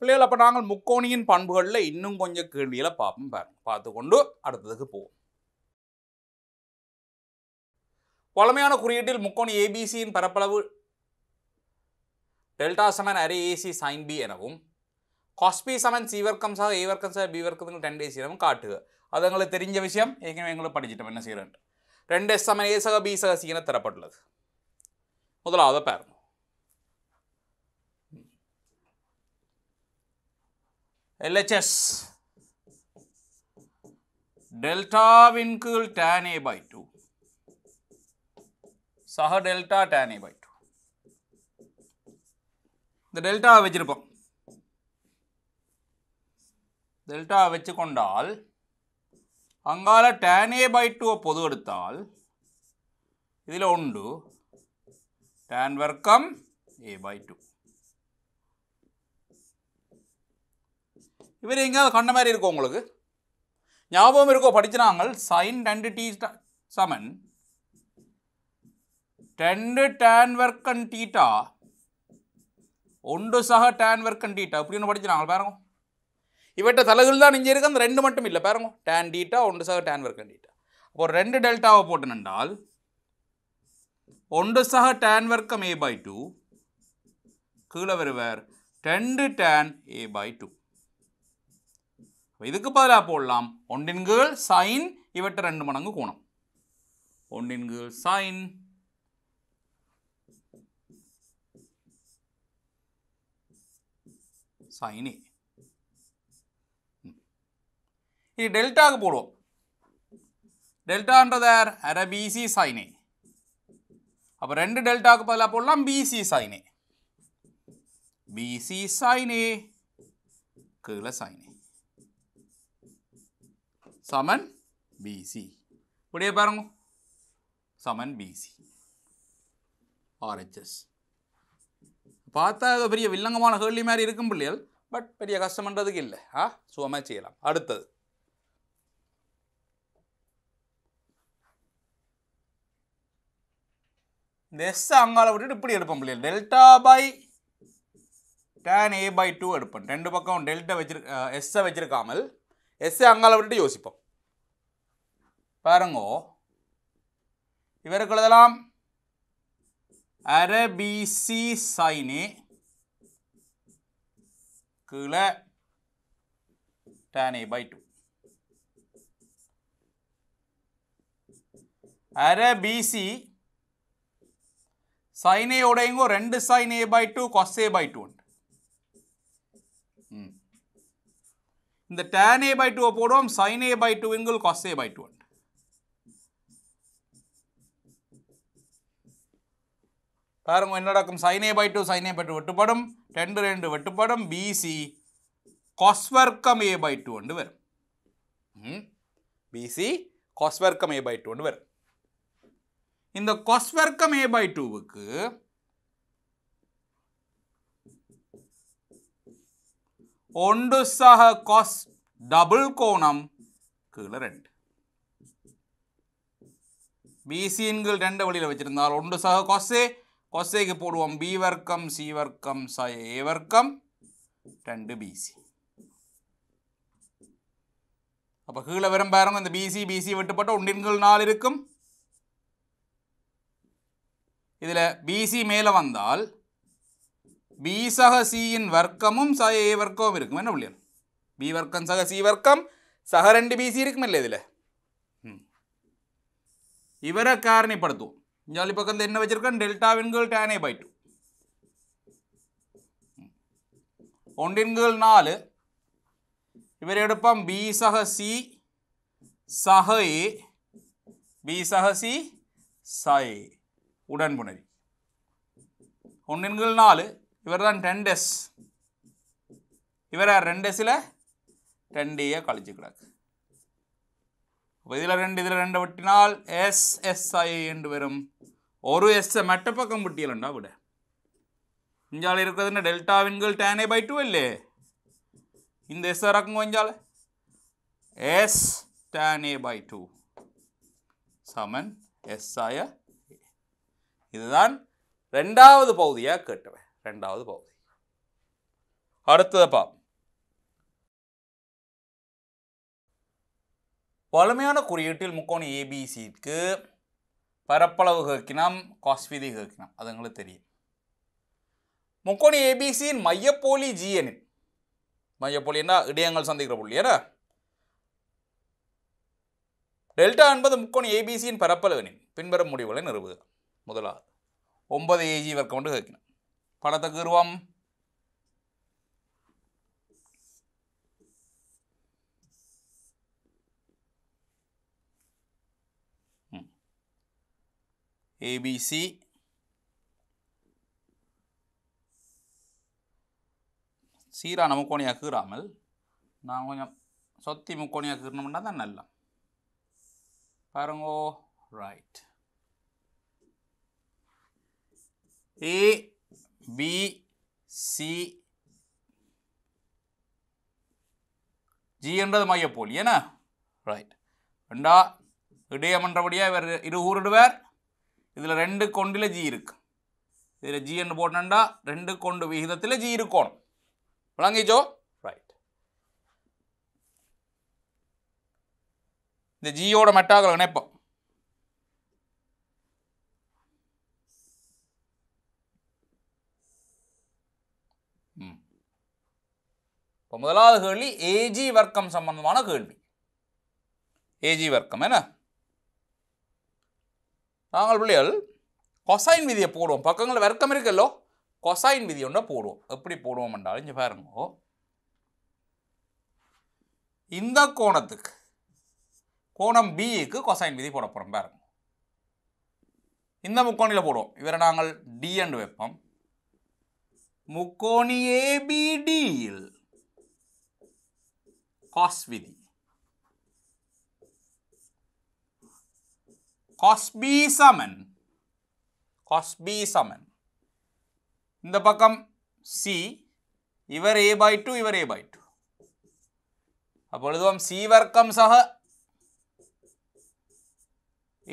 பிள்ளைகள் அப்போ நாங்கள் முக்கோணியின் பண்புகளில் இன்னும் கொஞ்சம் கேள்வியில் பார்ப்போம் பாருங்க பார்த்து கொண்டு அடுத்ததுக்கு போவோம் பழமையான குறியீட்டில் முக்கோணி ஏபிசியின் பரப்பளவு டெல்டா சமன் அரை ஏசி சைன் பி எனவும் காஸ்பி சமன் சி வர்க்கம் சார் ஏ வர்க்கம் சார் பி வர்க்கம் டென் ஏசி எனவும் காட்டுக அது எங்களுக்கு தெரிஞ்ச விஷயம் ஏற்கனவே எங்களை படிச்சிட்டோம் என்ன செய்கிறேன் ரெண்டு எஸ் சமன் ஏ சக பி சக சீன தரப்பட்டுள்ளது முதலாவது பாருங்க LHS delta வின் கீழ் tan A by 2 சக delta tan A by 2 இந்த delta வெச்சிருப்போம் delta வெச்சு கொண்டால் அங்கால tan A by 2 பொது எடுத்தால் இதில் உண்டு tan வர்க்கம் A by 2 இவர் எங்கேயாவது கண்ட மாதிரி இருக்கும் உங்களுக்கு ஞாபகம் இருக்கோ படிச்சுனாங்கள் சைன் ரெண்டு டீ சமன் டென்டு டேன் வர்க்கன் டீட்டா ஒன்று சக டேன் வர்க்கன் டீட்டா இப்படின்னு படிச்சுனாங்க பாருங்க இவற்ற தலைகள் தான் இங்கே இருக்கு அந்த ரெண்டு மட்டும் இல்லை பாருங்க டேன் டீட்டா ஒன்று சக டேன் வர்க்கன் டீட்டா அப்போ ரெண்டு டெல்டாவை போட்டு நின்றால் ஒன்று சக டேன் வர்க்கம் ஏ பை டூ கீழே வருவார் டென்டு டேன் ஏ பை டூ இதுக்கு பதிலாக போடலாம் ஒன்றின் கீழ் சைன் இவற்றை ரெண்டு மடங்கு கோணம் ஒன்றின் கீழ் சைன் சைன் இது டெல்டாவுக்கு போடுவோம் டெல்டான்றது யார் அரை பிசி சைனே அப்போ ரெண்டு டெல்டாவுக்கு பதிலாக போடலாம் பிசி சைனே பிசி சைனே கீழே சைனே சமன் பிசி இப்படியே பாருங்க சமன் பிசி ஆர்ஹெச்எஸ் பார்த்தா ஏதோ பெரிய வில்லங்கமான கேள்வி மாதிரி இருக்கும் பிள்ளைகள் பட் பெரிய கஷ்டம்ன்றதுக்கு இல்லை ஆ சுகமாக செய்யலாம் அடுத்தது இந்த எஸ் அங்கால விட்டுட்டு இப்படி எடுப்போம் பிள்ளைகள் delta by tan A by two எடுப்பேன் ரெண்டு பக்கம் டெல்டா வச்சிரு எஸ்ஸை வச்சிருக்காமல் எஸ்ஏ அங்காளவர்கிட்ட யோசிப்போம் பாருங்கோ இவருக்கு எழுதலாம் அரபிசி சைனே கீழே டேனே பை டூ அரபிசி சைனேயோட எங்கோ ரெண்டு sign A by two cos A by டூன்னு இந்த tan A by 2 போடுவோம் sin A by 2 இங்குள் cos A by 2 அண்டு பாருங்க என்னடாக்கும் sin A by 2 sin A by 2 வெட்டுப்படும் 10 2 வெட்டுப்படும் BC cos வர்க்கம் A by 2 வண்டு வரும் BC cos வர்க்கம் A by 2 வண்டு வரும் இந்த cos வர்க்கம் A by 2 வுக்கு ಒಂದು ಸಹ ಕಾಸ್ டபுள் கோணம் கீழே ரெண்டு பிசின்கள் ரெண்டு வழியில் வச்சிருந்தால் ஒன்று சக கொசே கொசைக்கு போடுவோம் பி வர்க்கம் சி வர்க்கம் ச ஏ வர்க்கம் ரெண்டு பிசி அப்போ கீழே வரும் பாருங்க இந்த பிசி பிசி வெட்டுப்பட்ட ஒன்றின்கள் நாலு இருக்கும் இதில் பிசி மேலே வந்தால் ബി സഹ സിയിൻ വർക്കമും സഹ എ വർക്കവും ഇരിക്കും എന്നാ പുള്ളിയാണ് ബി വർക്കം സഹ സി വർക്കം സഹ രണ്ട് ബി സി ഇരിക്കുമല്ലേ ഇതിൽ ഇവരെ കാരണപ്പെടുത്തും ഇയാൾ ഇപ്പം തന്നെ വെച്ചിരിക്കാൻ ഡെൽറ്റാവിൻകൾ ടാനേ ബൈ ടു ഒണ്ടിൻകൾ നാല് ഇവരെടുപ്പം ബി സഹ സി സഹ എ ബി സഹ സി സ എ ഉടൻ പുണരി ഒണ്ണിൻകൾ നാല് இவர் தான் டென் இவர் யார் ரெண்டு டேஸில் டென் டேயை இதில் ரெண்டு இதில் ரெண்டு விட்டினால் எஸ் எஸ்ஐ என்று வரும் ஒரு எஸ்ஸை மற்ற பக்கம் விட்டியலண்டா விட இஞ்சால் இருக்கிறதுன்னு டெல்டாவின்கள் டேனே பை டூ இல்லே இந்த எஸ் இறக்கும் கொஞ்சால் எஸ் tan A by சமன் எஸ்ஆய இதுதான் ரெண்டாவது பகுதியாக கேட்டவை ரெண்டாவது பகுதி அடுத்ததப்பா வலிமையான குறியீட்டில் முக்கோணி ஏபிசிக்கு பரப்பளவு கேட்கினாம் காஸ்விதை கேட்கினாம் அது எங்களுக்கு தெரியும் முக்கோணி ஏபிசியின் மையப்போலி ஜிஎனின் மையப்போலின்னா இடையங்கள் சந்திக்கிற புள்ளி டெல்டா என்பது முக்கோணி ஏபிசியின் பரப்பளவனின் பின்பற முடிவுகளை நிறுவுக முதலாவது ஒன்பது ஏஜி வர்க்கம் கொண்டு கேட்கணும் கடத்தகீர்வம் ABC சீரான முக்கோணியாக கீறாமல் நான் கொஞ்சம் சொத்தி முக்கோணியாக கீறணும்னா தான் நல்லா பாருங்கோ right A B C G என்றது போல் என்ன ரைட் ரெண்டா இடையம் என்றபடியாக இவர் இரு ஊருடுவார் இதில் ரெண்டு கொண்டில் ஜி இருக்கு இதில் ஜி என்று போட்டேன்டா ரெண்டு கொண்டு விகிதத்தில் ஜி இருக்கணும் விளங்கிச்சோ ரைட் இந்த ஜியோட மெட்டாக்களை நினைப்போம் இப்போ முதலாவது கேள்வி ஏஜி வர்க்கம் சம்பந்தமான கேள்வி ஏஜி வர்க்கம் என்ன நாங்கள் பிள்ளைகள் கொசைன் விதியை போடுவோம் பக்கங்களில் வர்க்கம் இருக்குல்லோ கொசைன் விதி ஒன்றை போடுவோம் எப்படி போடுவோம் என்றாலும் இங்கே பாருங்க இந்த கோணத்துக்கு கோணம் பிஏக்கு கொசைன் விதி போட போகிறோம் பாருங்க இந்த முக்கோணியில் போடுவோம் இவரை நாங்கள் டி வைப்போம் முக்கோணி ஏபிடியில் Cosby. காஸ்பி summon. காஸ்பி summon. இந்த பக்கம் சி இவர் ஏ பை 2 இவர் ஏ பை 2 அப்பொழுதும் சி வர்க்கம் சக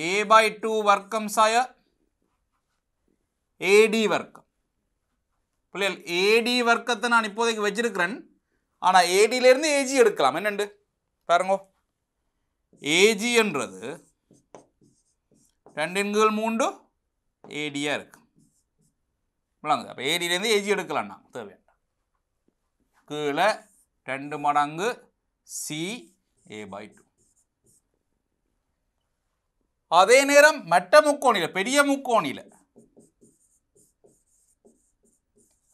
ஏ பை 2 வர்க்கம் சாய ஏடி வர்க்கம் பிள்ளைகள் ஏடி வர்க்கத்தை நான் இப்போதைக்கு வச்சிருக்கிறேன் ஆனால் ஏடியிலேருந்து ஏஜி எடுக்கலாம் என்னண்டு பாருங்கோ ஏஜின்றது ரெண்டின் கீழ் மூண்டு ஏடியாக இருக்கு விளங்குது அப்போ ஏடியிலேருந்து ஏஜி எடுக்கலாம்ண்ணா நான் தேவையான கீழே ரெண்டு மடங்கு சி ஏ பை டூ அதே நேரம் மற்ற முக்கோணியில் பெரிய முக்கோணியில்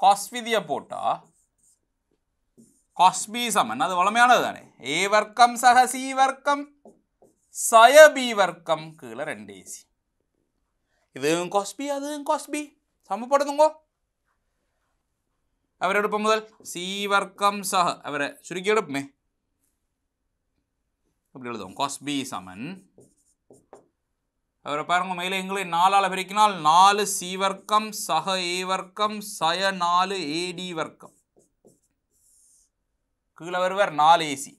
காஸ்விதியை போட்டால் காஸ்பி சமன் அது வளமையானது தானே ஏ வர்க்கம் சக c வர்க்கம் சய b வர்க்கம் கீழ ரெண்டு ac இதுவும் cos b அதுவும் cos காஸ்பி சமப்படுத்துங்கோ അവരെടുപ്പം മുതൽ സി വർക്കം സഹ അവരെ ചുരുക്കി എടുപ്പമേ அப்படி எழுதுவோம் காஸ் பி சமன் அவரை பாருங்க மேலே எங்களை நாலால் பிரிக்கினால் நாலு சி வர்க்கம் சக ஏ வர்க்கம் சய நாலு ஏடி வர்க்கம் கீழே வருவார் நாலு ஏசி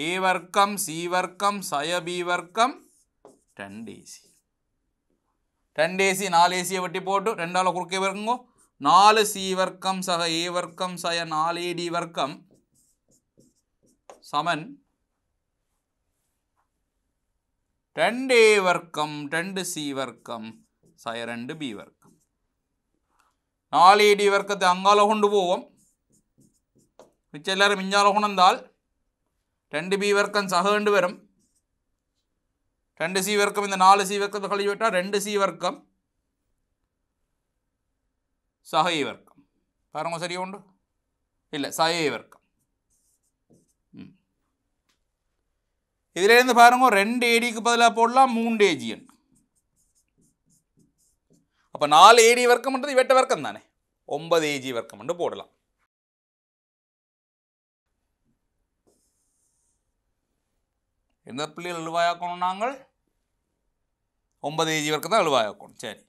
ஏ வர்க்கம் சி வர்க்கம் சய பி வர்க்கம் ரெண்டு ஏசி ரெண்டு ஏசி நாலு ஏசியை வட்டி போட்டு ரெண்டால் குறுக்கே வருங்கோ நாலு சி வர்க்கம் சக ஏ வர்க்கம் சய நாலு ஏடி வர்க்கம் சமன் ரெண்டு ஏ வர்க்கம் ரெண்டு சி வர்க்கம் சய ரெண்டு பி வர்க்கம் നാല് ഇ ഡി വർക്കത്തെ അങ്കാല കൊണ്ട് പോവും മിച്ചെല്ലാവരും മിഞ്ഞാല കൊണ്ടെന്താൽ രണ്ട് ബി വർക്കം സഹകണ്ട് വരും രണ്ട് സി വർക്കം ഇന്ന് നാല് സി വർക്കത്തെ കളി വിട്ടാൽ രണ്ട് സി വർക്കം സഹൈവർക്കം കാരണം ശരിയുണ്ട് ഇല്ല സഹൈവർക്കം இதுலேருந்து பாருங்க ரெண்டு ஏடிக்கு பதிலாக போடலாம் மூன்று ஏஜியன் அப்போ நாலு ஏடி வர்க்கம்ன்றது வெட்ட வர்க்கம் தானே ஒன்பது ஏஜி வர்க்கம்னு போடலாம் எந்த பிள்ளைகள் எழுவாயாக்கணும் நாங்கள் ஒன்பது ஏஜி வர்க்கம் தான் எழுவாயாக்கணும் சரி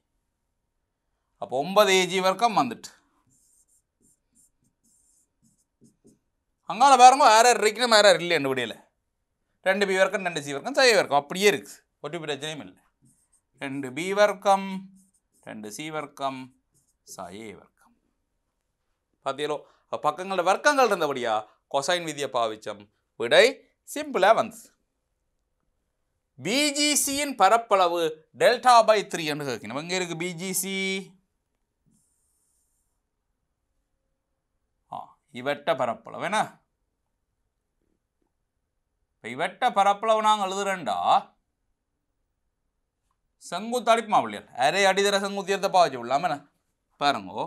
அப்போ ஒன்பது ஏஜி வர்க்கம் வந்துட்டு அங்கால பாருங்க வேறு இருக்கணும் வேறு என்ன விடையில் ரெண்டு பி வர்க்கம் ரெண்டு சி வர்க்கம் சை வர்க்கம் அப்படியே இருக்குது ஒட்டி பிரச்சனையும் இல்லை ரெண்டு பி வர்க்கம் ரெண்டு சி வர்க்கம் സയേ வர்க்கம் പാത്തിയല്ലോ പക്കങ്ങളുടെ வர்க்கங்கள் இருந்தபடியா கொசைன் വിധിയെ பாவிச்சம் விடை സിമ്പിൾ വന്ത് பிஜிசியின் பரப்பளவு டெல்டா பை த்ரீ என்று கேட்கணும் எங்கே இருக்குது பிஜிசி ஆ இவட்ட பரப்பளவு என்ன இவட்ட பரப்பளவு நாங்கள் எழுதுறேன்டா සංගුත් அரை පිළියන් ඇරේ අඩිදර සංගුතියද පාවිච්චි என்ன பாருங்கோ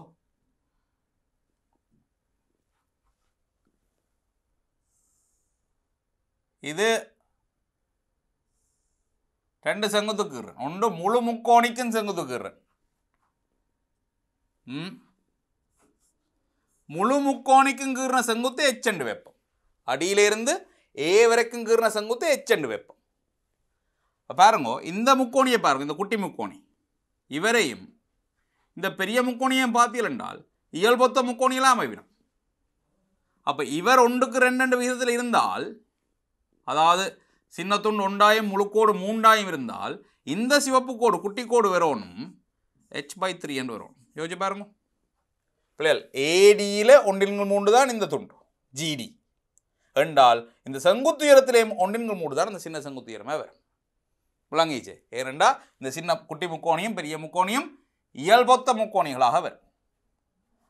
இது ரெண்டு செங்கு தூக்குறேன் ஒன்று முழு முக்கோணிக்கும் செங்கு முழு முக்கோணிக்கும் கீறின செங்குத்து எச்சண்டு வைப்போம் அடியிலிருந்து ஏ வரைக்கும் கீறின செங்குத்து எச்சண்டு வைப்போம் பாருங்க இந்த முக்கோணியை பாருங்க இந்த குட்டி முக்கோணி இவரையும் இந்த பெரிய முக்கோணியும் என்றால் இயல்பொத்த முக்கோணியெல்லாம் அமைவிடும் அப்போ இவர் ஒன்றுக்கு ரெண்டு ரெண்டு விகிதத்தில் இருந்தால் அதாவது சின்னத்துண்டு ஒன்றாயும் முழுக்கோடு மூன்றாயும் இருந்தால் இந்த சிவப்பு கோடு குட்டி கோடு வரணும் ஹெச் பை த்ரீ என்று வரும் யோசிச்சு பாருங்க பிள்ளைகள் ஏடியில் ஒன்றின்கள் மூன்று தான் இந்த துண்டு ஜிடி என்றால் இந்த செங்குத்துயரத்திலேயும் ஒன்றின்கள் மூன்று தான் இந்த சின்ன செங்குத்துயரமாக வரும் விளங்கிச்சு ஏனெண்டா இந்த சின்ன குட்டி முக்கோணியும் பெரிய முக்கோணியும் இயல்பொத்த முக்கோணிகளாக வரும்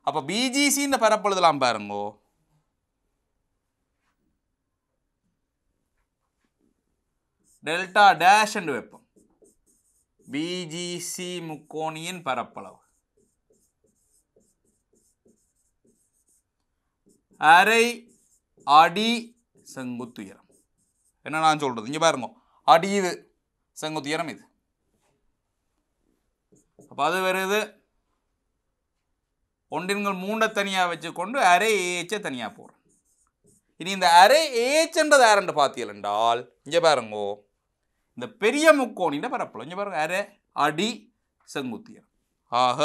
அப்போ பிஜிசின்னு பரப்பொழுதலாம் பாருங்கோ டெல்டா டேஷ் என்று வைப்போம் பிஜிசி முக்கோணியின் பரப்பளவு அரை அடி செங்குத்துயரம் என்ன நான் சொல்கிறது இங்கே பாருங்க அடி இது செங்குத்தியரம் இது அப்போ அது வருது ஒன்றின்கள் மூண்டை தனியாக வச்சுக்கொண்டு அரை ஏச்சை தனியாக போகிறோம் இனி இந்த அரை ஏச்சன்றது ஆரண்டு பார்த்தீர்கள் என்றால் இங்கே பாருங்கோ இந்த பெரிய முக்கோணின் பரப்பளவு இங்கே பாருங்க அரை அடி செங்குத்தியர் ஆக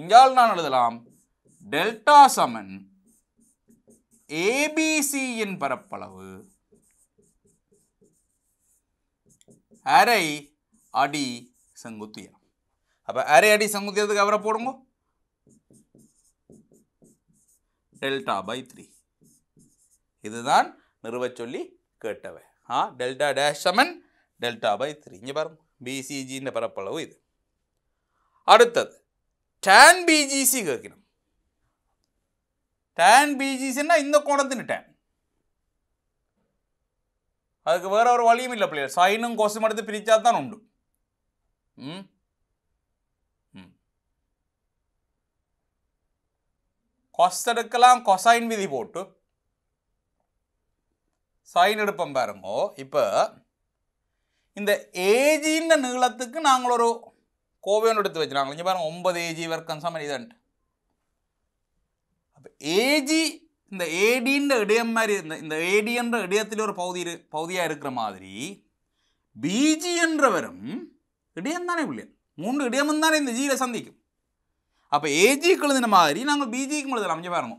இங்கால் நான் எழுதலாம் டெல்டா சமன் ஏபிசியின் பரப்பளவு അരൈ അടി സംകുത്തിയ അപ്പം അരൈ അടി സംകുത്തിയതുക്ക് എവിടെ പോടുമ്പോ டெல்டா பை த்ரீ இதுதான் நிறுவச்சொல்லி கேட்டவை ஆ டெல்டா டேஷ் சமன் டெல்டா பை த்ரீ இங்கே பாருங்க பிசிஜின்ற பரப்பளவு இது அடுத்தது டான் பிஜிசி கேட்கணும் டான் பிஜிசின்னா இந்த கோணத்தின் டான் அதுக்கு வேற ஒரு வழியும் இல்லை பிள்ளைகள் சைனும் கோசும் எடுத்து பிரித்தா தான் உண்டு ம் கொஸ் எடுக்கலாம் கொசைன் விதி போட்டு சைன் எடுப்போம் பாருங்கோ இப்போ இந்த ஏஜின்ற நீளத்துக்கு நாங்கள் ஒரு கோவையோடு எடுத்து வச்சுனாங்க இங்கே பாருங்கள் ஒன்பது ஏஜி வர்க்கம் சமன் இதன்ட்டு அப்போ ஏஜி இந்த ஏடின்ற இடையம் மாதிரி இந்த இந்த ஏடின்ற இடையத்தில் ஒரு பகுதி பகுதியாக இருக்கிற மாதிரி பிஜி என்றவரும் இடையம் தானே பிள்ளையா மூன்று இடையமும் தானே இந்த ஜீரை சந்திக்கும் அப்போ ஏஜிக்கு எழுதின மாதிரி நாங்கள் பிஜிக்கும் எழுதலாம் அமைஞ்சு பாருங்க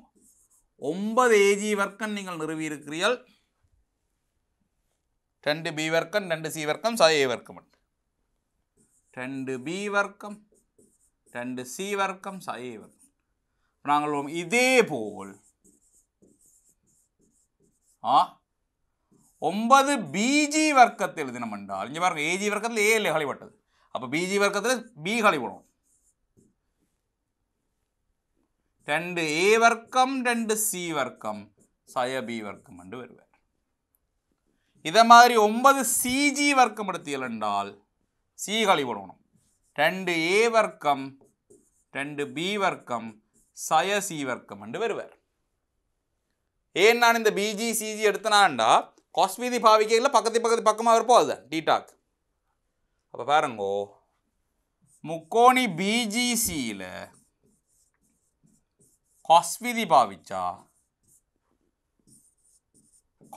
ஒன்பது ஏஜி வர்க்கம் நீங்கள் நிறுவி இருக்கிறீர்கள் ரெண்டு பி வர்க்கம் ரெண்டு சி வர்க்கம் சஏ வர்க்கம் ரெண்டு பி வர்க்கம் ரெண்டு சி வர்க்கம் சஏ வர்க்கம் நாங்கள் இதே போல் ஆ ഒമ്പത് ബി ജി വർക്കത്തിൽ ദിനമുണ്ടാകും ഞാൻ പറഞ്ഞു എ ജി വർക്കത്തിൽ എ അല്ലേ കളിപ്പെട്ടത് അപ്പോൾ ബി ജി വർക്കത്തിൽ ബി കളി പോകണം രണ്ട് എ വർക്കം രണ്ട് സി വർക്കം സയ ബി വർക്കം കൊണ്ട് വരുവാൻ ഇതമാതിരി ഒമ്പത് സി ജി വർക്കം എടുത്തിയാലുണ്ടാൽ സി കളി പോടണം രണ്ട് എ വർക്കം രണ്ട് ബി വർക്കം സയ സി വർക്കം കൊണ്ട് വരുവാൻ ஏன் நான் இந்த BGCG எடுத்தனாண்டா கொஸ் வீதி பாவிக்கையில் பக்கத்து பக்கத்து பக்கமாக இருப்போம் அதுதான் டீடாக் அப்போ பாருங்கோ முக்கோணி பிஜிசியில் கொஸ்விதி பாவிச்சா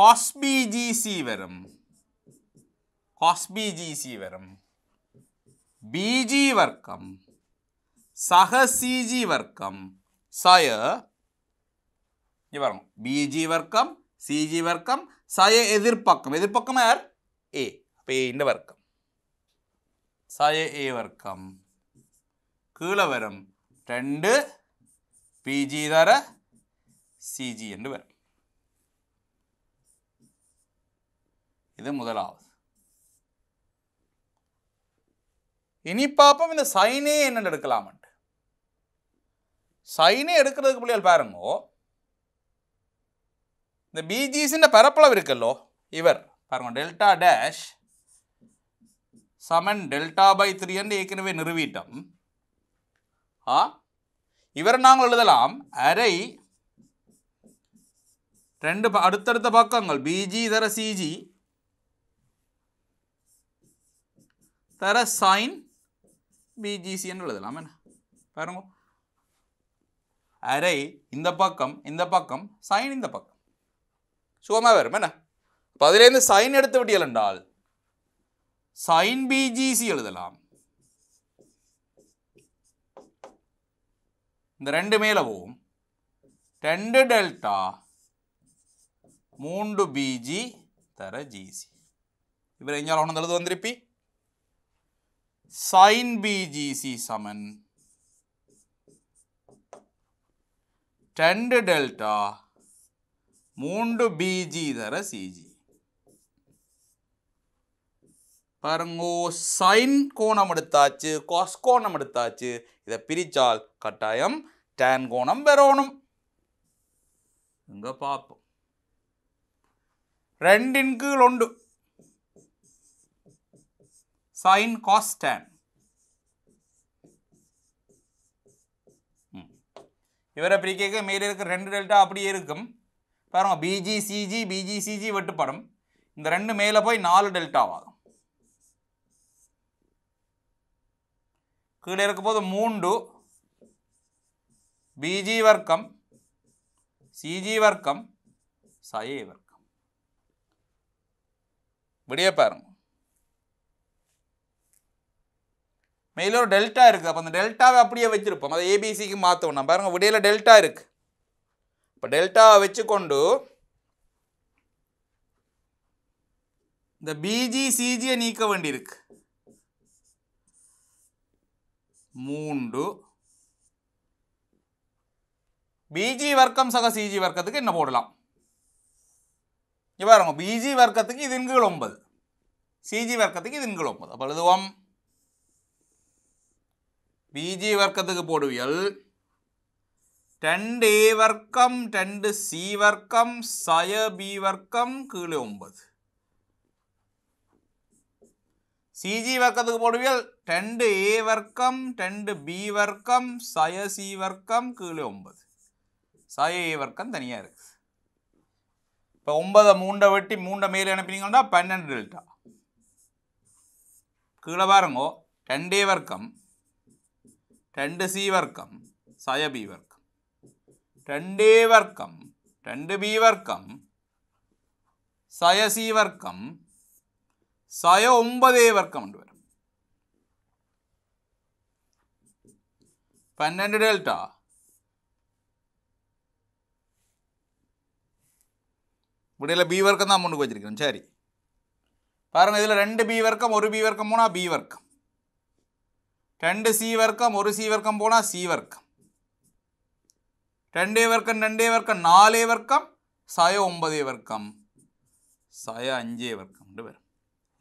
கொஸ்பிஜிசி வரும் காஸ்பிஜிசி வரும் பிஜி வர்க்கம் சக சிஜி வர்க்கம் சய இங்கே பாருங்க பிஜி வர்க்கம் சிஜி வர்க்கம் சய எதிர்ப்பக்கம் எதிர்ப்பக்கம் யார் ஏ அப்போ ஏ இந்த வர்க்கம் சய ஏ வர்க்கம் கீழே வரும் ரெண்டு பிஜி தர சிஜி என்று வரும் இது முதலாவது இனி பார்ப்போம் இந்த சைனே என்னென்னு எடுக்கலாமன்ட்டு சைனே எடுக்கிறதுக்கு பிள்ளைகள் பாருங்கோ ഇത് ബി ജീസിൻ്റെ പരപ്പളവിരിക്കല്ലോ இவர் പറഞ്ഞു ഡെൽറ്റ ഡാഷ് சமன் ഡെൽറ്റ ബൈ த்ரீ என்று ஏற்கனவே நிறுவிட்டோம் இவர் நாங்கள் எழுதலாம் அரை ரெண்டு அடுத்தடுத்த பக்கங்கள் பிஜி தர சிஜி தர சைன் பிஜிசி என்று எழுதலாம் என்ன பாருங்க அரை இந்த பக்கம் இந்த பக்கம் சைன் இந்த பக்கம் சுகமாக வரும் என்ன இப்போ அதிலேருந்து சைன் எடுத்து விட்டியல் என்றால் சைன் பிஜிசி எழுதலாம் இந்த ரெண்டு மேலவும் ரெண்டு டெல்டா மூன்று பிஜி தர ஜிசி இவர் எஞ்சாலும் ஒன்று எழுது வந்திருப்பி சைன் பிஜிசி சமன் ரெண்டு டெல்டா மூன்று பிஜி தர சிஜி பாருங்கோ சைன் கோணம் எடுத்தாச்சு கோஸ் கோணம் எடுத்தாச்சு இதை பிரித்தால் கட்டாயம் டேன் கோணம் பெறணும் இங்கே பார்ப்போம் ரெண்டின் கீழ் ஒன்று சைன் காஸ் டேன் இவரை பிரிக்க மேலே இருக்க ரெண்டு டெல்டா அப்படியே இருக்கும் பாருங்கள் பிஜிசிஜி பிஜிசிஜி வெட்டுப்படும் இந்த ரெண்டு மேலே போய் நாலு டெல்டாவாகும் கீழே இருக்கும் போது மூன்று பிஜி வர்க்கம் சிஜி வர்க்கம் சயே வர்க்கம் இப்படியே பாருங்க மேலே ஒரு டெல்டா இருக்குது அப்போ அந்த டெல்டாவை அப்படியே வச்சுருப்போம் அதை ஏபிசிக்கு மாற்றணும் பாருங்கள் விடையில் டெல்டா இருக்குது இப்போ டெல்டா வச்சுக்கொண்டு இந்த பிஜி சிஜியை நீக்க வேண்டியிருக்கு மூன்று பிஜி வர்க்கம் சக சிஜி வர்க்கத்துக்கு என்ன போடலாம் பாருங்க பிஜி வர்க்கத்துக்கு இதன் கீழ் ஒன்பது சிஜி வர்க்கத்துக்கு இதன் கீழ் ஒன்பது அப்போ எழுதுவோம் பிஜி வர்க்கத்துக்கு போடுவியல் രണ്ട് എ വർക്കം രണ്ട് സി വർക്കം സയ ബി വർക്കം കീഴെ ഒമ്പത് സി ജി വർക്കത്തേക്ക് പോടുവിയാൽ രണ്ട് എ വർക്കം രണ്ട് ബി വർക്കം സയ സി വർക്കം കീഴെ ஒன்பது சய ஏ வர்க்கம் தனியாக இருக்குது இப்போ ஒன்பதை மூண்டை வெட்டி மூண்டை மேலே அனுப்பினீங்கன்னா பன்னெண்டு டெல்டா கீழே பாருங்கோ ரெண்டே வர்க்கம் ரெண்டு சி வர்க்கம் சய பி வர்க்கம் രണ്ടേ വർക്കം രണ്ട് ബി വർക്കം സയ സി വർക്കം സയ ഒമ്പതേ വർക്കം ഉണ്ട് വരും പന്ത്രണ്ട് ഡെൽറ്റ ഇവിടെയുള്ള ബി വർക്കം தான் அமௌண்ட் வச்சிருக்கிறோம் சரி பாருங்கள் இதில் ரெண்டு பி வர்க்கம் ஒரு பி வர்க்கம் போனால் பி வர்க்கம் ரெண்டு சி வர்க்கம் ஒரு சி வர்க்கம் போனால் சி வர்க்கம் ரெண்டே வர்க்கம் ரெண்டே வர்க்கம் நாலே வர்க்கம் സയ ஒன்பதே வர்க்கம் സയ அஞ்சே வர்க்கம் வரும்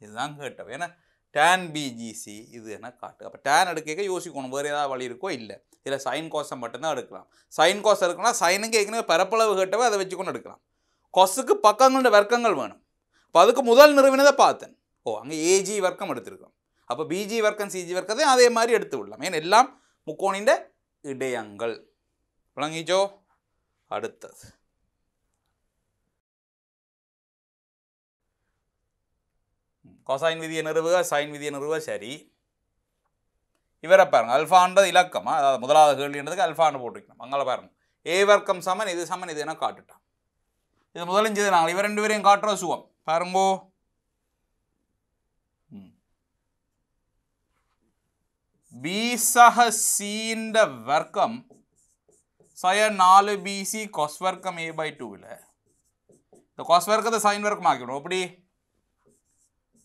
இதுதான் கேட்டவை ஏன்னா டேன் பிஜிசி இது என்ன காட்டு அப்போ டேன் எடுக்க யோசிக்கணும் வேறு ஏதாவது வழி இருக்கோ இல்லை இதில் சைன் கோஷம் மட்டும்தான் எடுக்கலாம் சைன் கோஷம் இருக்குன்னா சைனுக்கு ஏற்கனவே பரப்பளவு கேட்டவை அதை வச்சுக்கொண்டு எடுக்கலாம் கொசுக்கு பக்கங்களோட வர்க்கங்கள் வேணும் இப்போ அதுக்கு முதல் நிறுவனதை பார்த்தேன் ஓ அங்கே ஏஜி வர்க்கம் எடுத்திருக்கோம் அப்போ பிஜி வர்க்கம் சிஜி வர்க்கத்தையும் அதே மாதிரி எடுத்து விடலாம் ஏன்னா எல்லாம் முக்கோணிண்ட இடையங்கள் விளங்கிச்சோ அடுத்தது கொசைன் விதியை நிறுவுக சைன் விதியை நிறுவ சரி இவரை பாருங்கள் அல்ஃபான்றது இலக்கமாக அதாவது முதலாவது கேள்வின்றதுக்கு அல்ஃபான்னு போட்டுக்கணும் அங்கே பாருங்கள் ஏ வர்க்கம் சமன் இது சமன் இது என காட்டுட்டான் இது முதலஞ்சது நாங்கள் இவர் ரெண்டு பேரையும் காட்டுறோம் சுகம் பாருங்கோ பி சக சீண்ட வர்க்கம் සය නාලු BC කොස් වර්ග මේ by 2 ල කොස් වර්ගද සයින් வர்க்கம் මාකිවුණු ඔපඩි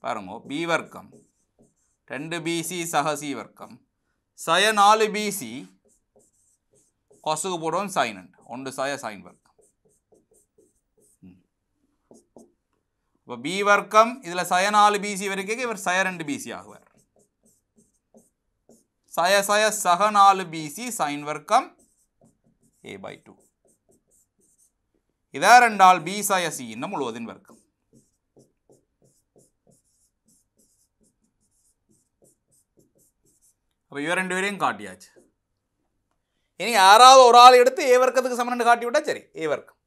பாருங்க B வர்க்கம் ரெண்டு பிசி சக சி வர்க்கம் சய நாலு பிசி கொசுக்கு போடுவோம் சைன் ஒன்று சய சைன் வர்க்கம் இப்போ பி வர்க்கம் இதில் சய நாலு பிசி வரைக்கும் இவர் சய ரெண்டு பிசி ஆகுவார் சய சய சக நாலு பிசி சைன் வர்க்கம் a by 2. இதார் என்றால் b சாய c இன்ன e முழுவதின் வருக்கம். அப்பு இவரண்டு விரையும் காட்டியாச்சு. இனி ஆராவு ஒராலி எடுத்து a வருக்கத்துக்கு சமனண்டு காட்டியுட்டா சரி, a வருக்கம்.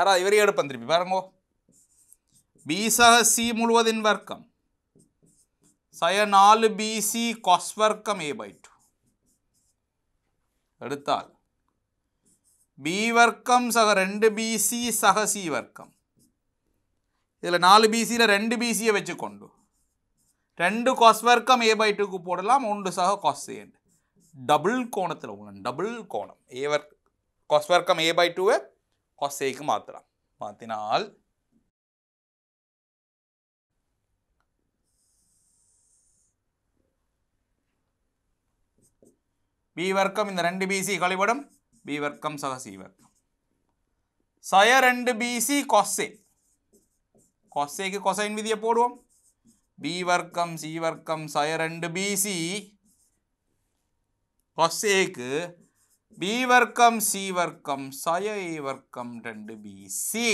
ஆராவு இவரி எடுப் பந்திரிப்பி, பாரங்கோ. b சாக e c முழுவதின் வருக்கம். சய 4 bc cos வருக்கம் a by 2. எடுத்தால் பி வர்க்கம் சக ரெண்டு பிசி சக சி வர்க்கம் இதில் நாலு பிசியில் ரெண்டு பிசியை வச்சு கொண்டு ரெண்டு காஸ் வர்க்கம் ஏ பை 2 போடலாம் ஒன்று சக cos A டபுள் கோணத்தில் உள்ள டபுள் கோணம் ஏ வர்க் காஸ் வர்க்கம் ஏ பை cos A இக்கு மாற்றலாம் மாற்றினால் பி வர்க்கம் இந்த ரெண்டு பிசி கழிபடும் ബി വർക്കം സഹ സി വർക്കം സയ രണ്ട് ബി സി കൊസ്സെ കൊസ്സേക്ക് കൊസൈൻ വിധി എപ്പോഴും ബി വർക്കം സി വർക്കം സയ രണ്ട് ബി സി കൊസ്സേക്ക് ബി വർക്കം സി വർക്കം സയ എ വർക്കം രണ്ട് ബി സി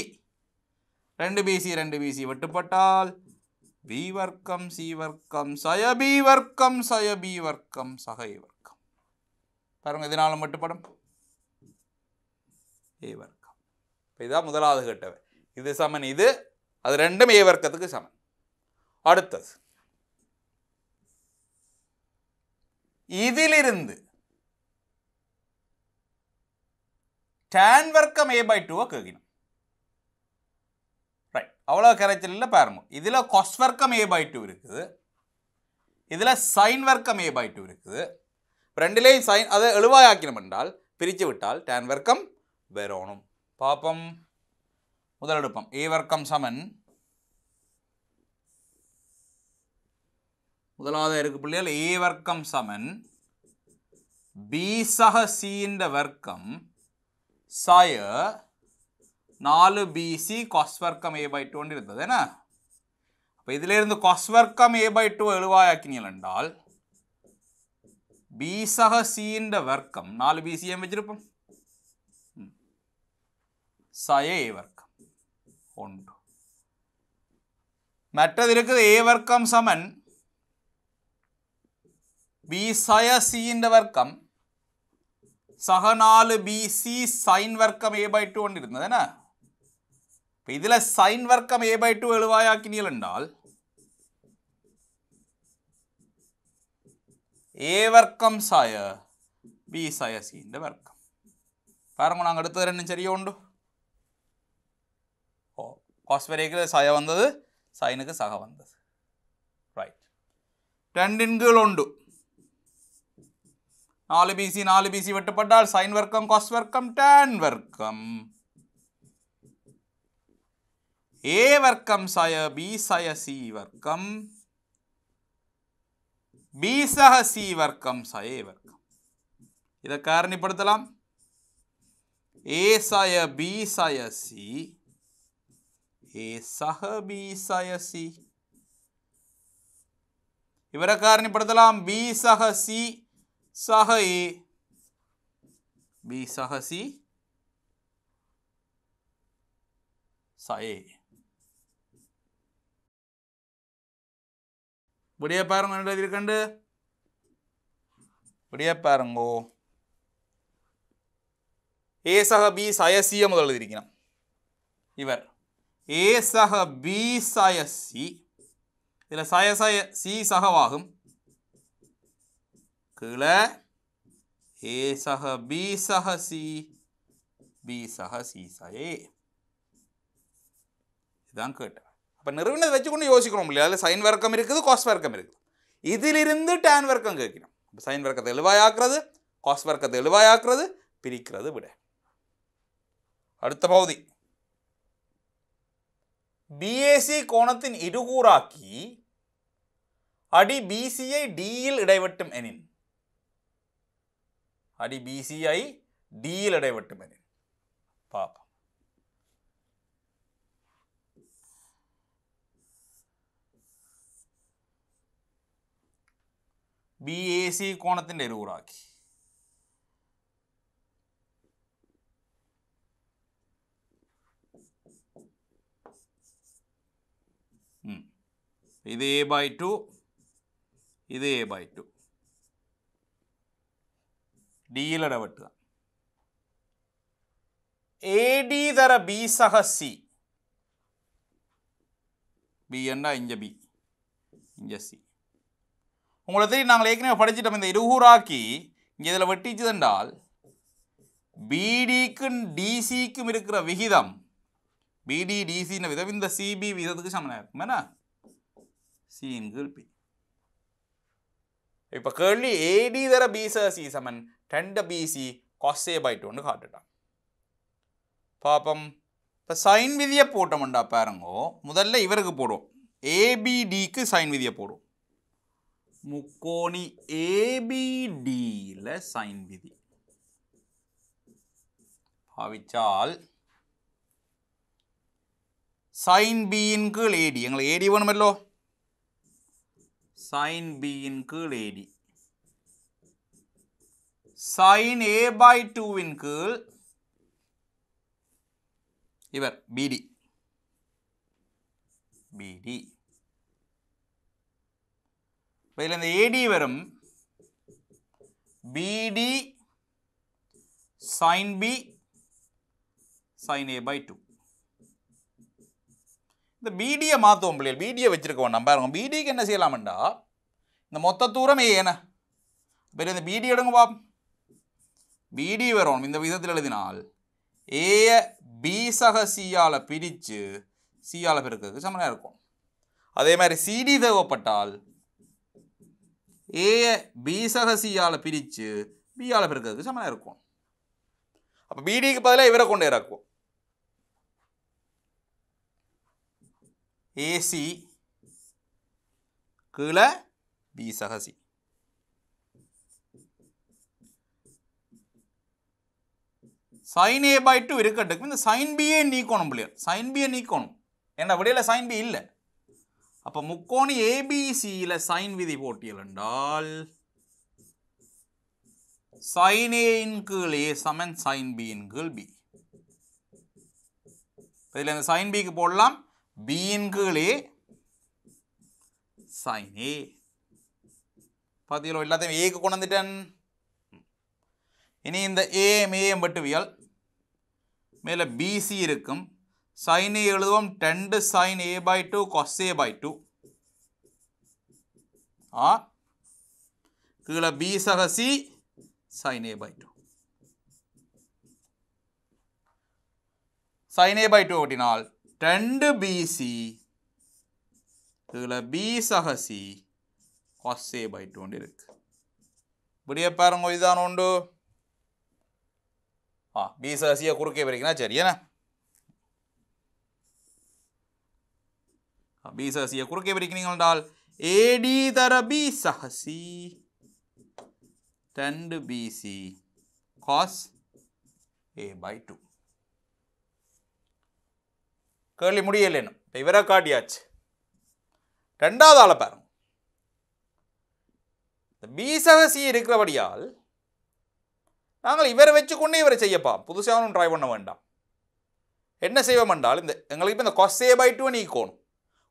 രണ്ട് ബി സി രണ്ട് ബി സി വെട്ടുപ്പെട്ടാൽ ബി വർക്കം സി വർക്കം സയ ബി വർക്കം സയ ബി വർക്കം സഹ വർക്കം பாருங்கள் இதனாலும் மட்டுப்படும் ஏ வர்க்கம் இப்போ இதுதான் முதலாவது கேட்டவை இது சமன் இது அது ரெண்டும் ஏ வர்க்கத்துக்கு சமன் அடுத்தது இதிலிருந்து டேன் வர்க்கம் ஏ பை டூவை கேட்கணும் ரைட் அவ்வளோ கரைச்சல் இல்லை பாருங்க இதில் கொஸ் வர்க்கம் ஏ பை டூ இருக்குது இதில் சைன் வர்க்கம் ஏ பை டூ இருக்குது ரெண்டுலேயும் சைன் அதை எழுவாயாக்கினோம் என்றால் பிரித்து விட்டால் டேன் வர்க்கம் വരോണം പാപ്പം മുതലെടുപ്പം ஏவர்க்கம் சமன் முதலாவது இருக்கு பிள்ளைகள் ஏவர்க்கம் சமன் பி சக சின்ற வர்க்கம் சாய நாலு பிசி காஸ் வர்க்கம் ஏ பை டூன்னு இருந்தது என்ன அப்போ இதிலிருந்து காஸ் வர்க்கம் ஏ பை டூ எழுவாயாக்கினீர்கள் என்றால் பி சக சின்ற வர்க்கம் நாலு பிசிஎம் வச்சிருப்போம் സയ ഉണ്ട് മറ്റതിലേക്ക് ഏവർക്കം സമൻ ബി സയ സീൻ്റെ വർക്കം സഹ നാല് ബി സി സൈൻ വർക്കം എ ബൈ ടു കൊണ്ടിരുന്നത് എന്നാ ഇതിലെ സൈൻ വർക്കം എ ബൈ ടു സയ ബി സയ സീൻ്റെ വർക്കം തരണം ചെറിയ ഉണ്ടോ காஸ் வரைக்கிற சய வந்தது சைனுக்கு சக வந்தது ரைட் ரெண்டின்கள் உண்டு நாலு பிசி நாலு பிசி வெட்டுப்பட்டால் சைன் வர்க்கம் காஸ் வர்க்கம் டேன் வர்க்கம் ஏ வர்க்கம் சய பி சய சி வர்க்கம் பி சக சி வர்க்கம் சய வர்க்கம் இதை காரணிப்படுத்தலாம் ஏ சய பி சய சி ඒ සහබී සයසි ඉවරකාරණි පටතලාම් බී සහසි සහයේ බී සහසි සයේ இப்படியே பாருங்க என்ன எழுதியிருக்கண்டு இப்படியே பாருங்கோ ஏ சக பி சயசிய முதல் எழுதியிருக்கிறான் இவர் ஏ சக பி சய சி இதில் சய சய சி சகவாகும் கீழே ஏ சக பி சக சி பி சக சி சயே இதுதான் கேட்டேன் அப்போ நிறுவனத்தை வச்சுக்கொண்டு யோசிக்கிறோம் இல்லையா அதில் சைன் வர்க்கம் இருக்குது காஸ் வர்க்கம் இருக்குது இதிலிருந்து டேன் வர்க்கம் கேட்கணும் இப்போ சைன் வர்க்கத்தை எழுவாயாக்குறது காஸ் வர்க்கத்தை எழுவாயாக்குறது பிரிக்கிறது விட அடுத்த பகுதி ബി എ സി കോണത്തിന് ഇരുകൂറാക്കി അടി ബി സി ഐ ഡിയിൽ ഇടവെട്ടും എനിൻ അടി ബി സി ഐ ഡിയിൽ ഇടവെട്ടും എനിൻ പാപം ബി എ സി കോണത്തിൻ്റെ ഇരുകൂറാക്കി இது ஏ பாய் டூ இது ஏ பாய் டூ டியில் இடவெட்டு தான் தர பி சக சி பி என்ன இங்கே பி இங்கே சி உங்களை தெரியும் நாங்கள் ஏற்கனவே படிச்சிட்டோம் இந்த இருகூராக்கி இங்கே இதில் வெட்டிச்சதுண்டால் பிடிக்கும் டிசிக்கும் இருக்கிற விகிதம் பிடி டிசின்னு விதம் இந்த சிபி விகிதத்துக்கு சமனாக இருக்கும் என்ன සීන්ගල් පි. இப்ப கேள்வி AD தர BC Saman 2 BC cos A by 2ன்னு காட்டுட்டான் பாப்பம் இப்போ சைன் விதியை போட்டோம்டா பாருங்கோ முதல்ல இவருக்கு போடுவோம் ஏபிடிக்கு சைன் விதியை போடுவோம் முக்கோணி ஏபிடியில் சைன் விதி பாவிச்சால் சைன் பியின் கீழ் ஏடி எங்களுக்கு ஏடி வேணுமல்லோ sin b இன் கீழ் ad sin a by 2 இன் கீழ் இவர் bd bd இதில் இந்த ad வரும் bd sin b sin a by 2 இந்த பிடியை மாற்றுவோம் பிள்ளைகள் பிடியை வச்சுருக்கோம் நம்ம பாருங்க பிடிக்கு என்ன செய்யலாமண்டா இந்த மொத்த தூரம் என்ன பெரிய இந்த பிடி எடுங்க பாப் பிடி வரும் இந்த விதத்தில் எழுதினால் ஏய சக சியால் பிரித்து சியால் பெருக்கிறதுக்கு சமனாக இருக்கும் அதே மாதிரி சிடி தேவைப்பட்டால் ஏய சக சியால் பிரித்து பியால் பெருக்கிறதுக்கு சமனாக இருக்கும் அப்போ பிடிக்கு பதிலாக இவரை கொண்டு இறக்குவோம் ஏசி கீழே பி சகசி சைன் ஏ பை டூ இருக்கட்டுக்கு இந்த சைன் பியே நீக்கணும் பிள்ளையர் சைன் பியை நீக்கணும் ஏன்னா விடையில் சைன் பி இல்லை அப்போ முக்கோணி ஏபிசியில் சைன் விதி போட்டியல் என்றால் சைன் ஏயின் கீழ் ஏ சமன் சைன் பியின் கீழ் பி இதில் இந்த சைன் பிக்கு போடலாம் பியின் கீழே சைன் ஏ பார்த்தீங்களோ எல்லாத்தையும் ஏக்கு கொண்டு வந்துட்டேன் இனி இந்த ஏஎம் ஏஎம் வெட்டுவியல் மேலே பிசி இருக்கும் சைன் ஏ எழுதுவோம் ரெண்டு sign A by two cos A by two ஆ கீழே பி சக C sign A by two sine A by two ஓட்டினால் രണ്ട് ബി സി இதில் பி சக C cos A by two இருக்கு இப்படியே பாருங்க இதுதான் உண்டு ஆ பி சக சியை குறுக்கே பிரிக்கணும் சரி ஏன்னா பி சக சியை குறுக்கே பிரிக்கிறீங்க என்றால் ஏடி தர பி சக சி ரெண்டு BC cos A by two கேள்வி முடியலைன்னு இப்போ இவரை காட்டியாச்சு ரெண்டாவது ஆளை பாருங்க இந்த பீசகசி இருக்கிறபடியால் நாங்கள் இவரை வச்சு கொண்டு இவரை செய்யப்பா புதுசாக ஒன்றும் ட்ரை பண்ண வேண்டாம் என்ன செய்வோம் என்றால் இந்த எங்களுக்கு இப்போ இந்த கொஸ்ஸே பை நீக்கணும்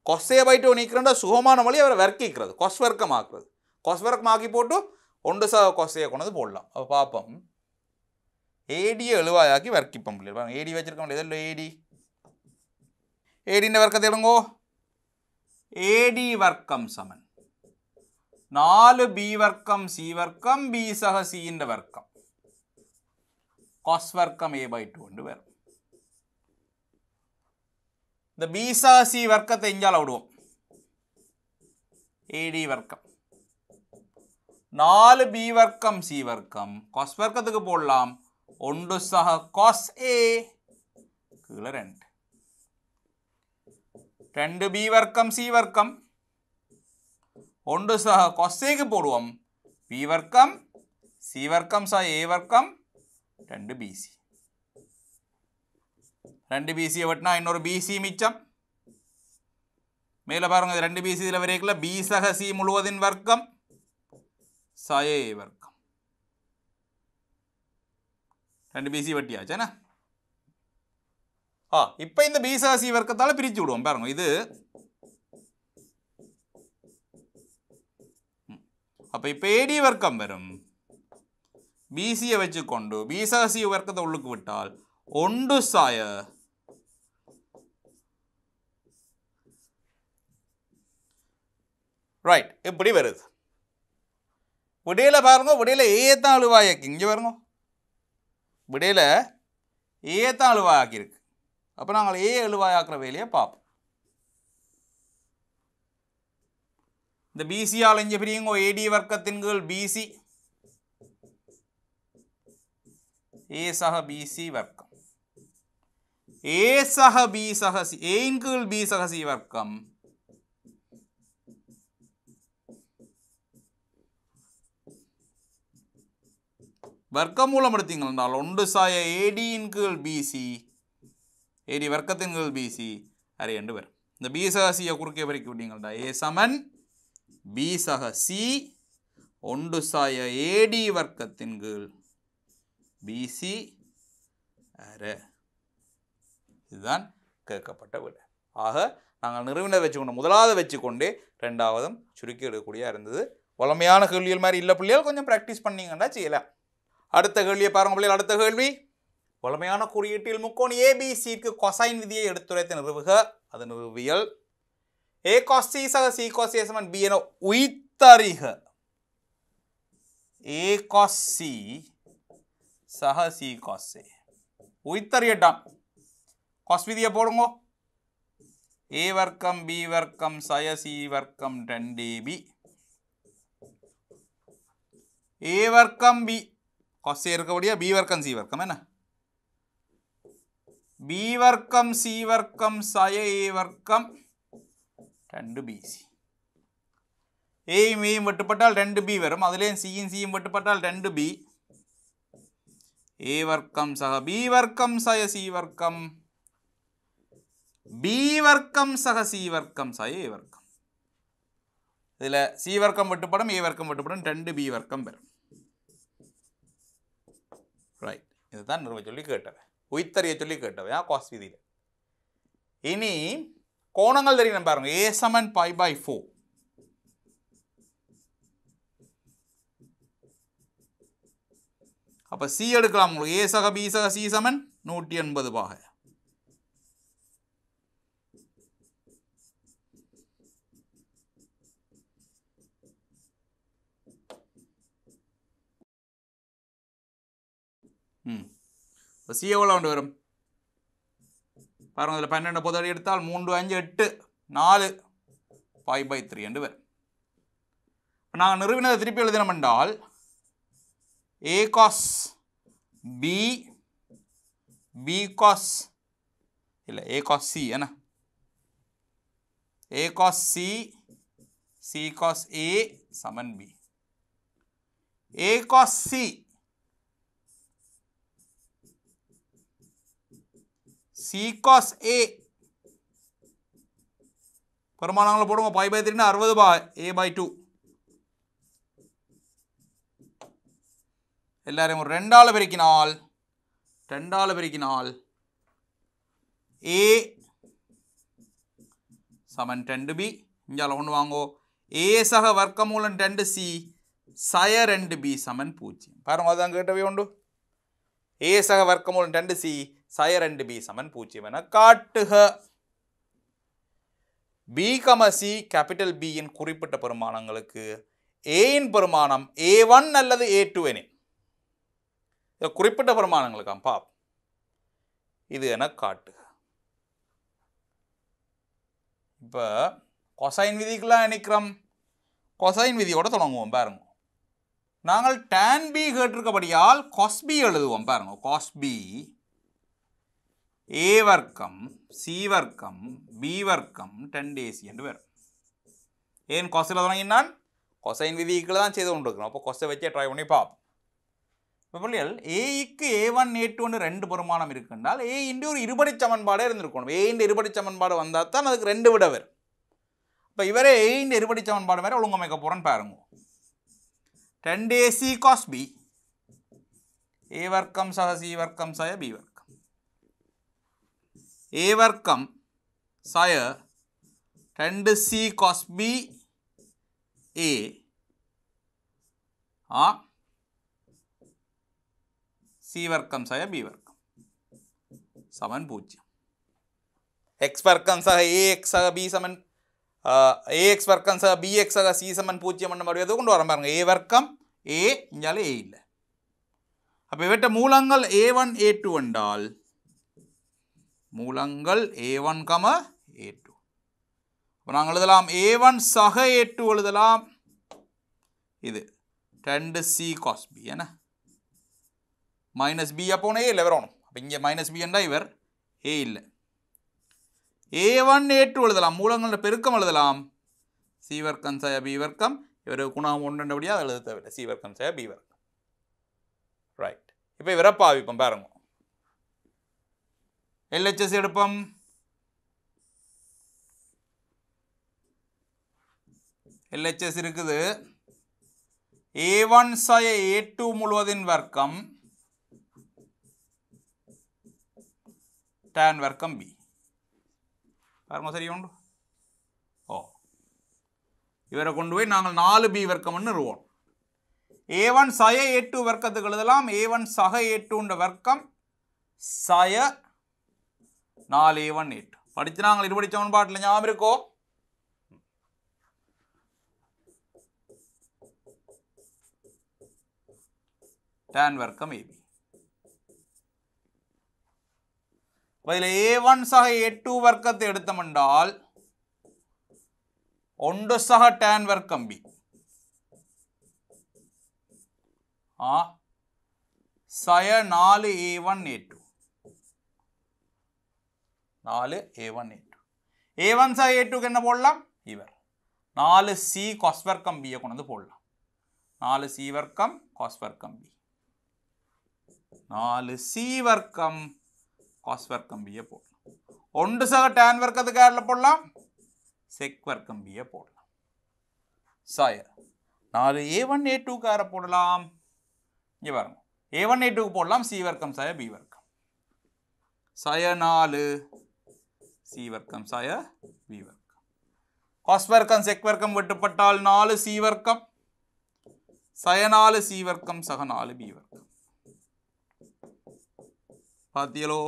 கொஸ்ஸே பை டூ நீக்கிறோம்னா சுகமான வழி அவரை வர்க்கிக்கிறது கொஸ் ஆக்குறது கொஸ் ஆக்கி போட்டு ஒன்று ச கொஸ்ஸையை கொண்டு போடலாம் அப்போ பார்ப்போம் ஏடியை எழுவாயாக்கி வர்க்கிப்போம் இல்லை ஏடி வச்சுருக்கோம் இல்லை ஏடி ഏഡിൻ്റെ വർക്കത്തെ തുടങ്ങോ എ ഡി വർക്കം സമൻ നാല് ബി വർക്കം സി വർക്കം ബി സഹ സിൻ്റെ വർക്കം കോസ് വർക്കം എ ബൈ ടു കൊണ്ട് വരും இந்த பீசா சி வர்க்கத்தை இங்கால விடுவோம் ஏடி வர்க்கம் நாலு பி வர்க்கம் சி வர்க்கம் காஸ் வர்க்கத்துக்கு போடலாம் ஒன்று சக காஸ் ஏ கீழே ரெண்டு ரெண்டு பி வர்க்கம் சி வர்க்கம் ஒன்று കൊസേക്ക് പോടുവം ബി വർക്കം സി വർക്കം സ എ വർക്കം രണ്ട് ബി സി ரெண்டு பிசியை வெட்டினா இன்னொரு பிசி மிச்சம் மேலே பாருங்க ரெண்டு பிசி இதில் வரைக்கல பி சக சி முழுவதின் வர்க்கம் சயே வர்க்கம் ரெண்டு பிசி வெட்டியாச்சு என்ன ஆ இப்போ இந்த பிசாசி வர்க்கத்தால் பிரித்து விடுவோம் பாருங்க இது அப்போ இப்போ ஏடி வர்க்கம் வரும் பிசியை வச்சு கொண்டு பிசாசி வர்க்கத்தை உள்ளுக்கு விட்டால் ஒன்று சாய ரைட் இப்படி வருது விடையில் பாருங்க விடையில் ஏ தான் இங்கே பாருங்க விடையில் ஏ தான் அழுவாக்கியிருக்கு அப்போ நாங்கள் ஏ எழுவாயாக்குற வேலையை பார்ப்போம் இந்த பிசியால் இங்கே பிரியுங்கோ ஏடி வர்க்கத்தின் கீழ் பிசி ஏ சக பிசி வர்க்கம் ஏ சக பி சக சி ஏன் கீழ் பி சக சி வர்க்கம் வர்க்கம் மூலம் எடுத்தீங்கன்னா ஒன்று சாய ஏடியின் கீழ் பிசி ஏடி வர்க்கத்தின்கள் பிசி அரே என்று பேர் இந்த பி சகசியை குறுக்கே வரைக்கும் விட்டீங்கள்டா ஏ சமன் பி சக சி ஒன்று சாய ஏடி வர்க்கத்தின் கீழ் பிசி அர இதுதான் கேட்கப்பட்ட விட ஆக நாங்கள் நிறுவனை வச்சுக்கொண்டு முதலாவது வச்சுக்கொண்டு ரெண்டாவதும் சுருக்கி எடுக்கக்கூடிய இருந்தது வளமையான கேள்விகள் மாதிரி இல்லை பிள்ளைகள் கொஞ்சம் ப்ராக்டிஸ் பண்ணிங்கன்னா செய்யலாம் அடுத்த கேள்வியை பாருங்கள் பிள்ளைகள் அடுத்த கேள்வி வளமையான குறியீட்டில் முக்கோணி ஏபிசிக்கு கொசைன் விதியை எடுத்துரைத்து நிறுவுக அது நிறுவியல் ஏ காஸ் சி சக சி காஸ் ஏ சமன் பி என உய்த்தறிக ஏ காஸ் சி சக சி காஸ் ஏ உய்த்தறியட்டான் காஸ் விதியை போடுங்க ஏ வர்க்கம் பி வர்க்கம் சய சி வர்க்கம் டென் ஏ வர்க்கம் பி காஸ் ஏ இருக்கபடியா பி வர்க்கம் சி வர்க்கம் என்ன ബി വർക്കം സി വർക്കം സയ എ വർക്കം രണ്ട് ബി സി എയും എയും വെട്ടപ്പെട്ടാൽ രണ്ട് ബി വരും അതിലെയും സിയും സിയും വെട്ടപ്പെട്ടാൽ രണ്ട് ബി എ വർക്കം സഹ ബി വർക്കം സയ സി വർക്കം ബി വർക്കം സഹ സി വർക്കം സയ എ വർക്കം ഇതിൽ സി വർക്കം വെട്ടപ്പെടും എ വർക്കം വെട്ടപ്പെടും രണ്ട് ബി വർക്കം വരും ரைட் இதுதான் நிறுவ சொல்லி கேட்டவன் உயித்தறிய சொல்லி கேட்டவையா காஸ் விதியில் இனி கோணங்கள் தெரியும் பாருங்க ஏ சமன் பை பை ஃபோர் அப்போ சி எடுக்கலாம் உங்களுக்கு ஏ சக பி சக சி சமன் நூற்றி எண்பது பாக இப்போ சி எவ்வளோ ஒன்று வரும் பாருங்கள் இதில் பன்னெண்டு பொது எடுத்தால் மூன்று அஞ்சு எட்டு நாலு ஃபைவ் பை த்ரீ என்று வரும் இப்போ நாங்கள் நிறுவினதை திருப்பி எழுதினோம் என்றால் A cos B B cos இல்லை ஏ காஸ் சி என்ன A cos C C cos A சமன் B A cos C C C cos A பெருமானங்களை போடுவோம் பாய் பை த்ரீனா அறுபது பா ஏ பை டു எல்லாரையும் ஒரு ரெண்டால் பெருக்கினால் ரெண்டால் பெருக்கினால் ஏ சமன் ரெண்டு பி இஞ்சால் ஒன்று வாங்கோ ஏ சக வர்க்கமூலம் ரெண்டு சி சய ரெண்டு பி சமன் பூஜ்ஜியம் பாருங்க அதான் கேட்டவே உண்டு ஏ சக வர்க்கமூலம் ரெண்டு சி சய ரெண்டு பி சமன் பூஜ்ஜியம் என காட்டுக பி கமசி கேபிட்டல் பியின் குறிப்பிட்ட பெருமானங்களுக்கு ஏயின் பெருமானம் ஏ ஒன் அல்லது ஏ டூ எனின் இது குறிப்பிட்ட பெருமானங்களுக்காம் பாப் இது என காட்டுக இப்போ கொசைன் விதிக்கெலாம் நினைக்கிறோம் கொசைன் விதியோட தொடங்குவோம் பாருங்க நாங்கள் டேன் பி கேட்டிருக்கபடியால் காஸ்பி எழுதுவோம் பாருங்க காஸ்பி ஏ வர்க்கம் சி வர்க்கம் பி வர்க்கம் டென் ஏசி என்று வரும் ஏன் கொசையில் தொடங்கினான் கொசைன் விதிகளை தான் செய்து கொண்டிருக்கிறோம் அப்போ கொசை வச்சே ட்ரை பண்ணி பார்ப்போம் இப்போ பிள்ளைகள் ஏஇக்கு ஏ ஒன் ஏ டூ ரெண்டு பெருமானம் இருக்குன்றால் ஏ இன்று ஒரு இருபடி சமன்பாடே இருந்திருக்கணும் ஏயின் இருபடி சமன்பாடு வந்தால் தான் அதுக்கு ரெண்டு விட வரும் இப்போ இவரே ஏயின் இருபடி சமன்பாடு வேறு ஒழுங்கமைக்க போகிறோன்னு பாருங்க tan AC cos B A வர்க்கம் சி வர்க்கம் சய பி வர்க்கம் A വർക്കം സയർ രണ്ട് സി കോസ് ബി എ ആ സി വർക്കം സഹ ബി വർക്കം സമൻ പൂജ്യം എക്സ് വർക്കം സഹ എ എക്സ് സഹ ബി സമൻ എ എക്സ് വർക്കം സഹ ബി എക്സ് സഹ സി സമൻ പൂജ്യം എന്ന മറുപടി അതുകൊണ്ട് പറയാൻ പാരുங்க എ വർക്കം എ ഇഞ്ഞാൽ എ ഇല്ല അപ്പോൾ ഇവറ്റ മൂലങ്ങൾ എ വൺ എ ടു ഉണ്ടാൽ மூலங்கள் ஏ ஒன் கம ஏ டூ இப்போ நாங்கள் எழுதலாம் ஏ ஒன் சக ஏ டூ எழுதலாம் இது ரெண்டு சி காஸ் பி என்ன மைனஸ் பி அப்போனே ஏல வரணும் அப்போ இங்கே மைனஸ் பி என்றால் இவர் ஏ இல்லை ஏ ஒன் ஏ டூ எழுதலாம் மூலங்கள பெருக்கம் எழுதலாம் சி வர்க்கம் சய பி வர்க்கம் இவர் குணம் ஒன்றுண்டபடியாக அதை எழுத தேவையில்லை சி வர்க்கம் சய பி வர்க்கம் ரைட் இப்போ இவரை பாவிப்போம் பாருங்க LHS എച്ച് LHS இருக்குது A1 சாய A2 முழுவதின் வர்க்கம் tan வர்க்கம் B பாருங்க சரி உண்டு ஓ இவரை கொண்டு போய் நாங்கள் நாலு பி வர்க்கம்னு நிறுவோம் ஏ ஒன் சய ஏ டூ வர்க்கத்துக்கு எழுதலாம் ஏ ஒன் சக ஏ டூன்ற வர்க்கம் சய நாலு ஒன் எயிட் படித்து நாங்கள் இருபடி சமன்பாட்டில் ஞாபகம் இருக்கோ ടാൻ വർക്കം എ ബി അപ്പോൾ ഇതിൽ എ വൺ സഹ എ ടു വർക്കത്തെ എടുത്തമുണ്ടാൽ ഒണ്ട് സഹ ടാൻ വർക്കം ബി ആ സയ നാല് എ വൺ എ ടു நாலு A one A two A one சார் ஏ டூக்கு என்ன போடலாம் இவர் நாலு சி காஸ் வர்க்கம் பியை கொண்டு வந்து போடலாம் நாலு சி வர்க்கம் காஸ் வர்க்கம் பி நாலு சி வர்க்கம் காஸ் வர்க்கம் பியை போடலாம் ஒன்று சார் டேன் வர்க்கத்துக்கு யாரில் போடலாம் செக் வர்க்கம் பியை போடலாம் சாயர் நாலு ஏ ஒன் ஏ டூக்கு யாரை போடலாம் இங்கே பாருங்க ஏ ஒன் ஏ டூக்கு போடலாம் சி வர்க்கம் சாய பி வர்க்கம் சாய நாலு சி வர்க்கம் சாய பி வர்க்கம் காஸ் வர்க்கம் செக் வர்க்கம் வெட்டுப்பட்டால் நாலு சி வர்க்கம் சய நாலு சி வர்க்கம் சக நாலு பி வர்க்கம் பாத்தியலோ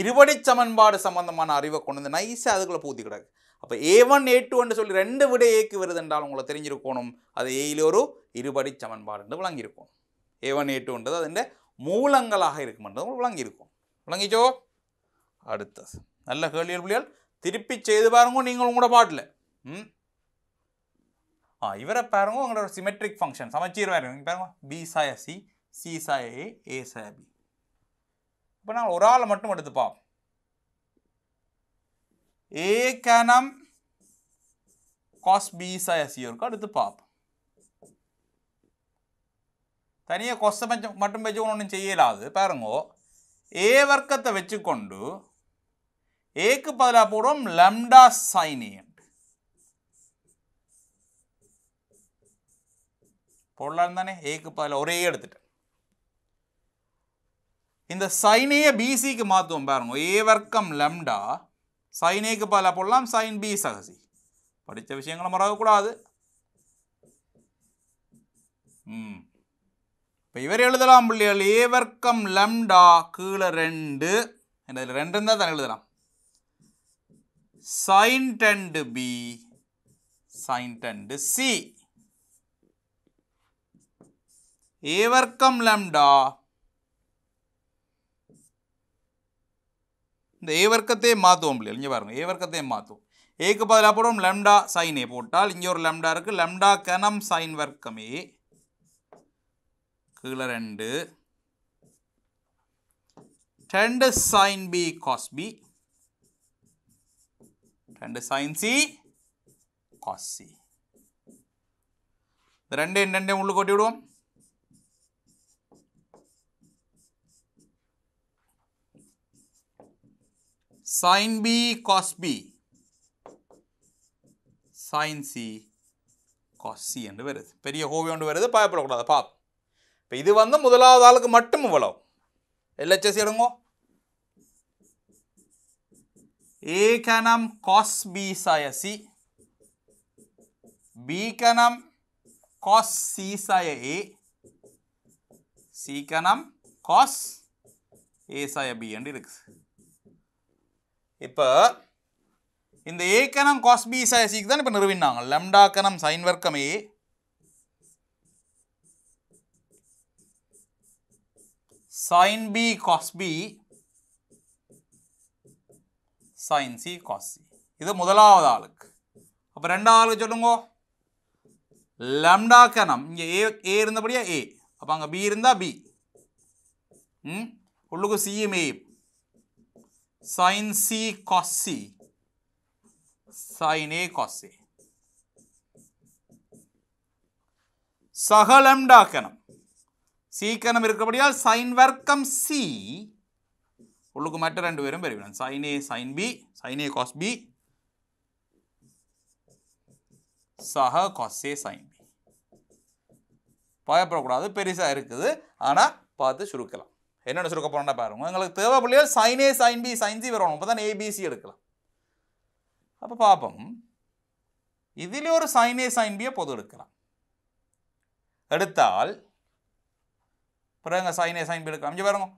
இருபடி சமன்பாடு சம்பந்தமான அறிவை கொண்டு வந்து நைஸாக அதுக்குள்ளே பூத்தி கிடக்கு அப்போ ஏ ஒன் ஏ டூன்னு சொல்லி ரெண்டு விட ஏக்கு வருது என்றால் உங்களை தெரிஞ்சிருக்கணும் அது ஏயில் ஒரு இருபடி சமன்பாடு என்று விளங்கியிருக்கும் ஏ ஒன் ஏ டூன்றது அதன் மூலங்களாக இருக்குமென்றது விளங்கியிருக்கும் விளங்கிச்சோ அடுத்தது நல்ல கேள்விகள் பிள்ளைகள் திருப்பி செய்து பாருங்க நீங்கள் உங்களோட பாட்டில் ம் ஆ இவரை பாருங்க உங்களோட சிமெட்ரிக் ஃபங்க்ஷன் சமைச்சீர் பாருங்க பாருங்க பி சாய சி சி சாய ஏ ஏ சாய பி இப்போ நான் ஒரு ஆளை மட்டும் எடுத்துப்பா ஏ கனம் காஸ் பி சாய சி இருக்கும் அடுத்து பார்ப்போம் தனியாக கொஸ்டை மட்டும் வச்சு ஒன்றும் செய்யலாது பாருங்கோ ஏ வர்க்கத்தை வச்சுக்கொண்டு ఏకు పదుల పూర్వం లెమ్డా సైన్ వేయండి பொருளாக தானே ஏக்கு பதில் ஒரே எடுத்துட்டேன் இந்த சைனையை பிசிக்கு மாற்றுவோம் பாருங்க ஏ வர்க்கம் லெம்டா சைனேக்கு பதிலாக போடலாம் சைன் பி சகசி படித்த விஷயங்களை மறக்கக்கூடாது ம் இப்போ இவர் எழுதலாம் பிள்ளைகள் ஏ வர்க்கம் லெம்டா கீழே ரெண்டு இதில் ரெண்டு இருந்தால் தான் எழுதலாம் sint and b sint and c a வர்க்கம் lambda இந்த ஏ வர்க்கத்தை மாற்றுவோம் பிள்ளைகள் இங்கே பாருங்கள் ஏ வர்க்கத்தை மாற்றுவோம் ஏக்கு பதில் போடுவோம் லெம்டா சைன் ஏ போட்டால் இங்கே ஒரு லெம்டா இருக்குது லெம்டா கனம் சைன் வர்க்கம் ஏ கீழே ரெண்டு ரெண்டு சைன் பி காஸ் பி ரெண்டு சைன் రెండు సైన్ సి కాస్ సి ரெண்டு உள்ள கொட்டி விடுவோம் sin B cos B sin C cos C என்று வருது பெரிய ஹோவி ஒன்று வருது பயப்படக்கூடாது பாப் இப்போ இது வந்து முதலாவது ஆளுக்கு மட்டும் இவ்வளவு எல்ஹெச்எஸ் எடுங்கோ ஏகனம் කොස් B සයසි බීකනම් කොස් C සය A சீக்கனம் cos A சாய B என்று இருக்கு இப்போ இந்த ஏகனம் cos B சாய Cக்கு தான் இப்போ நிறுவினாங்க லம்டாக்கனம் சைன் வர்க்கம் A sin B cos B sin C cos C இது முதலாவது ஆளுக்கு அப்போ ரெண்டாவது ஆளுக்கு சொல்லுங்க லம்டா கனம் இங்கே ஏ ஏ இருந்தபடியா ஏ அப்போ அங்கே பி இருந்தால் பி ம் உள்ளுக்கு சியும் A sin C cos C sign A cos C சக லம்டா கனம் சீக்கணம் சைன் வர்க்கம் சி ഉള്ളുക്ക് മറ്റു രണ്ടുപേരും വരും sin A sin B sin A cos B சஹ கொசே சைன் பி பயப்படக்கூடாது பெருசாக இருக்குது ஆனால் பார்த்து சுருக்கலாம் என்னென்ன சுருக்க போகிறோம்னா பாருங்க எங்களுக்கு தேவை பிள்ளைகள் சைனே சைன் பி சைன் சி வரணும் அப்போ தான் ஏபிசி எடுக்கலாம் அப்போ பார்ப்போம் இதில் ஒரு சைனே சைன் பியை பொது எடுக்கலாம் எடுத்தால் பிறகு சைனே சைன் பி எடுக்கலாம் இங்கே பாருங்க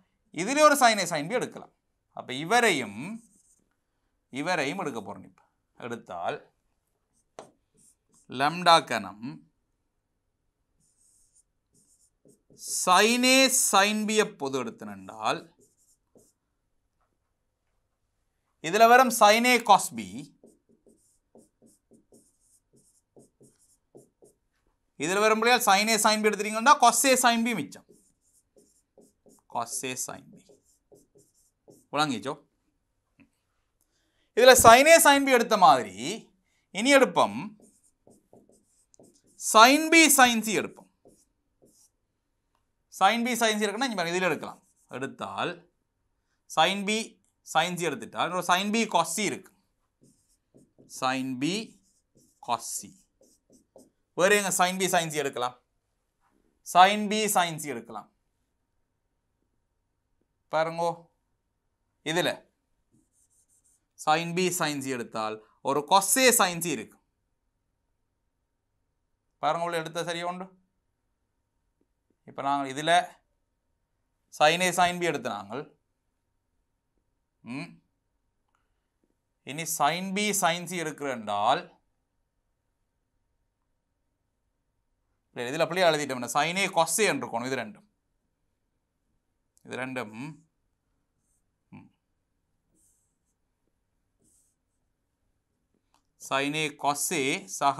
இதிலே ஒரு சைனை சைன் பி எடுக்கலாம் அப்போ இவரையும் இவரையும் எடுக்க போகிறோம் இப்போ எடுத்தால் லம்டா கணம் சைனே சைன் பியை பொது எடுத்துனென்றால் இதில் வரும் சைனே காஸ்பி இதில் வரும் பிள்ளைகள் சைனே சைன் பி எடுத்துட்டீங்கன்னா கொஸ்ஸே சைன் பி மிச்சம் காசே சைன் பி விளங்கிச்சோ இதில் சைனே சைன் பி எடுத்த மாதிரி இனி எடுப்பம் சைன் பி sin C எடுப்போம் சைன் பி sin C இருக்குன்னா இங்கே இதில் எடுக்கலாம் எடுத்தால் சைன் பி sin C எடுத்துட்டால் ஒரு சைன் பி காஸ் சி இருக்கு சைன் பி cos C வேறு எங்க சைன் பி சைன் எடுக்கலாம் சைன் பி sin C எடுக்கலாம் பாருங்கோ இதில் சைன் பி சைன் சி எடுத்தால் ஒரு கொசே சைன் சி இருக்கும் பாருங்க எடுத்த சரியா உண்டு இப்போ நாங்கள் இதில் சைன் ஏ சைன் பி எடுத்து நாங்கள் இனி சைன் பி சைன் சி இருக்கிற என்றால் இதில் அப்படியே எழுதிட்டோம்னா சைனே கொசே என்று இது ரெண்டும் இது ரெண்டும் sin A cos A සහ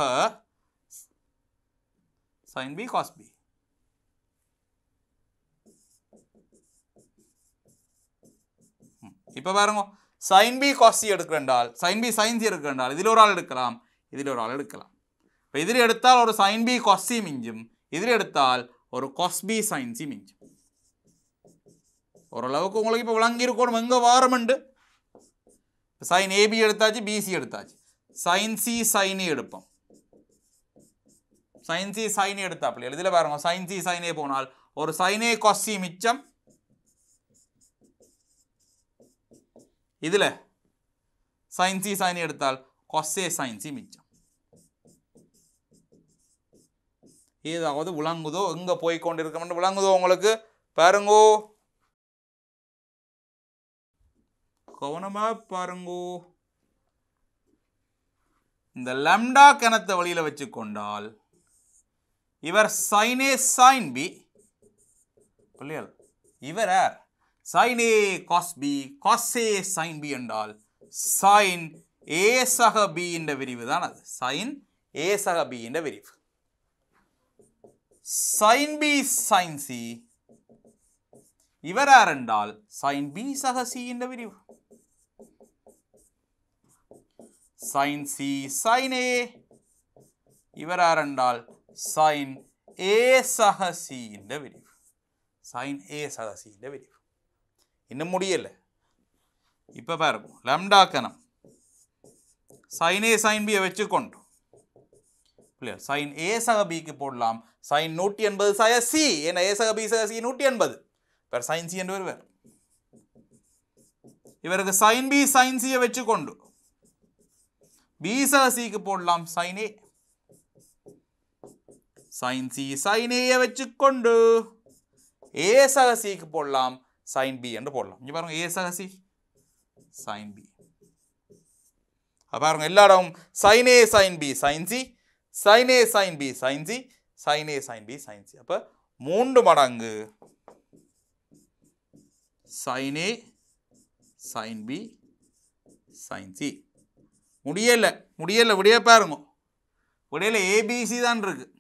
sin B cos B இப்போ பாருங்க sin B cos C எடுக்கிறண்டால் sin B sin C எடுக்கிறண்டால் இதில் ஒரு ஆள் எடுக்கலாம் இதில் ஒரு ஆள் எடுக்கலாம் இப்போ இதில் எடுத்தால் ஒரு sin B cos C மிஞ்சும் இதில் எடுத்தால் ஒரு cos B sin C மிஞ்சும் ஓரளவுக்கு உங்களுக்கு இப்போ விளங்கியிருக்கணும் எங்கே வாரமெண்டு சைன் ஏபி எடுத்தாச்சு பிசி எடுத்தாச்சு சைன் சி சைன் எடுப்போம் சைன் சி சைனே எடுத்தாப்பில் எழுதியில் பாருங்க சைன் சி சைனே போனால் ஒரு சைனே கொஸ்டி மிச்சம் இதில் சைன் சி சைனே எடுத்தால் கொஸ்ஸே சைன் சி மிச்சம் ஏதாவது விளங்குதோ எங்கே போய் கொண்டு விளங்குதோ உங்களுக்கு பாருங்கோ கவனமா பாருங்கோ இந்த லம்டா கணத்தை வழியில் வச்சு கொண்டால் இவர் சைனே சைன் பி புள்ளியல் இவர் சைனே காஸ் பி காசே சைன் பி என்றால் சைன் ஏ சக பி என்ற விரிவு தான் அது சைன் ஏ சக பி என்ற விரிவு சைன் பி சைன் சி இவர் யார் என்றால் சைன் பி சக சி என்ற விரிவு sin C sin A இவராரென்றால் sin A சக C இந்த விரிவு sin A சக C இந்த விரிவு இன்னும் முடியலை இப்போ பாருங்க lambda கணம் sin A sin B வெச்சுக்கொண்டு sin A சக B பிக்கு போடலாம் sin 180 எண்பது சக சி ஏன்னா ஏ சக B சக C 180 எண்பது sin C என்று வருவார் இவருக்கு sin B sin C வெச்சுக்கொண்டு பிசால சிக்கு போடலாம் sin A sin C sin ஏயை வச்சுக்கொண்டு ஏ சக சிக்கு போடலாம் சைன் பி என்று போடலாம் இங்கே பாருங்க ஏ சக சி சைன் பி பாருங்க எல்லா இடமும் sin A sin B sin C sign A sin B sin C sign A sin B sin C அப்போ மூன்று மடங்கு sin A sin B sin C முடியலை முடியலை விடிய பாருங்க விடையில் ஏபிசி தான் இருக்குது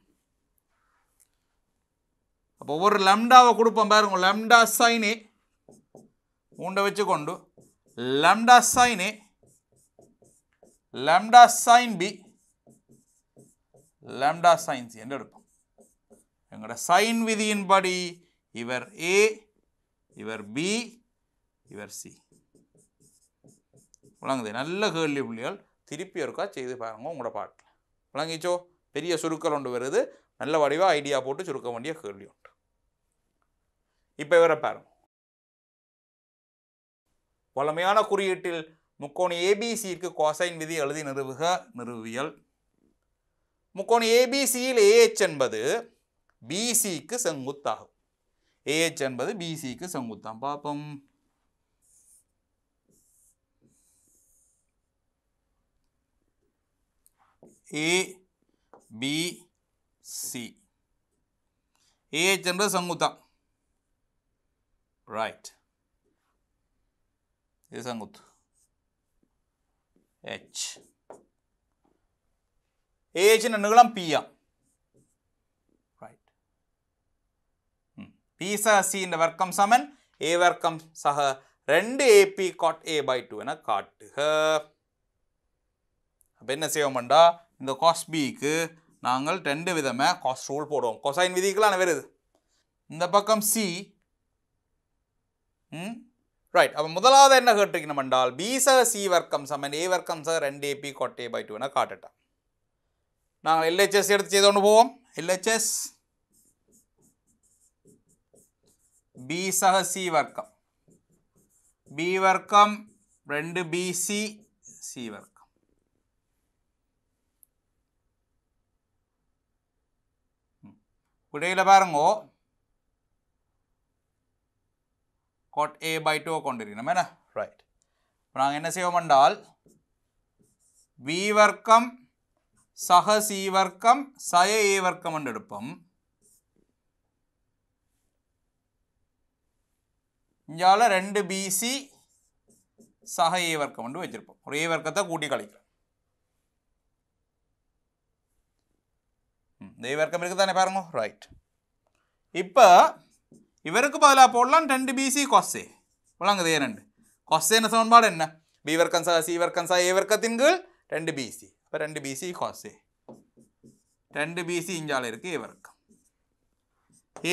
அப்போ ஒவ்வொரு லம்டாவை கொடுப்போம் பாருங்க லம்டா சைனே வச்சு கொண்டு லம்டா சைனே lambda sin B lambda sin C என்று எடுப்போம் எங்களோட சைன் விதியின்படி இவர் ஏ இவர் பி இவர் சி விளங்குது நல்ல கேள்வி புள்ளிகள் திருப்பி ஒருக்கா செய்து பாருங்க உங்களோட பாட்டில் விளங்கிச்சோ பெரிய சுருக்கல் ஒன்று வருது நல்ல வடிவாக ஐடியா போட்டு சுருக்க வேண்டிய கேள்வி உண்டு இப்போ இவரை பாருங்க பழமையான குறியீட்டில் முக்கோணி ஏபிசிக்கு கோசைன் விதி எழுதி நிறுவுக நிறுவியல் முக்கோணி ஏபிசியில் ஏஹெச் என்பது பிசிக்கு செங்குத்தாகும் ஏஹெச் என்பது பிசிக்கு செங்குத்தான் பார்ப்போம் ஏபிசி ஏஹெச் என்பது சங்குத்தான் ரைட் இது சங்குத் ஹெச் ஏஹெச்சின் நீளம் பியா ரைட் பி சக சின்ற வர்க்கம் சமன் ஏ வர்க்கம் சக ரெண்டு AB cot A by two என காட்டுக அப்போ என்ன செய்வோம்டா இந்த காஸ் பிக்கு நாங்கள் ரெண்டு விதமாக காஸ் ரூல் போடுவோம் கொசைன் விதிக்கெல்லாம் வருது இந்த பக்கம் சி ம் ரைட் அப்போ முதலாவது என்ன கேட்டிருக்கணும் என்றால் பி சார் சி வர்க்கம் அண்ட் ஏ வர்க்கம் சார் ரெண்டு ஏபி கொட்டே பை டூனா காட்டுட்டேன் நாங்கள் எல்ஹெச்எஸ் எடுத்து செய்தோன்னு போவோம் எல்ஹெச்எஸ் பி சக சி வர்க்கம் பி வர்க்கம் ரெண்டு பிசி சி வர்க்கம் இடையில் பாருங்கோ cot A by 2 கொண்டிருக்கிறோம் என்ன ரைட் இப்போ நாங்கள் என்ன செய்வோம் என்றால் வி வர்க்கம் சக சி வர்க்கம் சய ஏ வர்க்கம் என்று எடுப்போம் இங்கால ரெண்டு பிசி சக ஏ வர்க்கம் என்று வச்சிருப்போம் ஒரு ஏ வர்க்கத்தை கூட்டி கழிக்கிறோம் இவருக்கம் இருக்குது தானே பாருங்க ரைட் இப்போ இவருக்கு பதிலாக போடலாம் ரெண்டு பிசி கொஸ்ஸே விளங்குது ரெண்டு கொஸ்ஸேன்னு சமன்பாடு என்ன பி வர்க்கம் சா சி வர்க்கம் சா ஏ வர்க்கத்தின் கீழ் ரெண்டு பிசி அப்போ ரெண்டு பிசி கொஸ்ஸே ரெண்டு பிசி இஞ்சால இருக்குது ஏ வர்க்கம்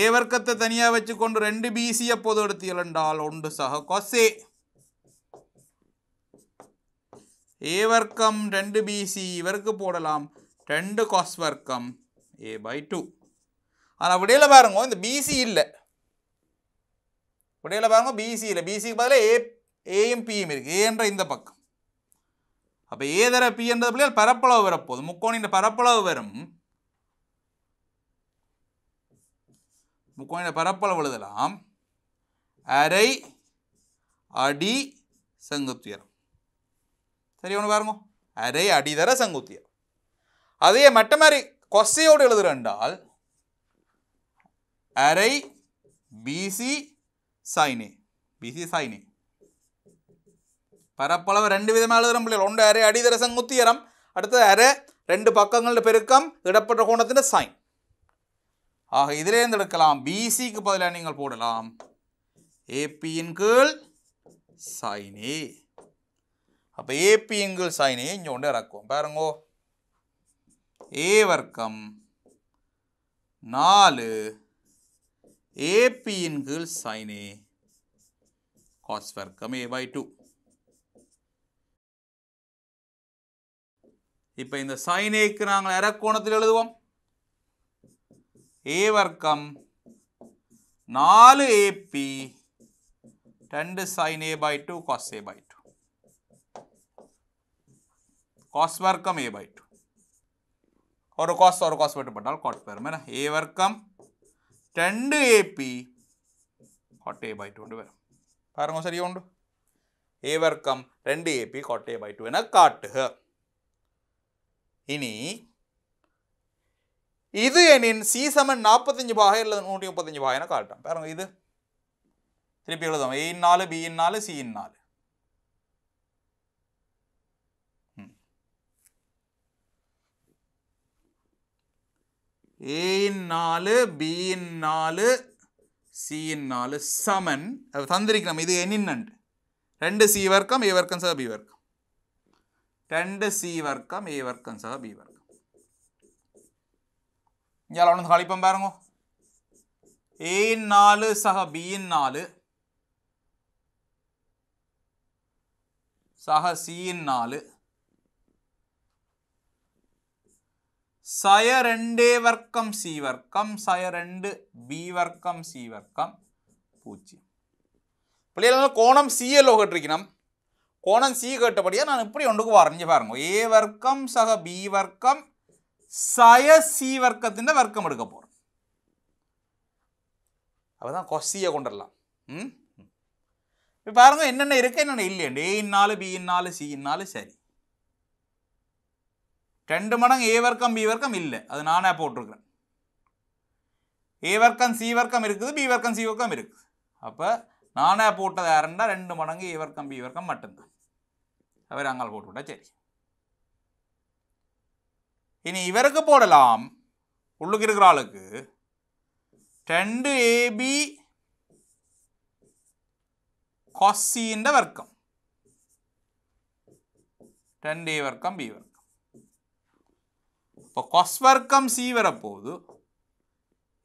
ஏ வர்க்கத்தை தனியாக வச்சுக்கொண்டு ரெண்டு பிசியை பொது எடுத்தியலண்டால் ஒன்று சக கொஸ்ஸே ஏ வர்க்கம் ரெண்டு பிசி இவருக்கு போடலாம் ரெண்டு காஸ் வர்க்கம் ஏ பை டூ ஆனால் விடையில் பாருங்க இந்த பிசி இல்லை விடையில் பாருங்க பிசி இல்லை பிசிக்கு பதிலாக ஏ ஏயும் இருக்கு இருக்குது என்ற இந்த பக்கம் அப்போ a தர p என்றது பிள்ளைகள் பரப்பளவு வரப்போகுது இந்த பரப்பளவு வரும் முக்கோணின் பரப்பளவு எழுதலாம் அரை அடி செங்குத்துயரம் சரி ஒன்று பாருங்க அரை அடிதர செங்குத்தியர் அதையே மற்ற மாதிரி கொசையோடு எழுதுறேன்டால் அரை பிசி சைனே பிசி சைனே பரப்பளவு ரெண்டு விதமாக எழுதுகிறோம் பிள்ளைகள் ஒன்று அரை அடிதரசம் குத்தியரம் அடுத்தது அரை ரெண்டு பக்கങ്ങളുടെ பெருக்கம் இடப்பட்ட கோணத்தின் சைன் ஆக இதிலே எடுக்கலாம் பிசிக்கு பதிலாக நீங்கள் போடலாம் ஏபியின் கீழ் சைனே அப்போ ஏபியின் கீழ் சைனே இங்கே ஒன்று இறக்குவோம் பாருங்கோ ஏ வர்க்கம் நாலு ஏபியின் கீழ் சைன் ஏ காஸ் வர்க்கம் ஏ பை டூ இப்போ இந்த சைன் ஏக்கு நாங்கள் இறக்கோணத்தில் எழுதுவோம் ஏ வர்க்கம் நாலு ஏபி ரெண்டு sign A by two cos A by two cos வர்க்கம் ஏ பை டூ और कॉस और कॉस बटे बटाल कॉट स्क्वायर में ना ए வர்க்கம் 2ap cot பை டூ 2 வரும் பாருங்க சரி உண்டு ஏ வர்க்கம் 2ap cot a by two என காட்டு இனி இது என்னின் சி சமன் நாற்பத்தஞ்சு பாகை இல்லை நூற்றி முப்பத்தஞ்சு பாகை என காட்டும் பாருங்க இது திருப்பி எழுதுவோம் ஏயின் நாலு பியின் நாலு சியின் நாலு ஏயின் நாலு பியின் நாலு சியின் நாலு சமன் தந்திருக்கிறோம் இது எனின்னண்டு ரெண்டு சி வர்க்கம் ஏ வர்க்கம் சக பி வர்க்கம் ரெண்டு சி வர்க்கம் ஏ வர்க்கம் సహా பி வர்க்கம் இங்கே ఉన్నది కళిపం பாருங்க ஏயின் நாலு சக பியின் நாலு சக சியின் நாலு സയ രണ്ടേ വർക്കം സി വർക്കം സയ രണ്ട് ബി വർക്കം സി വർക്കം പൂജ്യം പിള്ളേർ കോണം സി അല്ലോ കേട്ടിരിക്കണം കോണം സി കേട്ടപടിയാ ഞാൻ ഇപ്പടി ഉണ്ടെങ്കിൽ പറഞ്ഞു പറഞ്ഞു എ വർക്കം സഹ ബി വർക്കം സയ സി വർക്കത്തിൻ്റെ വർക്കം എടുക്ക പോകും അപ്പോൾ தான் கொசியை கொண்டுடலாம் ம் இப்போ பாருங்கள் என்னென்ன இருக்குது என்னென்ன இல்லையண்டு ஏ இன்னாலும் பி இன்னாலும் சி இன்னாலும் சரி ரெண்டு மடங்கு ஏ வர்க்கம் பி வர்க்கம் இல்லை அது நானே போட்டிருக்கிறேன் ஏ வர்க்கம் சி வர்க்கம் இருக்குது பி வர்க்கம் சி வர்க்கம் இருக்குது அப்போ நானே போட்டது யாருன்னா ரெண்டு மடங்கு ஏ வர்க்கம் பி வர்க்கம் மட்டும்தான் அவர் அங்கால் போட்டுவிட்டா சரி இனி இவருக்கு போடலாம் உள்ளுக்கு இருக்கிற ஆளுக்கு ரெண்டு ஏபி கொஸ்ஸின்ற வர்க்கம் ரெண்டு ஏ வர்க்கம் பி வர்க்கம் இப்போ కొస్వర్గం సి வரப்போகுது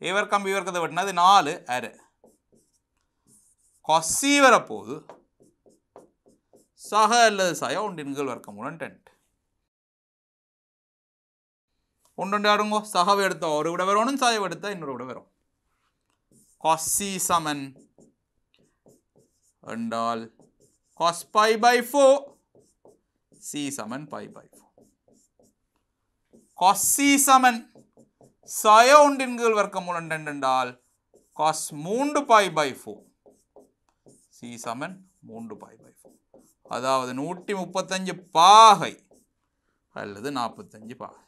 ఏ వర్గం బి వర్గం పెట్టిన అది నాలు అరే కాస్ సి வரப்போகுது சக அல்லது நிகழ் வர்க்கம் வர்க்கமுடன் டென்ட் ஒன்று ஒன்றுண்டு ஆடுங்கோ சகவை எடுத்தால் ஒரு விட வரும் சாயவை எடுத்தால் இன்னொரு விட வரும் சி சமன் என்றால் cos pi by four C சமன் பை பை ஃபோ சி சமன் பாய் பை அதாவது நூற்றி முப்பத்தஞ்சு பாகை அல்லது நாற்பத்தஞ்சு பாகை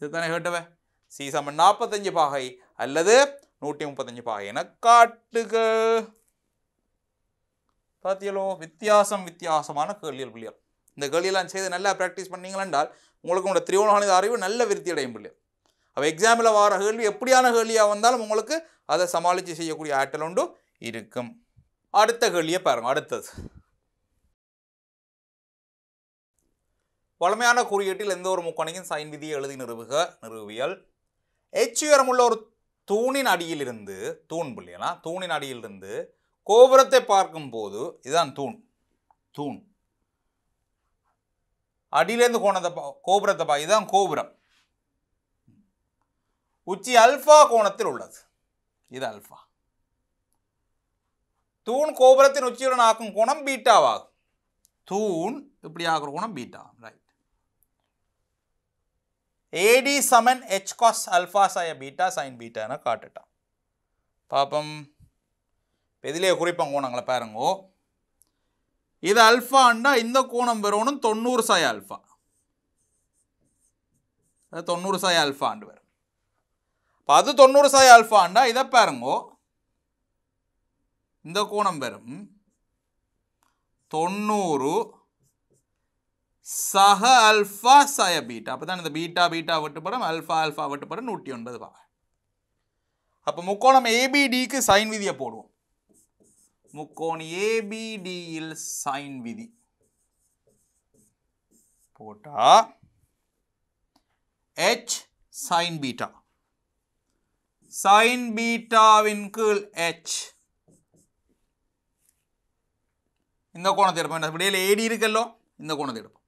இதுதானே கேட்டவ சி சமன் நாற்பத்தஞ்சு பாகை அல்லது நூற்றி முப்பத்தஞ்சு பாகை என காட்டுக பார்த்தியலோ வித்தியாசம் வித்தியாசமான கேள்வியல் புள்ளியல் இந்த கேள்வியெல்லாம் செய்து நல்லா ப்ராக்டிஸ் பண்ணீங்களா உங்களுக்கு உங்களோட திரிகோணானித அறிவு நல்ல விருத்தி அடையும் பிள்ளை அப்போ எக்ஸாமில் வர கேள்வி எப்படியான கேள்வியாக வந்தாலும் உங்களுக்கு அதை சமாளித்து செய்யக்கூடிய ஆற்றல் உண்டு இருக்கும் அடுத்த கேள்வியை பாருங்கள் அடுத்தது வளமையான குறியீட்டில் எந்த ஒரு முக்கோணையும் சைன் விதியை எழுதி நிறுவுக நிறுவியல் எச் உயரமுள்ள ஒரு தூணின் அடியில் இருந்து தூண் இல்லையா தூணின் அடியிலிருந்து கோபுரத்தை பார்க்கும்போது இதுதான் தூண் தூண் அடியிலேருந்து கோணத்தை கோபுரத்தை பா இதுதான் கோபுரம் உச்சி அல்ஃபா கோணத்தில் உள்ளது இது அல்ஃபா தூண் கோபுரத்தின் உச்சியுடன் ஆக்கும் கோணம் பீட்டாவாகும் தூண் இப்படி ஆகிற கோணம் பீட்டா ரைட் ஏடி சமன் ஹெச் காஸ் அல்ஃபா சாய பீட்டா சைன் பீட்டா என காட்டுட்டான் பாப்பம் இதிலே குறிப்பாங்க கோணங்களை பாருங்கோ இது അൽഫ இந்த கோணம் കോണം தொண்ணூறு சாய் அல்ஃபா தொண்ணூறு சாய் அல்ஃபாண்டு வரும் അൽഫ அது தொண்ணூறு சாய் அல்ஃபாண்டா இதை பாருங்கோ இந்த கோணம் வரும் தொண்ணூறு சஹ அல்ஃபா சய பீட்டா அப்போ தான் இந்த பீட்டா பீட்டா வெட்டுப்படம் அல்ஃபா அல்ஃபா வெட்டுப்படம் நூற்றி ஒன்பது பவர் அப்போ முக்கோணம் ஏபிடிக்கு சைன் விதியை போடுவோம் முக்கோணி ஏபிடியில் சைன் விதி போட்டா ஹெச் சைன் பீட்டா சைன் பீட்டாவின் கீழ் ஹெச் இந்த கோணத்தை எடுப்போம் இடையில ஏடி இருக்கல்லோ இந்த கோணத்தை எடுப்போம்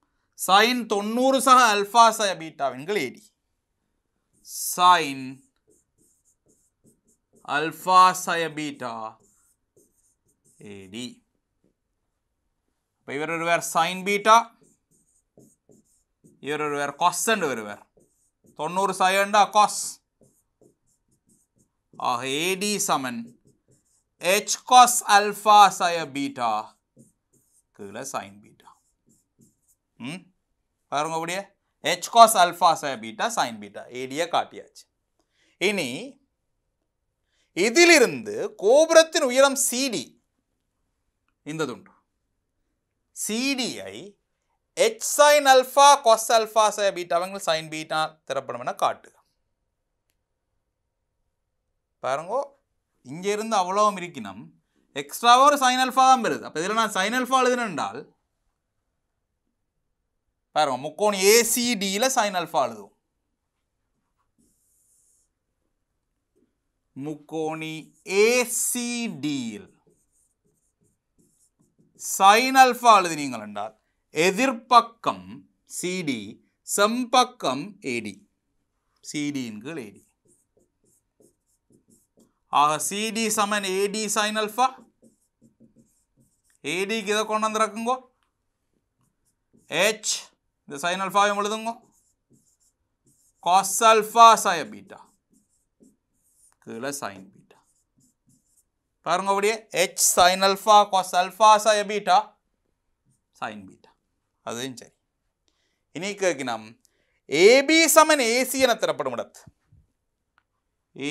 சைன் தொண்ணூறு சக அல்பா ச பீட்டாவின் கீழ் ஏடி சைன் அல்பா சய பீட்டா AD. அப்போ இவர் ஒருவர் சைன் பீட்டா இவர் ஒருவர் கொஸ்ன்னு ஒருவர் தொண்ணூறு சயண்டா காஸ் ஆக ஏடி சமன் ஹெச் காஸ் அல்ஃபா சய பீட்டா கீழே சைன் பீட்டா ம் பாருங்க அப்படியே ஹெச் காஸ் அல்ஃபா சய பீட்டா சைன் பீட்டா ஏடியை காட்டியாச்சு இனி இதிலிருந்து கோபுரத்தின் உயரம் சிடி ఇందదుండు சிடிஐ H sin alpha cos alpha சை பீட்டாவங்கள் சைன் பீட்டா திறப்படம் காட்டு காட்டுக இங்கே இங்கேருந்து அவ்வளவும் இருக்கணும் எக்ஸ்ட்ராவாக ஒரு சைன் அல்ஃபா அப்போ இதில் நான் சைன் அல்ஃபா எழுதுனேன்றால் பாருங்க முக்கோணம் ஏசிடியில் சைன் அல்ஃபா எழுதுவோம் முக்கோனி ஏசிடியில் சைன் அல்ஃபா எழுதினீங்கள் என்றால் எதிர்ப்பக்கம் சிடி செம்பக்கம் ஏடி சிடியின் கீழ் ஏடி ஆக சிடி சமன் ஏடி சைன் அல்ஃபா ஏடிக்கு இதை கொண்டு வந்துருக்குங்கோ ஹெச் இந்த சைன் அல்ஃபாவையும் எழுதுங்கோ காஸ் அல்ஃபா சய பீட்டா கீழே சைன் பாருங்க அப்படியே H sin alpha cos alpha sin beta sin beta அதுவும் சரி இனிக்கு நாம் എ சமன் സമൻ എ സി എന്ന തരപ്പെടും ഇടത്ത്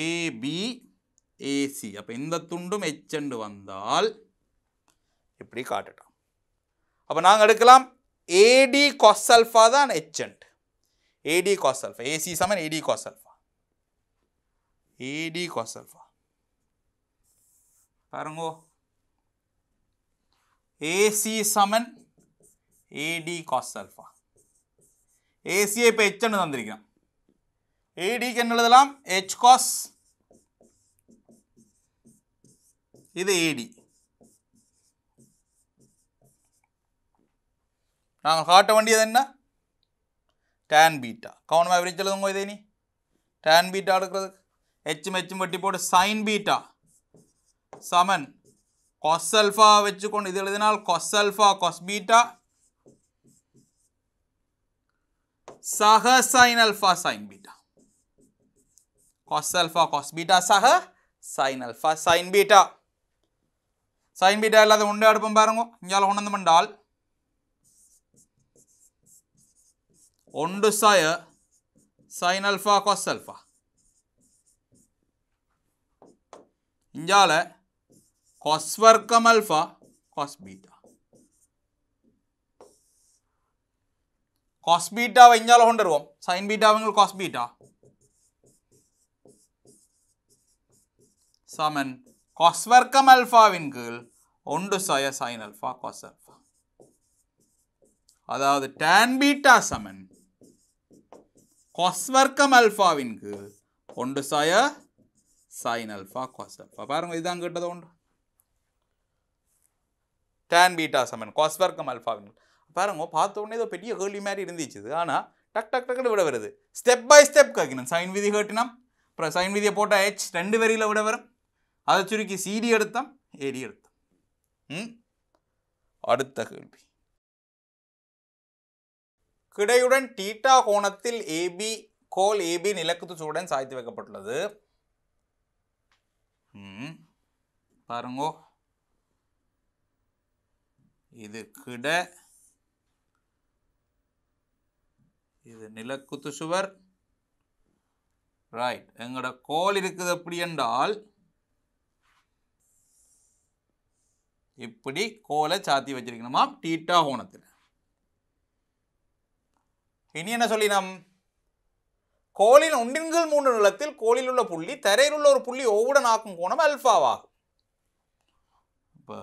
എ இந்த துண்டும் സി അപ്പം வந்தால் இப்படி ഉണ്ട് വന്നാൽ ഇപ്പടി കാട്ടട്ടോ അപ്പം നാങ്ക എടുക്കലാം എ தான் H ഉണ്ട് AD cos alpha AC சமன் AD cos alpha AD cos alpha പറങ്ങോ എ സി സമൻ A D cos alpha A C ഇപ്പം എച്ച് എന്ന് തന്നിരിക്കണം എ ഡിക്ക് എന്നുള്ളതെല്ലാം എച്ച് കോസ് ഇത് എ ഡി ഹാർട്ട് വണ്ടി തന്നെ ടാൻ ബീറ്റ കോൺ ആവറേജ് ഉള്ളത് ടാൻ ബീറ്റ എടുക്കുന്നത് എച്ചും എച്ചും വെട്ടിപ്പോട്ട് സൈൻ ബീറ്റ சமன் കൊസ് അൽഫ இது எழுதினால் cos alpha cos beta சக sin alpha sin beta cos alpha cos beta சக sin alpha sin beta sin beta எல்லாது உண்டை அடுப்பம் അടുപ്പം இங்கால் ഇയാൾ ഉണ്ടെന്ന് പണ്ടാൽ சாய sin alpha cos alpha alpha cos वर्कम alpha cos beta cos beta వెంజాల కొండరువం sin बीटा వెంగల్ cos बीटा സമൻ cos വർക്കം അൽഫാവിൻകീൾ ഒണ്ടു സയ സൈൻ അൽഫ കോസ് അൽഫ அதாவது tan பீட்டா சமன் cos வர்க்கம் அல்ஃபாவின் கீழ் ஒன்று சாய sin அல்ஃபா cos அல்ஃபா பாருங்க இதுதான் கேட்டது ஒன்று டேன் பீட்டா சமன் காஸ்வர்க்கம் அல்ஃபாவின் பாருங்க பார்த்த உடனே ஏதோ பெரிய கேள்வி மாதிரி இருந்துச்சு ஆனால் டக் டக் டக்குனு விட வருது ஸ்டெப் பை ஸ்டெப் கேட்கணும் சைன் விதி கேட்டினம் அப்புறம் சைன் விதியை போட்டால் ஹெச் ரெண்டு வரியில் விட வரும் அதை சுருக்கி சிடி எடுத்தோம் ஏடி எடுத்தோம் ம் அடுத்த கேள்வி கிடையுடன் டீட்டா கோணத்தில் ஏபி கோல் ஏபி நிலக்குத்து சூடன் சாய்த்து வைக்கப்பட்டுள்ளது பாருங்கோ இது கிட இது நிலக்குத்து சுவர் ரைட் எங்களோட கோல் இருக்குது அப்படி என்றால் இப்படி கோலை சாத்தி வச்சிருக்கணுமா டீட்டா கோணத்தில் இனி என்ன சொல்லினோம் கோலின் ஒன்றின்கள் மூன்று நிலத்தில் கோலில் உள்ள புள்ளி தரையில் உள்ள ஒரு புள்ளி ஒவ்வொரு நாக்கும் கோணம் அல்ஃபாவாகும் இப்போ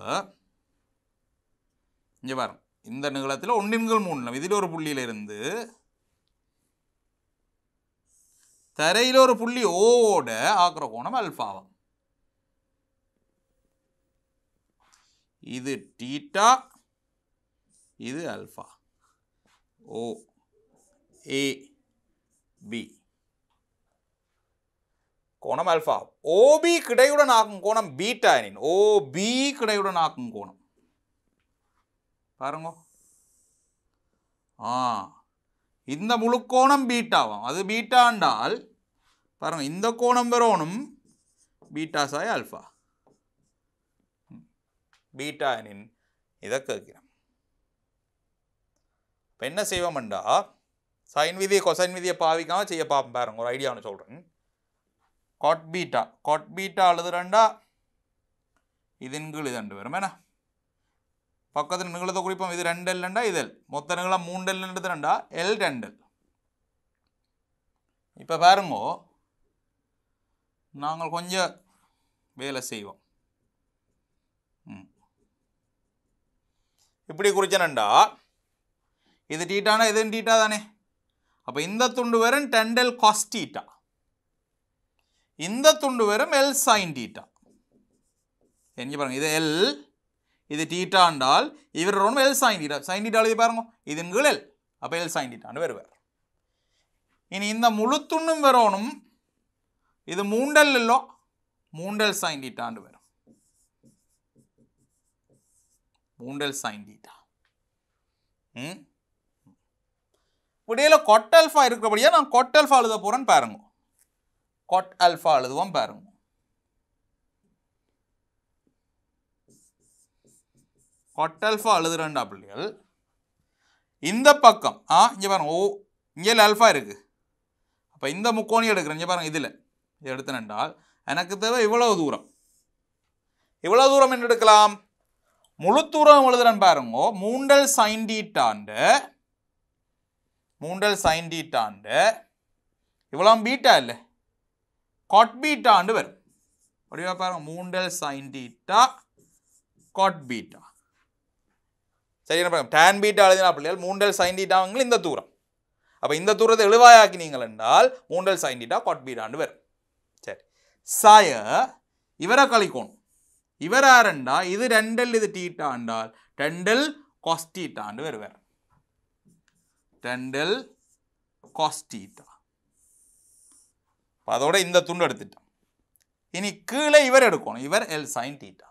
இங்கே பாருங்க இந்த நிகழத்தில் ஒன்றின்கள் மூணு இதில் ஒரு புள்ளியிலிருந்து தரையில் ஒரு புள்ளி ஓட ஆக்குற கோணம் அல்ஃபாவாம் இது டீட்டா இது அல்ஃபா ஓ ஏ பி கோணம் அல்ஃபா ஓபி கிடையுடன் ஆக்கும் கோணம் பீட்டா ஓபி கிடையுடன் ஆக்கும் கோணம் பாருங்க ஆ இந்த முழுக்கோணம் பீட்டாவும் அது பீட்டாண்டால் பாருங்கள் இந்த கோணம் பெறோனும் பீட்டா சாய் அல்ஃபா பீட்டா எனின் இதை கேட்கிறோம் இப்போ என்ன செய்வோம்டா சைன் விதியை கொசைன் விதியை பாவிக்காமல் செய்ய பார்ப்போம் பாருங்க ஒரு ஐடியான்னு சொல்கிறேன் காட் பீட்டா காட் பீட்டா அழுதுறண்டா இதன் கீழ் இதண்டு வரும் என்ன பக்கத்தில் நீளத்தை குறிப்போம் இது ரெண்டு எல்லுண்டா இது எல் மொத்த நீளம் மூன்று எல்லுன்றது ரெண்டா எல் ரெண்டு இப்போ பாருங்கோ நாங்கள் கொஞ்சம் வேலை செய்வோம் இப்படி குறிச்சனண்டா இது டீட்டானா இதுன்னு டீட்டா தானே அப்போ இந்த துண்டு வரும் டெண்டல் காஸ் டீட்டா இந்த துண்டு வரும் எல் சைன் டீட்டா தெரிஞ்சு பாருங்க இது எல் இது டீட்டா என்றால் இவர் ரொம்ப L sin theta sign theta பாருங்க இது கீழ் எல் அப்போ எல் சைன் வேறு வருவார் இனி இந்த முழுத்துண்ணும் வரோனும் இது மூண்டல் இல்லோ மூண்டல் சைன் டீட்டான்னு வரும் மூண்டல் சைன் டீட்டா ம் இடையில கொட்டல்ஃபா இருக்கிறபடியாக நான் கொட்டல்ஃபா எழுத போகிறேன்னு பாருங்க கொட் அல்ஃபா எழுதுவோம் பாருங்க கொட்டல்ஃபா எழுதுகிறேன்டா பிள்ளைகள் இந்த பக்கம் ஆ இங்கே பாருங்க ஓ இங்கே அல்ஃபா இருக்குது அப்போ இந்த முக்கோணி எடுக்கிறேன் இங்கே பாருங்கள் இதில் இது எடுத்தனென்றால் எனக்கு தேவை இவ்வளவு தூரம் இவ்வளோ தூரம் என்று எடுக்கலாம் முழு தூரம் எழுதுறேன் பாருங்க மூண்டல் சைன் டீட்டாண்டு மூண்டல் சைன் டீட்டாண்டு இவ்வளோ பீட்டா இல்லை காட் பீட்டாண்டு வரும் அப்படியே பாருங்க மூண்டல் சைன் டீட்டா காட் பீட்டா சரியான டேன் பீட்டா எழுதினா பிள்ளைகள் மூன்றல் சைன் டீட்டாங்களும் இந்த தூரம் அப்போ இந்த தூரத்தை எழுவாயாக்கினீங்கள் என்றால் மூன்றல் சைன் டீட்டா காட் பீடாண்டு வரும் சரி சாய இவரை கழிக்கணும் இவர் ஆரண்டா இது ரெண்டல் இது டீட்டாண்டால் ரெண்டல் கொஸ்டீட்டாண்டு வருவார் ரெண்டல் கொஸ்டீட்டா அதோட இந்த துண்டு எடுத்துட்டோம் இனி கீழே இவர் எடுக்கணும் இவர் எல் சைன் டீட்டா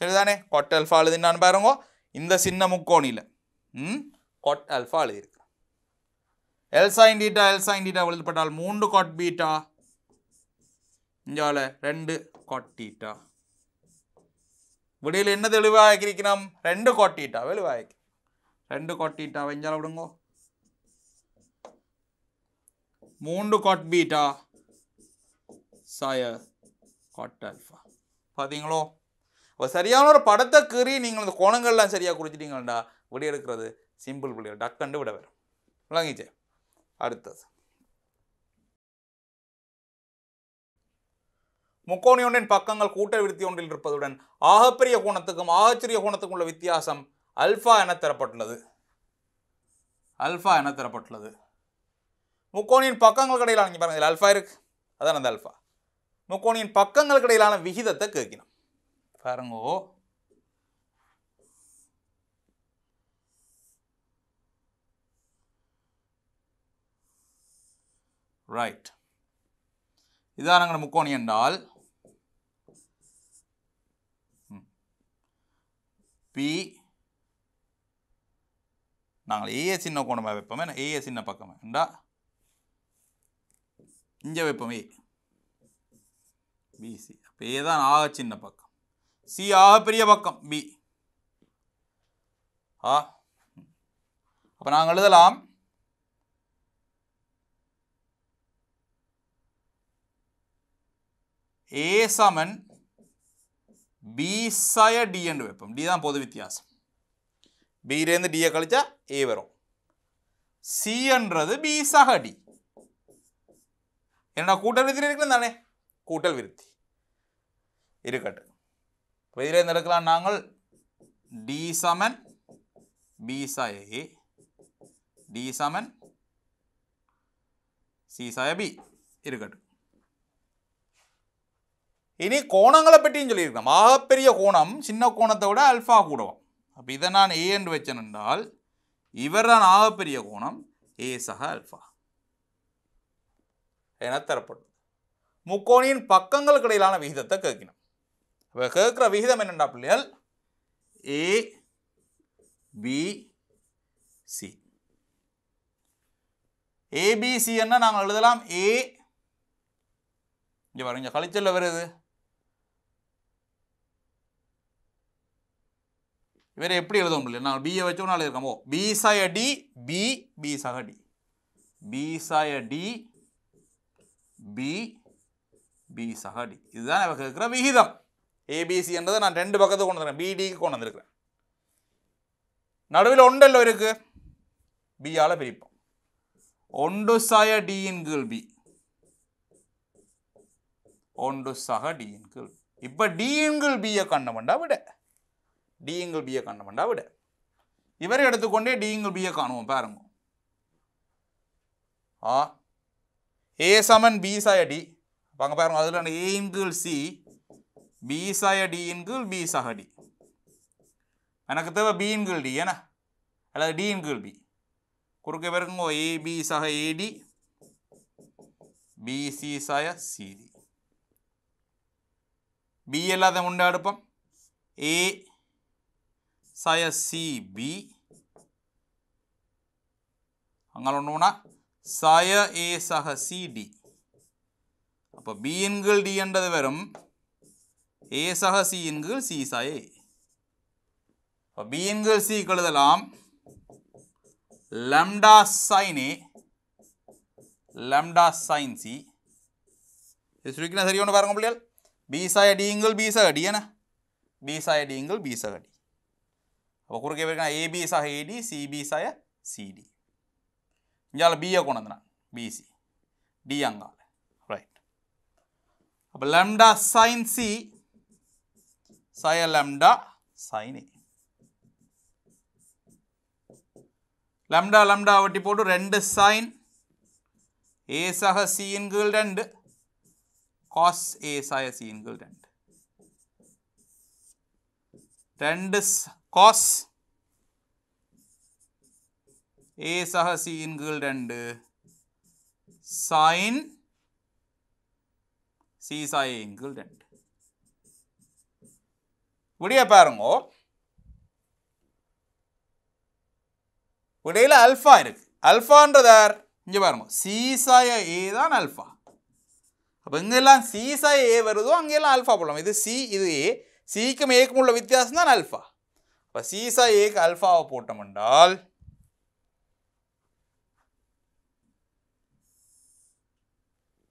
சரிதானே கொட் அல்ஃபா எழுதினான்னு பாருங்க இந்த சின்ன முக்கோணியில் ம் கொட் அல்ஃபா எழுதியிருக்கு L sin theta L sin theta எழுதப்பட்டால் மூன்று கொட் பீட்டா இஞ்சால ரெண்டு கொட் டீட்டா விடியில் என்ன தெளிவாக்கிருக்கணும் ரெண்டு கொட்டீட்டா வெளிவாய்க்கு ரெண்டு கொட்டீட்டா வெஞ்சால விடுங்கோ மூன்று கொட் பீட்டா சாய கொட் அல்ஃபா பார்த்தீங்களோ இப்போ சரியான ஒரு படத்தை கீறி நீங்கள் அந்த கோணங்கள்லாம் சரியாக குறிச்சிட்டீங்கடா விடி எடுக்கிறது சிம்பிள் பிள்ளை டக்குண்டு விட வரும் விளங்கிச்சே அடுத்தது முக்கோணி ஒன்றின் பக்கங்கள் கூட்ட விருத்தி ஒன்றில் இருப்பதுடன் ஆகப்பெரிய கோணத்துக்கும் ஆகச்சிறிய கோணத்துக்கும் உள்ள வித்தியாசம் அல்ஃபா என தரப்பட்டுள்ளது அல்ஃபா என தரப்பட்டுள்ளது முக்கோணியின் பக்கங்களுக்கு இடையிலான பாருங்கள் அல்ஃபா இருக்கு அதான் அந்த அல்ஃபா முக்கோணியின் பக்கங்களுக்கு இடையிலான விகிதத்தை கேட்கணும் ஓ ரைட் இதானங்கிற முக்கோணி என்றால் பி நாங்கள் ஏஏ சின்ன கோணமாக வைப்போமே ஏஏ சின்ன பக்கம் என்றா இங்கே வைப்போம் ஏ பிசி அப்போ ஏதான் தான் ஆக சின்ன பக்கம் சி பெரிய பக்கம் பி ஆ அப்போ நாங்கள் எழுதலாம் ஏ சமன் பி சய டி என்று வைப்போம் டி தான் பொது வித்தியாசம் பியிலேருந்து டியை கழிச்சா ஏ வரும் என்றது பி சக டி என்ன கூட்டல் விருத்தி இருக்குன்னு தானே கூட்டல் விருத்தி இருக்கட்டும் അപ്പോൾ ഇതിലേന്ന് എടുക്കലാണ് നാങ്ങൾ ഡി സമൻ ബി സായ ഡി സമൻ സി സായ ബി இருக்கட்டும் இனி கோணங்களை பற்றியும் சொல்லியிருக்கோம் ஆகப்பெரிய கோணம் சின்ன கோணத்தை விட அல்ஃபா கூடவும் அப்போ இதை நான் ஏ என்று வச்சேன் என்றால் இவர் தான் ஆகப்பெரிய கோணம் ஏ சக அல்ஃபா என தரப்படும் முக்கோணியின் பக்கங்களுக்கு இடையிலான விகிதத்தை கேட்கணும் இப்போ கேட்குற விகிதம் என்னென்னா பிள்ளைகள் ஏ பி சி ஏபிசி என்ன நாங்கள் எழுதலாம் ஏ இங்கே வரும் இங்கே கழிச்சல்ல வருது இவரை எப்படி எழுதும் இல்லை நாங்கள் பிஏ வச்சோம் நாள் இருக்கோம் ஓ பி சாய டி பி பி சக டி பி சாய டி பி பி சக டி இதுதான் நமக்கு இருக்கிற விகிதம் ஏபிசின்றதை நான் ரெண்டு பக்கத்துக்கு கொண்டு வந்துருக்கேன் பிடிக்கு கொண்டு வந்திருக்கிறேன் நடுவில் ஒன்றல்ல இருக்கு பியால் பிரிப்போம் ஒன்று சாய டிஇன் கீழ் பி ஒன்று சக டிஇன் கீழ் இப்போ டியுங்கள் பியை கண்ணம் பண்ணா விட டிஇங்கிள் பியை கண்ணம் பண்ணா விட இவரை எடுத்துக்கொண்டே டிஇங்கிள் பியை காணுவோம் பாருங்க ஆ ஏ சமன் பி சாய டி பாங்க பாருங்க அதில் angle C B saya D in B saha D. Anak itu B in D, ya na? Alah D in B. Kurang keberan mau A B saha A D, B C saya C D. B ya lah dah munda ada pam. A saya C B. Anggalon mana? Saya A saha C D. Apa B in D yang dah diberam? A சக C என்கள் C சா A இப்போ B என்கள் C எழுதலாம் lambda sin A lambda sin C இது சுருக்கினா சரி ஒன்று பாருங்க பிள்ளைகள் பி சாய டி எங்கள் பி சக டி என்ன பி சாய டி எங்கள் பி சக டி அப்போ குறுக்கே போயிருக்கா ஏபி சாக ஏடி சிபி சாய சிடி இங்கே பிஏ கொண்டு வந்தான் பிசி டி அங்கால ரைட் அப்போ lambda sin C psi lambda sin A. லம்டா லம்டா வெட்டி போட்டு ரெண்டு சைன் ஏ சக சியின் கீழ் ரெண்டு காஸ் ஏ சாய சியின் கீழ் ரெண்டு ரெண்டு காஸ் ஏ சக சியின் கீழ் ரெண்டு சைன் சி சாயின் கீழ் ரெண்டு விடிய பாருங்கோ விடையில் அல்ஃபா இருக்கு அல்ஃபான்றதார் இங்கே பாருங்க சீசாய ஏ தான் அல்ஃபா அப்போ இங்கெல்லாம் சீசாய ஏ வருதோ அங்கெல்லாம் அல்ஃபா போடலாம் இது சி இது ஏ சிக்கும் ஏக்கும் உள்ள வித்தியாசம் தான் அல்ஃபா அப்போ சீசா ஏக்கு அல்ஃபாவை போட்டோம் என்றால்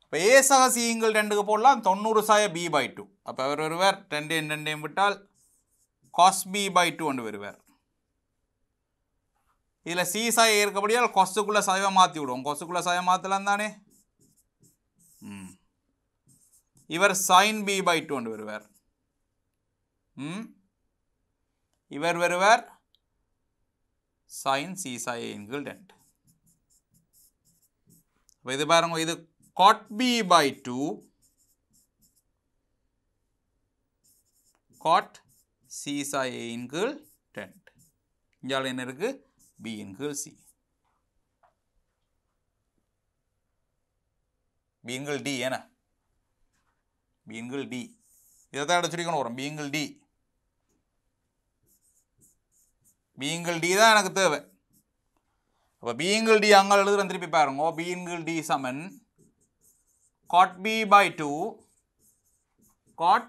இப்போ ஏ சக சிங்கள் ரெண்டுக்கு போடலாம் தொண்ணூறு சாய பி பை டூ அப்போ அவர் ஒருவர் ரெண்டேன் ரெண்டையும் விட்டால் cos b பை டூ ஒன்று வருவார் இதில் சாய் இருக்கப்படியால் கொசுக்குள்ளே சதவீதம் மாற்றி விடுவோம் கொசுக்குள்ளே சதவீதம் மாற்றலாம் தானே ம் இவர் சைன் b பை டூ ஒன்று வருவார் ம் இவர் வருவார் சைன் சீசா சாய் ரெண்டு இப்போ இது பாருங்க இது cot B by two cot C is ஆ ஏயின் கீழ் டென்ட் இங்கால் என்ன இருக்குது பியின் கீழ் சி பீங்கள் டி ஏன பீங்கள் டி இதை தான் அடிச்சுடிக்கணும் வரும் பீங்கள் டி பீங்கள் டி தான் எனக்கு தேவை அப்போ பீங்கள் டி அங்கே எழுதுகிறேன் திருப்பி பாருங்க பீங்கள் டி சமன் cot B by two cot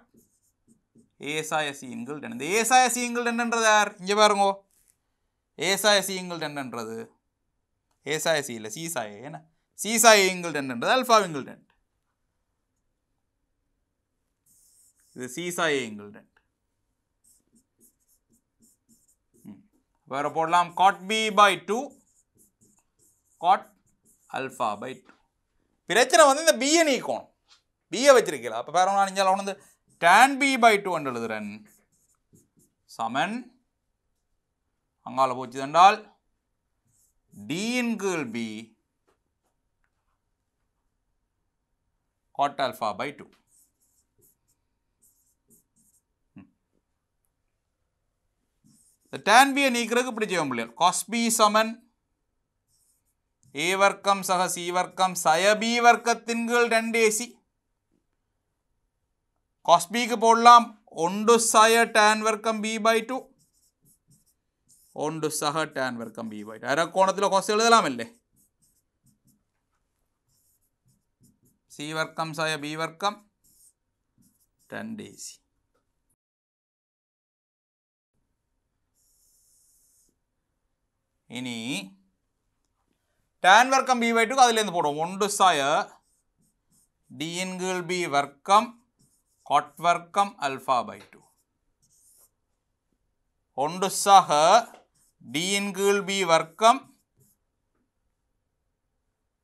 ஏசாய சீன்கள் என்னது ஏசாய இங்கிள் என்னன்றது யார் இங்கே பாருங்கோ ஏசாய இங்கிள் என்னன்றது ஏசாய சி இல்லை சீசாய என்ன சீசாய இங்கள் என்னன்றது அல்ஃபா டென்ட் இது சீசாய இங்கள் வேறு போடலாம் cot B by two cot alpha by two பிரச்சனை வந்து இந்த பிஎன் ஈக்கோணும் பிஏ வச்சிருக்கல அப்போ வேற ஒன்றா நீங்கள் வந்து tan b by 2 என்று சமன் அங்கால போச்சு d in girl b cot alpha by 2. The tan B நீக்கிறகு இப்படி செய்யும் பிள்ளையர் cos B சமன் A வர்க்கம் சக C வர்க்கம் சய B வர்க்கத்தின்கள் 2 AC കോസ് ബിക്ക് പോടലാം ഒണ്ടു സയ ടാൻ വർക്കം ബി ബൈ ടു ഒണ്ടു സഹ ടാൻ വർക്കം ബി ബൈ ടു ആരോ കോണത്തിലോ കോസ് എഴുതലാമല്ലേ സി വർക്കം സയ ബി വർക്കം ടെൻ ഡി സി ഇനി ടാൻ വർക്കം ബി ബൈ ടു അതിലേന്ന് പോടും ഒണ്ടു സയ ഡി എൻ ഗേൾ ബി വർക്കം කොට්වර්කම් අල්ෆා බයිටු. ஒன்று சக டி இன் கீழ் பி வர்க்கம்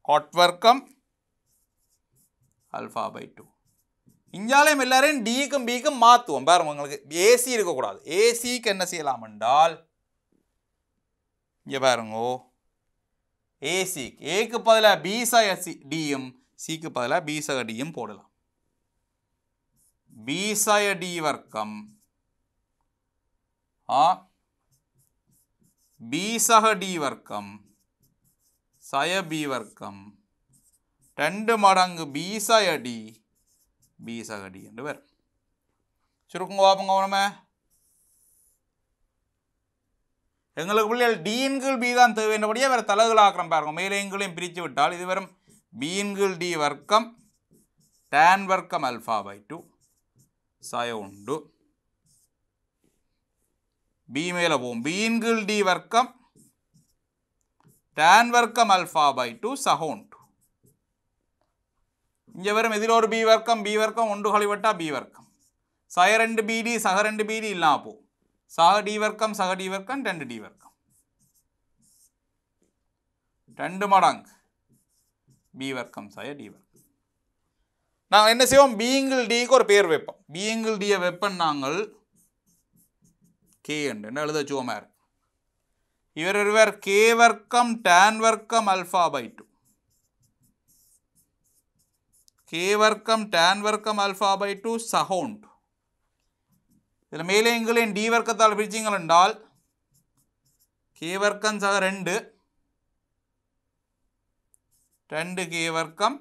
காட் வர்க்கம் அல்ஃபா பை டூ இஞ்சாலையும் எல்லாரையும் டிக்கும் பிக்கும் மாற்றுவோம் பாருங்க உங்களுக்கு ஏசி இருக்கக்கூடாது ஏசிக்கு என்ன செய்யலாம் என்றால் இங்கே பாருங்கோ ஏசிக்கு ஏக்கு பதிலாக பி சக சி டியும் சிக்கு பதிலாக பி D டியும் போடலாம் B బీసయ డి B பீசக D வர்க்கம் சய B வர்க்கம் 2 மடங்கு B B D பீசயடி D என்று பேர் சுருக்குங்க வாப்புங்க வணமே எங்களுக்கு பிள்ளைகள் டீன்கள் பி தான் படியே வேறு தலகுலாக்கிறம் பாருங்க மேலை இங்களையும் பிரிச்சு விட்டால் இது வரும் B இங்கள் D வர்க்கம் tan வர்க்கம் alpha by டூ సాయవుండు బి మేల పోం బి ఇన్గిల్ డి వర్గం டான் வர்க்கம் அல்ஃபா பை டூ சஹோண்ட் இங்கே வரும் இதில் ஒரு பி வர்க்கம் பி வர்க்கம் ஒன்று கழிவட்டா பி வர்க்கம் சக ரெண்டு பிடி சக ரெண்டு பிடி இல்லாமல் போ சக டி வர்க்கம் சக டி வர்க்கம் ரெண்டு டி வர்க்கம் ரெண்டு மடங்கு பி வர்க்கம் சய டி வர்க்கம் நாங்கள் என்ன செய்வோம் பீயிங்கில் டிக்கு ஒரு பேர் வைப்போம் பீயிங்கில் டியை வெப்பன் நாங்கள் கே என்று என்ன எழுத வச்சுக்கோமார் இவர் இருவர் கே வர்க்கம் டேன் வர்க்கம் அல்ஃபா பை டூ கே வர்க்கம் டேன் வர்க்கம் அல்ஃபா பை டூ சஹோண்ட் இதில் மேலே எங்களையும் டி வர்க்கத்தால் பிரிச்சிங்கள் என்றால் கே வர்க்கம் சக ரெண்டு ரெண்டு கே வர்க்கம்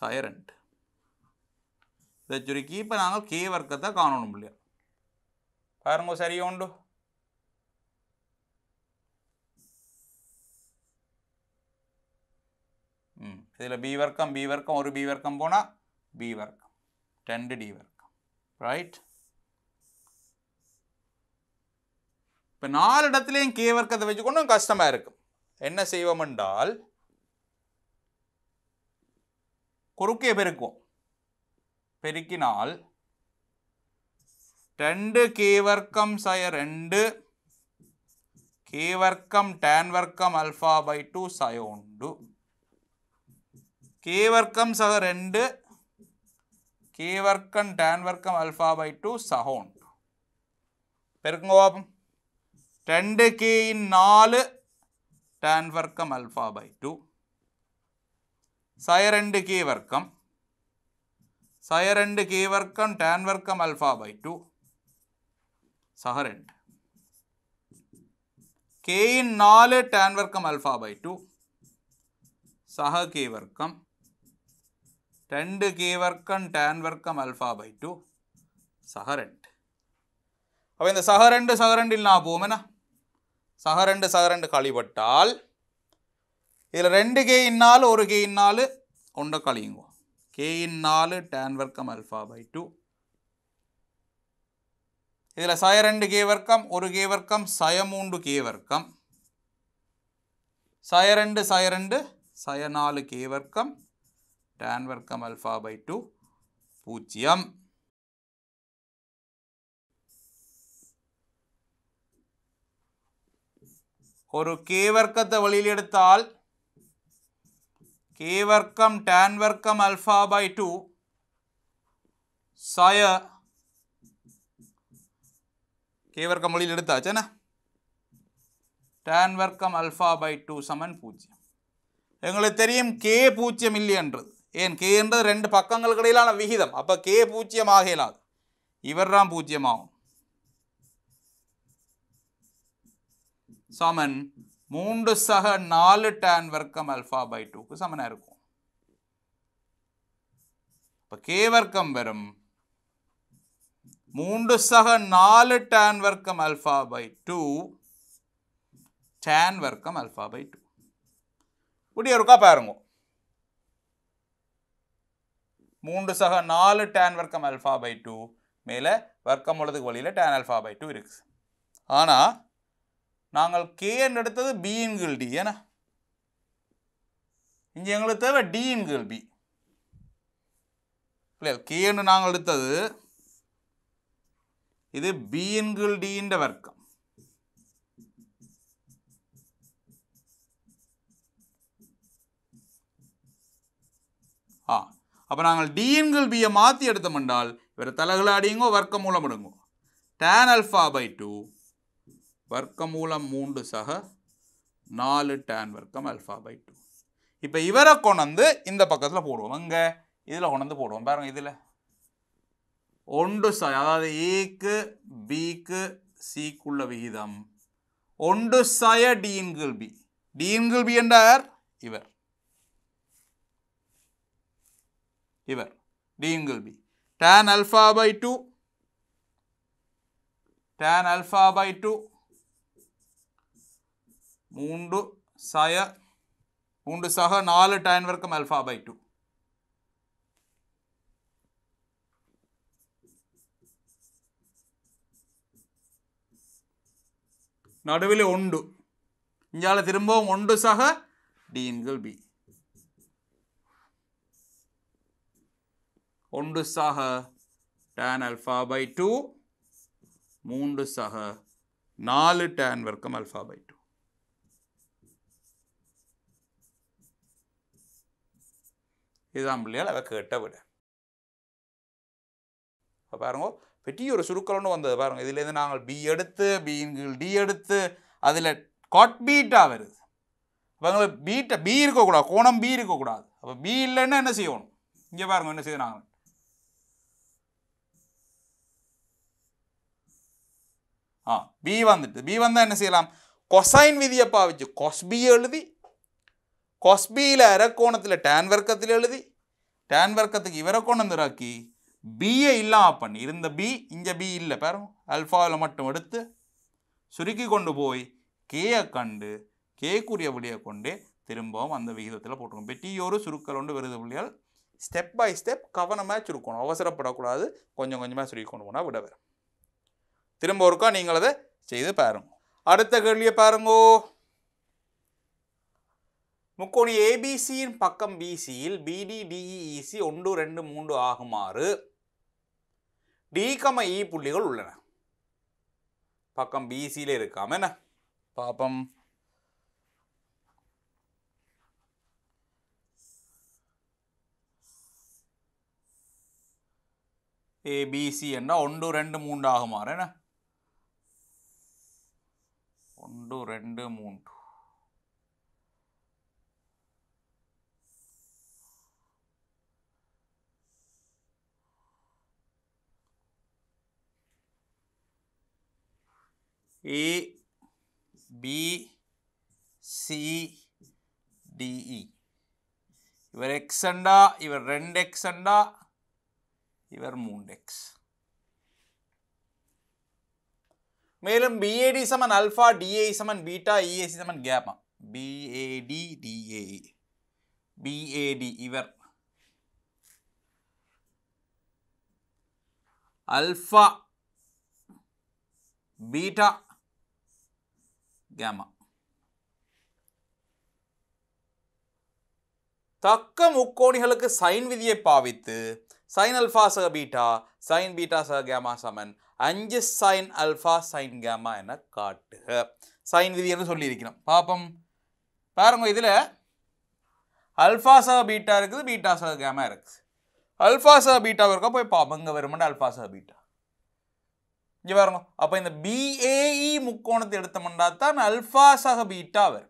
സൈലൻറ്റ് ഇതെ ചുരുക്കി ഇപ്പം നാങ്ങൾ കേ വർക്കത്തെ കാണണമില്ല உண்டு ம் இதில் பி வர்க்கம் பி வர்க்கம் ஒரு பி வர்க்கம் போனால் பி வர்க்கம் டென்டு டி வர்க்கம் ரைட் இப்போ நாலு இடத்துலையும் கே வர்க்கத்தை வச்சுக்கொண்டு கஷ்டமாக இருக்கும் என்ன செய்வோம் என்றால் குறுக்கே பெருக்குவோம் பெருக்கினால் ரெண்டு கே வர்க்கம் சய ரெண்டு கே வர்க்கம் டேன் வர்க்கம் அல்ஃபா பை டூ சய ஒன்று கே வர்க்கம் சக ரெண்டு கே வர்க்கம் டேன் வர்க்கம் அல்ஃபா பை டூ சக ஒன்று பெருக்குங்க பாப்போம் ரெண்டு கேயின் நாலு டேன் வர்க்கம் அல்ஃபா பை டூ సైరెండ్ కీ వర్కం సైరెండ్ కీ వర్కం టాన్ వర్కం అల్ఫా బై టూ సహరెండ్ కేయిన్ నాలు టాన్ వర్కం అల్ఫా బై ടു സഹ കീവർക്കം രണ്ട് കീവർക്കം ടാൻ വർക്കം അൽഫ ബൈ ടു സഹ രണ്ട് അപ്പോൾ ഇന്ന് സഹ രണ്ട് സഹ രണ്ടിൽ നാ പോമന സഹ രണ്ട് സഹ രണ്ട് കളിപെട്ടാൽ இதில் ரெண்டு கேயின் நாலு ஒரு கேயின் நாலு ஒன்றை கழியுங்க கேயின் நாலு டேன் வர்க்கம் அல்ஃபா பை டூ இதில் சய ரெண்டு கே வர்க்கம் ஒரு கே வர்க்கம் சய மூன்று கே வர்க்கம் சய ரெண்டு சய ரெண்டு சய நாலு கே வர்க்கம் டேன் வர்க்கம் அல்ஃபா பை டூ பூஜ்ஜியம் ஒரு கே வர்க்கத்தை வழியில் எடுத்தால் k വർക്കം tan വർക്കം alpha by 2 Saya k വർക്കം ഉള്ളിൽ എടുത്താച്ചന tan വർക്കം alpha by 2 സമൻ പൂജ്യം எங்களுக்கு தெரியும் கே பூஜ்ஜியம் இல்லை என்றது ஏன் கே என்றது ரெண்டு பக்கங்களுக்கு இடையிலான விகிதம் அப்போ கே பூஜ்ஜியம் ஆகலாது இவர் தான் பூஜ்ஜியமாகும் சமன் மூன்று சக நாலு டேன் வர்க்கம் அல்ஃபா பை டூக்கு சமனாக இருக்கும் இப்போ கே வர்க்கம் வெறும் மூன்று சக நாலு டேன் வர்க்கம் அல்ஃபா பை டூ டேன் வர்க்கம் அல்ஃபா பை டூ இப்படி இருக்கா பாருங்க மூன்று சக நாலு டேன் வர்க்கம் அல்ஃபா பை டூ மேலே வர்க்கம் உள்ளதுக்கு வழியில் டேன் அல்ஃபா பை டூ இருக்கு ஆனால் நாங்கள் கேன்னு எடுத்தது பியின் கீழ் டி ஏன்னா இங்கே எங்களுக்கு தேவை டியின் கீழ் பி இல்லையா கேன்னு நாங்கள் எடுத்தது இது பியின் கீழ் டியின் வர்க்கம் ஆ அப்போ நாங்கள் டிஎன்கள் பியை மாற்றி எடுத்தோம் என்றால் இவர் தலைகளை அடியுங்கோ வர்க்க மூலம் எடுங்கோ டேன் அல்ஃபா பை டூ வர்க்கமூலம் மூன்று சக நாலு டேன் வர்க்கம் அல்ஃபா பை டூ இப்போ இவரை கொண்டு இந்த பக்கத்தில் போடுவோம் இங்கே இதில் கொண்டு போடுவோம் பாருங்கள் இதில் ஒன்று ச அதாவது ஏக்கு பிக்கு சிக்குள்ள விகிதம் ஒன்று சய டீன்கிள் பி டீன்கிள் பி என்றார் இவர் இவர் டீன்கிள் B tan alpha by two tan alpha by two മൂണ്ടു സയ മൂണ്ടു സഹ നാല് ടാൻ വർക്കം അൽഫ ബൈ ടു നടുവിൽ ഉണ്ട് ഇയാൾ തിരുമ്പവും ഉണ്ട് സഹ ഡി ഇൻഗിൾ ബി ஒன்று சாக டேன் அல்ஃபா பை டூ மூன்று சாக நாலு டேன் வர்க்கம் அல்ஃபா பை டூ இதுதான் பிள்ளையால் அவ கேட்ட விட இப்போ பாருங்க பெரிய ஒரு சுருக்கலன்னு வந்தது பாருங்கள் இதுலேருந்து நாங்கள் பி எடுத்து பிங்கள் டி எடுத்து அதில் காட் பீட்டாக வருது அப்போ எங்களுக்கு பீட்டை பி இருக்கக்கூடாது கோணம் பி இருக்கக்கூடாது அப்போ பி இல்லைன்னா என்ன செய்யணும் இங்கே பாருங்க என்ன செய்யணும் நாங்கள் ஆ பி வந்துட்டு பி வந்தால் என்ன செய்யலாம் கொசைன் விதியை பாவிச்சு கொஸ்பி எழுதி கொஸ்பியில் അരക്കോണത്തിലെ டேன் வர்க்கத்தில் எழுதி டேன் വർക്കத்துக்கு இவரை கொண்டு வந்துராக்கி பிஏ இல்லாம் பண்ணி இருந்த பி இங்கே பி இல்லை பாருங்க அல்ஃபாவில் மட்டும் எடுத்து சுருக்கி கொண்டு போய் கேயை கண்டு கேக்குரிய விடியை கொண்டு திரும்பவும் அந்த விகிதத்தில் போட்டுருக்கோம் பெட்டி ஒரு சுருக்கல் ஒன்று வருது பிள்ளையால் ஸ்டெப் பை ஸ்டெப் கவனமாக சுருக்கணும் அவசரப்படக்கூடாது கொஞ்சம் கொஞ்சமாக சுருக்கி கொண்டு போனால் விட வரும் திரும்ப ஒருக்கா நீங்களதை செய்து பாருங்க அடுத்த கேள்வியை பாருங்கோ முக்கோணி ஏபிசியின் பக்கம் பிசியில் பிடிடிஇசி e, e ஒன்று ரெண்டு மூன்று ஆகுமாறு டிகம இ e புள்ளிகள் உள்ளன பக்கம் பிசியில் இருக்காம என்ன பாப்பம் ஏபிசி என்ன ஒன்று ரெண்டு மூன்று ஆகுமாறு என்ன ஒன்று ரெண்டு மூன்று A B C D E ഇവർ എക്സ് ഉണ്ട ഇവർ രണ്ട് എക്സ് ഉണ്ട ഇവർ മൂന്ന് എക്സ് மேலும் BAD சமன் அல்ஃபா DA சமன் பீட்டா EAC சமன் கேப்பா BAD DA BAD இவர் அல்ஃபா பீட்டா கேமா தக்க முக்கோணிகளுக்கு சைன் விதியை பாவித்து சைன் அல்ஃபா ச பீட்டா சைன் பீட்டா ச கேமா சமன் அஞ்சு சைன் அல்ஃபா சைன் கேமா என காட்டுக சைன் விதி என்று சொல்லியிருக்கிறோம் பார்ப்போம் பாருங்க இதில் அல்ஃபா ச பீட்டா இருக்குது பீட்டா ச கேமா இருக்குது அல்ஃபா பீட்டா பீட்டாவிற்கோ போய் பாப்போம் இங்கே வருமானா அல்ஃபா ச பீட்டா இங்கே பாருங்க அப்போ இந்த பிஏஇ e முக்கோணத்தை எடுத்தோம்னா தான் அல்ஃபா சக பீட்டா வரும்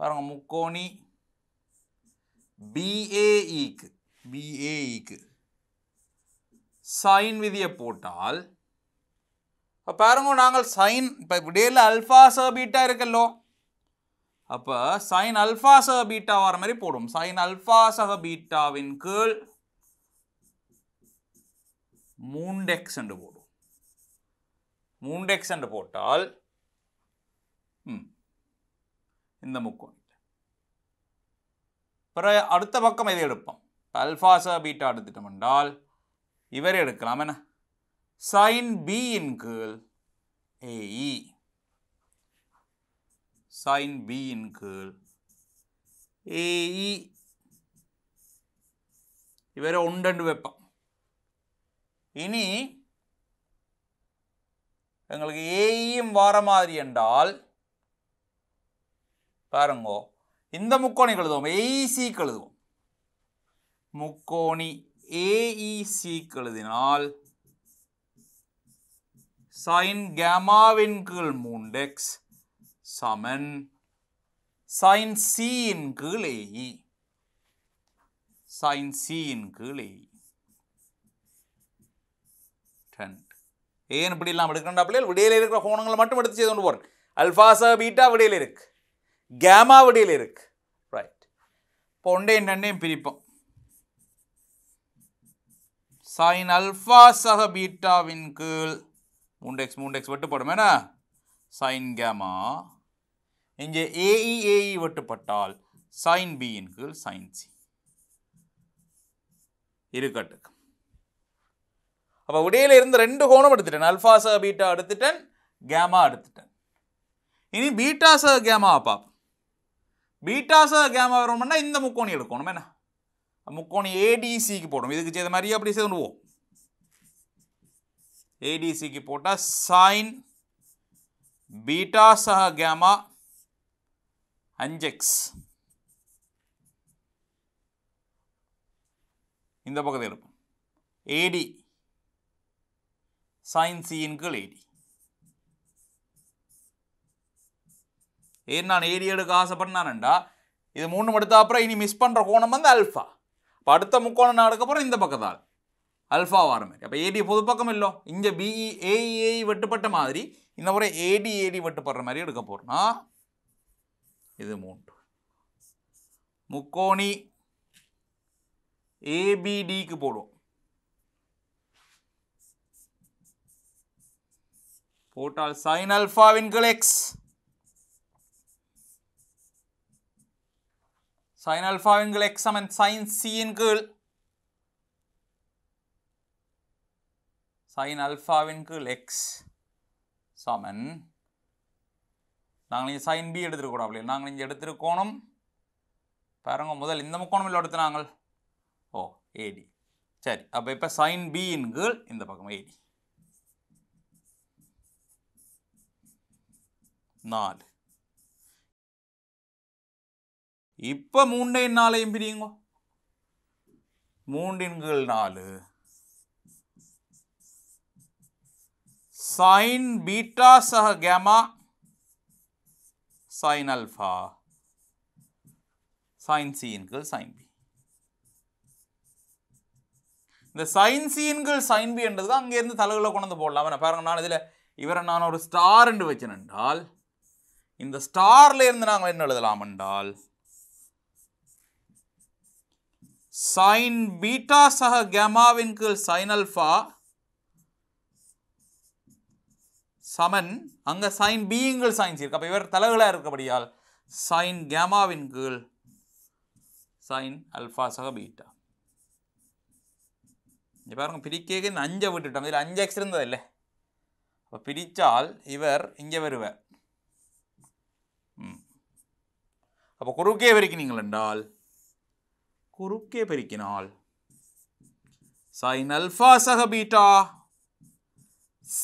பாருங்க முக்கோணி பிஏஇக்கு e பிஏஇக்கு e சைன் விதியை போட்டால் இப்போ பாருங்க நாங்கள் சைன் இப்போ இடையில் அல்ஃபா சக பீட்டா இருக்கல்லோ அப்போ சைன் அல்ஃபா சக பீட்டா வர மாதிரி போடும் சைன் அல்ஃபா சக பீட்டாவின் கீழ் மூண்டெக்ஸ் என்று போடும் மூண்டெக்ஸ் என்று போட்டால் இந்த முக்கோணம் பிறகு அடுத்த பக்கம் எதை எடுப்போம் அல்ஃபாசா பீட்டா எடுத்துட்டோம் என்றால் இவரே எடுக்கலாம் என்ன சைன் பி இன் கீழ் ஏஇ சைன் பி இன் கீழ் ஏஇ e. இவரை உண்டண்டு வைப்போம் இனி எங்களுக்கு ஏயும் வார மாதிரி என்றால் பாருங்கோ இந்த e முக்கோணி கழுதுவோம் ஏஇசி e கழுதுவோம் முக்கோணி ஏஇசி கழுதினால் சைன் கேமாவின் கீழ் மூண்டெக்ஸ் சமன் சைன் இன் கீழ் ஏஇ சைன் இன் கீழ் ஏஇ ஏன் இப்படி இல்லாமல் எடுக்கிறா பிள்ளைகள் விடையில் இருக்கிற கோணங்களை மட்டும் எடுத்து செய்து கொண்டு போகிறேன் அல்ஃபாசா பீட்டா விடையில் இருக்கு கேமா விடையில் இருக்கு ரைட் இப்போ ஒன்றே ரெண்டையும் பிரிப்போம் சைன் அல்ஃபா சக பீட்டாவின் கீழ் மூன்று எக்ஸ் மூன்று எக்ஸ் வெட்டுப்படும் ஏன்னா சைன் கேமா இங்கே ஏஇ ஏஇ e, e வெட்டுப்பட்டால் சைன் பியின் கீழ் சைன் சி இருக்கட்டும் அப்போ உடையில் இருந்து ரெண்டு கோணம் எடுத்துட்டேன் அல்ஃபாசா பீட்டா எடுத்துட்டேன் கேமா எடுத்துட்டேன் இனி பீட்டாச கேமாவை பார்ப்போம் பீட்டாச கேமா வரணும்னா இந்த முக்கோணி எடுக்கணும் என்ன முக்கோணி ஏடிசிக்கு போடணும் இதுக்கு செய்த மாதிரி அப்படி செய்வோம் ஏடிசிக்கு போட்டால் சைன் பீட்டா கேமா அஞ்செக்ஸ் இந்த பக்கத்தில் எடுப்போம் ஏடி සයින්සීන්ක ලේඩි. ஏன் நான் ஏரியடுக்கு ஆசைப்படினானண்டா இது மூணு எடுத்த அப்புறம் இனி மிஸ் பண்ணுற கோணம் வந்து அல்ஃபா இப்போ அடுத்த முக்கோணம் நான் எடுக்கப்புறம் இந்த பக்கத்தால் அல்ஃபா வர மாதிரி அப்போ ஏடி பொது பக்கம் இல்லை இங்கே பிஇ ஏஇஏஇ வெட்டுப்பட்ட மாதிரி இந்த முறை ஏடி ஏடி வெட்டுப்படுற மாதிரி எடுக்க போகிறோம்னா இது மூன்று முக்கோணி ஏபிடிக்கு போடுவோம் போட்டால் சைன் அல்ஃபாவின் கீழ் எக்ஸ் சைன் அல்ஃபாவின் கீழ் எக்ஸ் சமன் சைன் சியின் கீழ் சைன் அல்ஃபாவின் கீழ் எக்ஸ் சமன் நாங்கள் இங்கே சைன் பி எடுத்துருக்கூடாது அப்படியே நாங்கள் இங்கே எடுத்துருக்கோணும் பாருங்க முதல் இந்த முக்கோணம் இல்லை எடுத்துனாங்கள் ஓ ஏடி சரி அப்போ இப்போ சைன் பியின் கீழ் இந்த பக்கம் ஏடி நாலு இப்போ மூன்றையும் நாளையும் பிரியுங்க மூன்றின்கள் நாலு சைன் பீட்டா சக கேமா சைன் அல்ஃபா சைன் சீன்கள் சைன் பி இந்த சைன் சீன்கள் சைன் பி என்றது அங்கேருந்து தலைகளை கொண்டு வந்து போடலாம் பாருங்க நான் இதில் இவரை நான் ஒரு ஸ்டார் என்று என்றால் இந்த ஸ்டார்ல இருந்து நாங்கள் என்ன எழுதலாம் என்றால் சைன் பீட்டா சக கேமாவின் கீழ் சைன் அல்ஃபா சமன் அங்கே சைன் பீங்கள் சைன்ஸ் இருக்கு அப்போ இவர் தலைகளாக இருக்கபடியால் சைன் கேமாவின் கீழ் சைன் அல்ஃபா சக பீட்டா இப்போ பாருங்க பிரிக்கேக்கு அஞ்சை விட்டுவிட்டோம் இதில் அஞ்சு எக்ஸ் இருந்ததில்லை அப்போ பிரித்தால் இவர் இங்கே வருவார் அப்போ குறுக்கே பெருக்கினீங்கள் என்றால் குறுக்கே பெருக்கினால் சைன் அல்ஃபா சக பீட்டா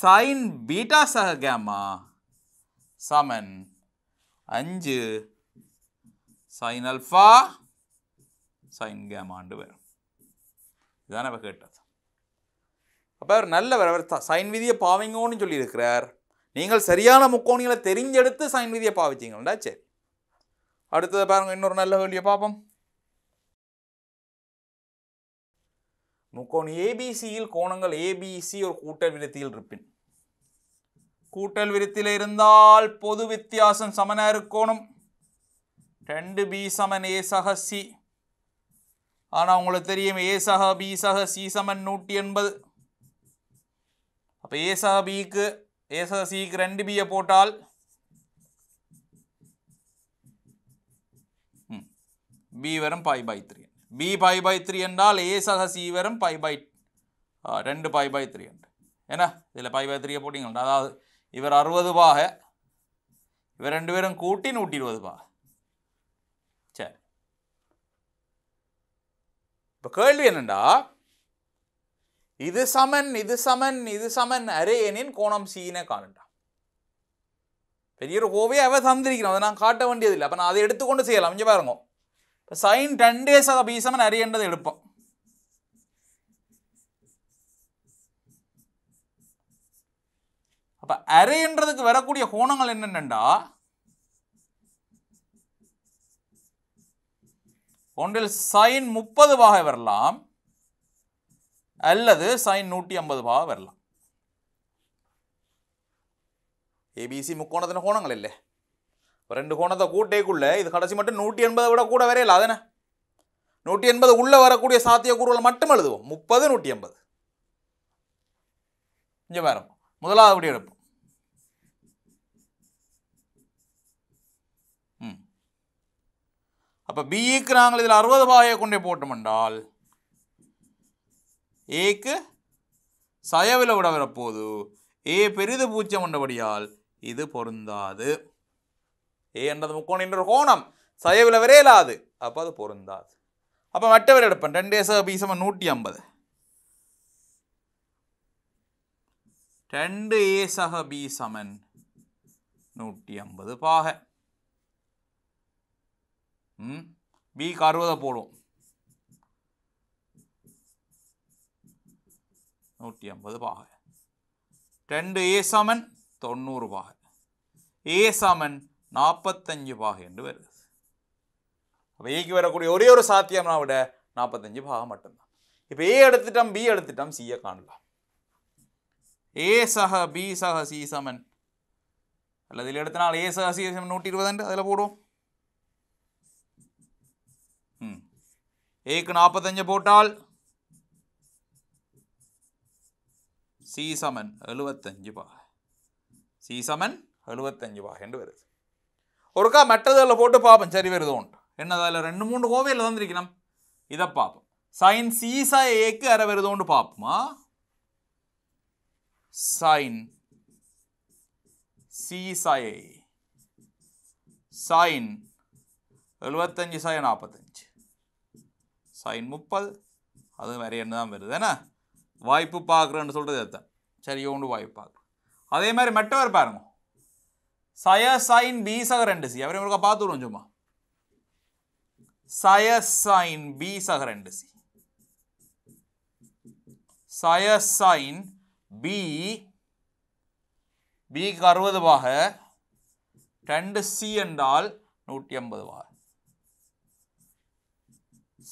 சைன் பீட்டா சக கேமா சமன் அஞ்சு சைன் அல்ஃபா சைன் கேமாண்டு வரும் இதுதான் அவர் கேட்டது அப்போ அவர் நல்லவர் அவர் சைன் விதியை பாவிங்கோன்னு சொல்லியிருக்கிறார் நீங்கள் சரியான முக்கோணிகளை தெரிஞ்செடுத்து சைன் விதியை பாவிச்சிங்கள்டா சரி அடுத்ததை பாருங்கள் இன்னொரு நல்ல வேலையை பார்ப்போம் முக்கோணம் ஏபிசியில் கோணங்கள் ஏபிசி ஒரு கூட்டல் விருத்தியில் இருப்பின் கூட்டல் விருத்தியில் இருந்தால் பொது வித்தியாசம் சமனாக இருக்கோணம் ரெண்டு பி சமன் ஏ சக சி ஆனால் உங்களுக்கு தெரியும் ஏ சக பி சக சி சமன் நூற்றி எண்பது அப்போ ஏ சக பிக்கு ஏ சக சிக்கு ரெண்டு பியை போட்டால் b வரும் pi by three b pi by three என்றால் a சக c வரும் பை பை ரெண்டு பை பை த்ரீ என்று ஏன்னா இதில் பை பை த்ரீயை போட்டிங்கள்டா அதாவது இவர் அறுபது பாக இவர் ரெண்டு பேரும் கூட்டி நூற்றி இருபது பாக சரி இப்போ கேள்வி என்னண்டா இது சமன் இது சமன் இது சமன் அரே அரேனின் கோணம் சீனை காணுண்டா பெரிய ஒரு கோவையை அவ தந்திருக்கிறோம் அதை நான் காட்ட வேண்டியதில்லை அப்போ நான் அதை எடுத்துக்கொண்டு செய்யலாம் இங்கே பாருங்க സൈൻ രണ്ട് എ സഹ ബി സമൻ അറിയേണ്ടത് എളുപ്പം அப்போ அரைன்றதுக்கு வரக்கூடிய கோணங்கள் என்னென்னா ஒன்றில் சைன் முப்பதுவாக வரலாம் அல்லது சைன் நூற்றி ஐம்பதுவாக வரலாம் ஏபிசி முக்கோணத்தின் கோணங்கள் இல்லை ரெண்டு கோணத்தை கூட்டேக்குள்ளே இது கடைசி மட்டும் நூற்றி எண்பதை விட கூட வரையில அதனை நூற்றி எண்பது உள்ளே வரக்கூடிய சாத்தியக்கூறுகளை மட்டும் எழுதுவோம் முப்பது நூற்றி எண்பது இங்கே வேறும் முதலாவது அப்படி எடுப்போம் ம் அப்போ பிஇக்கு நாங்கள் இதில் அறுபது பாகையை கொண்டே போட்டோம் என்றால் ஏக்கு சயவில் விட வரப்போது ஏ பெரிது பூச்சம் கொண்டபடியால் இது பொருந்தாது ஏன்றது முக்கோணம் என்ற கோணம் சயவில் வரே இல்லாது அப்போ அது பொருந்தாது அப்போ மற்றவர் எடுப்பேன் டென் டேஸ் பீசமாக நூற்றி ஐம்பது ரெண்டு ஏ சக பி சமன் நூற்றி ஐம்பது பாக ம் பிக்கு அறுபதை போடும் நூற்றி ஐம்பது பாக ரெண்டு ஏ சமன் தொண்ணூறு பாக ஏ சமன் நாற்பத்தஞ்சு பாகம் என்று வருது அப்போ ஏக்கு வரக்கூடிய ஒரே ஒரு சாத்தியம்னா விட நாற்பத்தஞ்சு பாகம் மட்டும்தான் இப்போ ஏ எடுத்துட்டோம் பி எடுத்துட்டோம் சியை காணலாம் ஏ சக பி சக சி சமன் அல்லது இதில் எடுத்தனால் ஏ சக சி சமன் நூற்றி இருபதுண்டு அதில் போடுவோம் ம் ஏக்கு நாற்பத்தஞ்சு போட்டால் சி சமன் எழுபத்தஞ்சு பாக சி சமன் எழுபத்தஞ்சு பாக என்று வருது ஒருக்கா மற்றதில் போட்டு பார்ப்போம் சரி உண்டு என்னது அதில் ரெண்டு மூணு கோவையில் தந்திருக்கணும் இதை பார்ப்போம் சைன் சீசா ஏக்கு அரை உண்டு பார்ப்போமா சைன் சீசா சைன் எழுபத்தஞ்சு சைன் நாற்பத்தஞ்சு சைன் முப்பது அது வேறு என்ன தான் வருது ஏன்னா வாய்ப்பு பார்க்குறேன்னு சொல்கிறது எத்தனை சரி ஒன்று வாய்ப்பு பார்க்குறேன் அதே மாதிரி மற்றவர் பாருங்கள் సయసైన్ బీసగ రెండుసి ఎవరెవరుగా పాతురు చూమా సయసైన్ బీసగ రెండుసి சயசைன் பி பிக்கு அறுபது பாக ரெண்டு சி என்றால் நூற்றி ஐம்பது பாக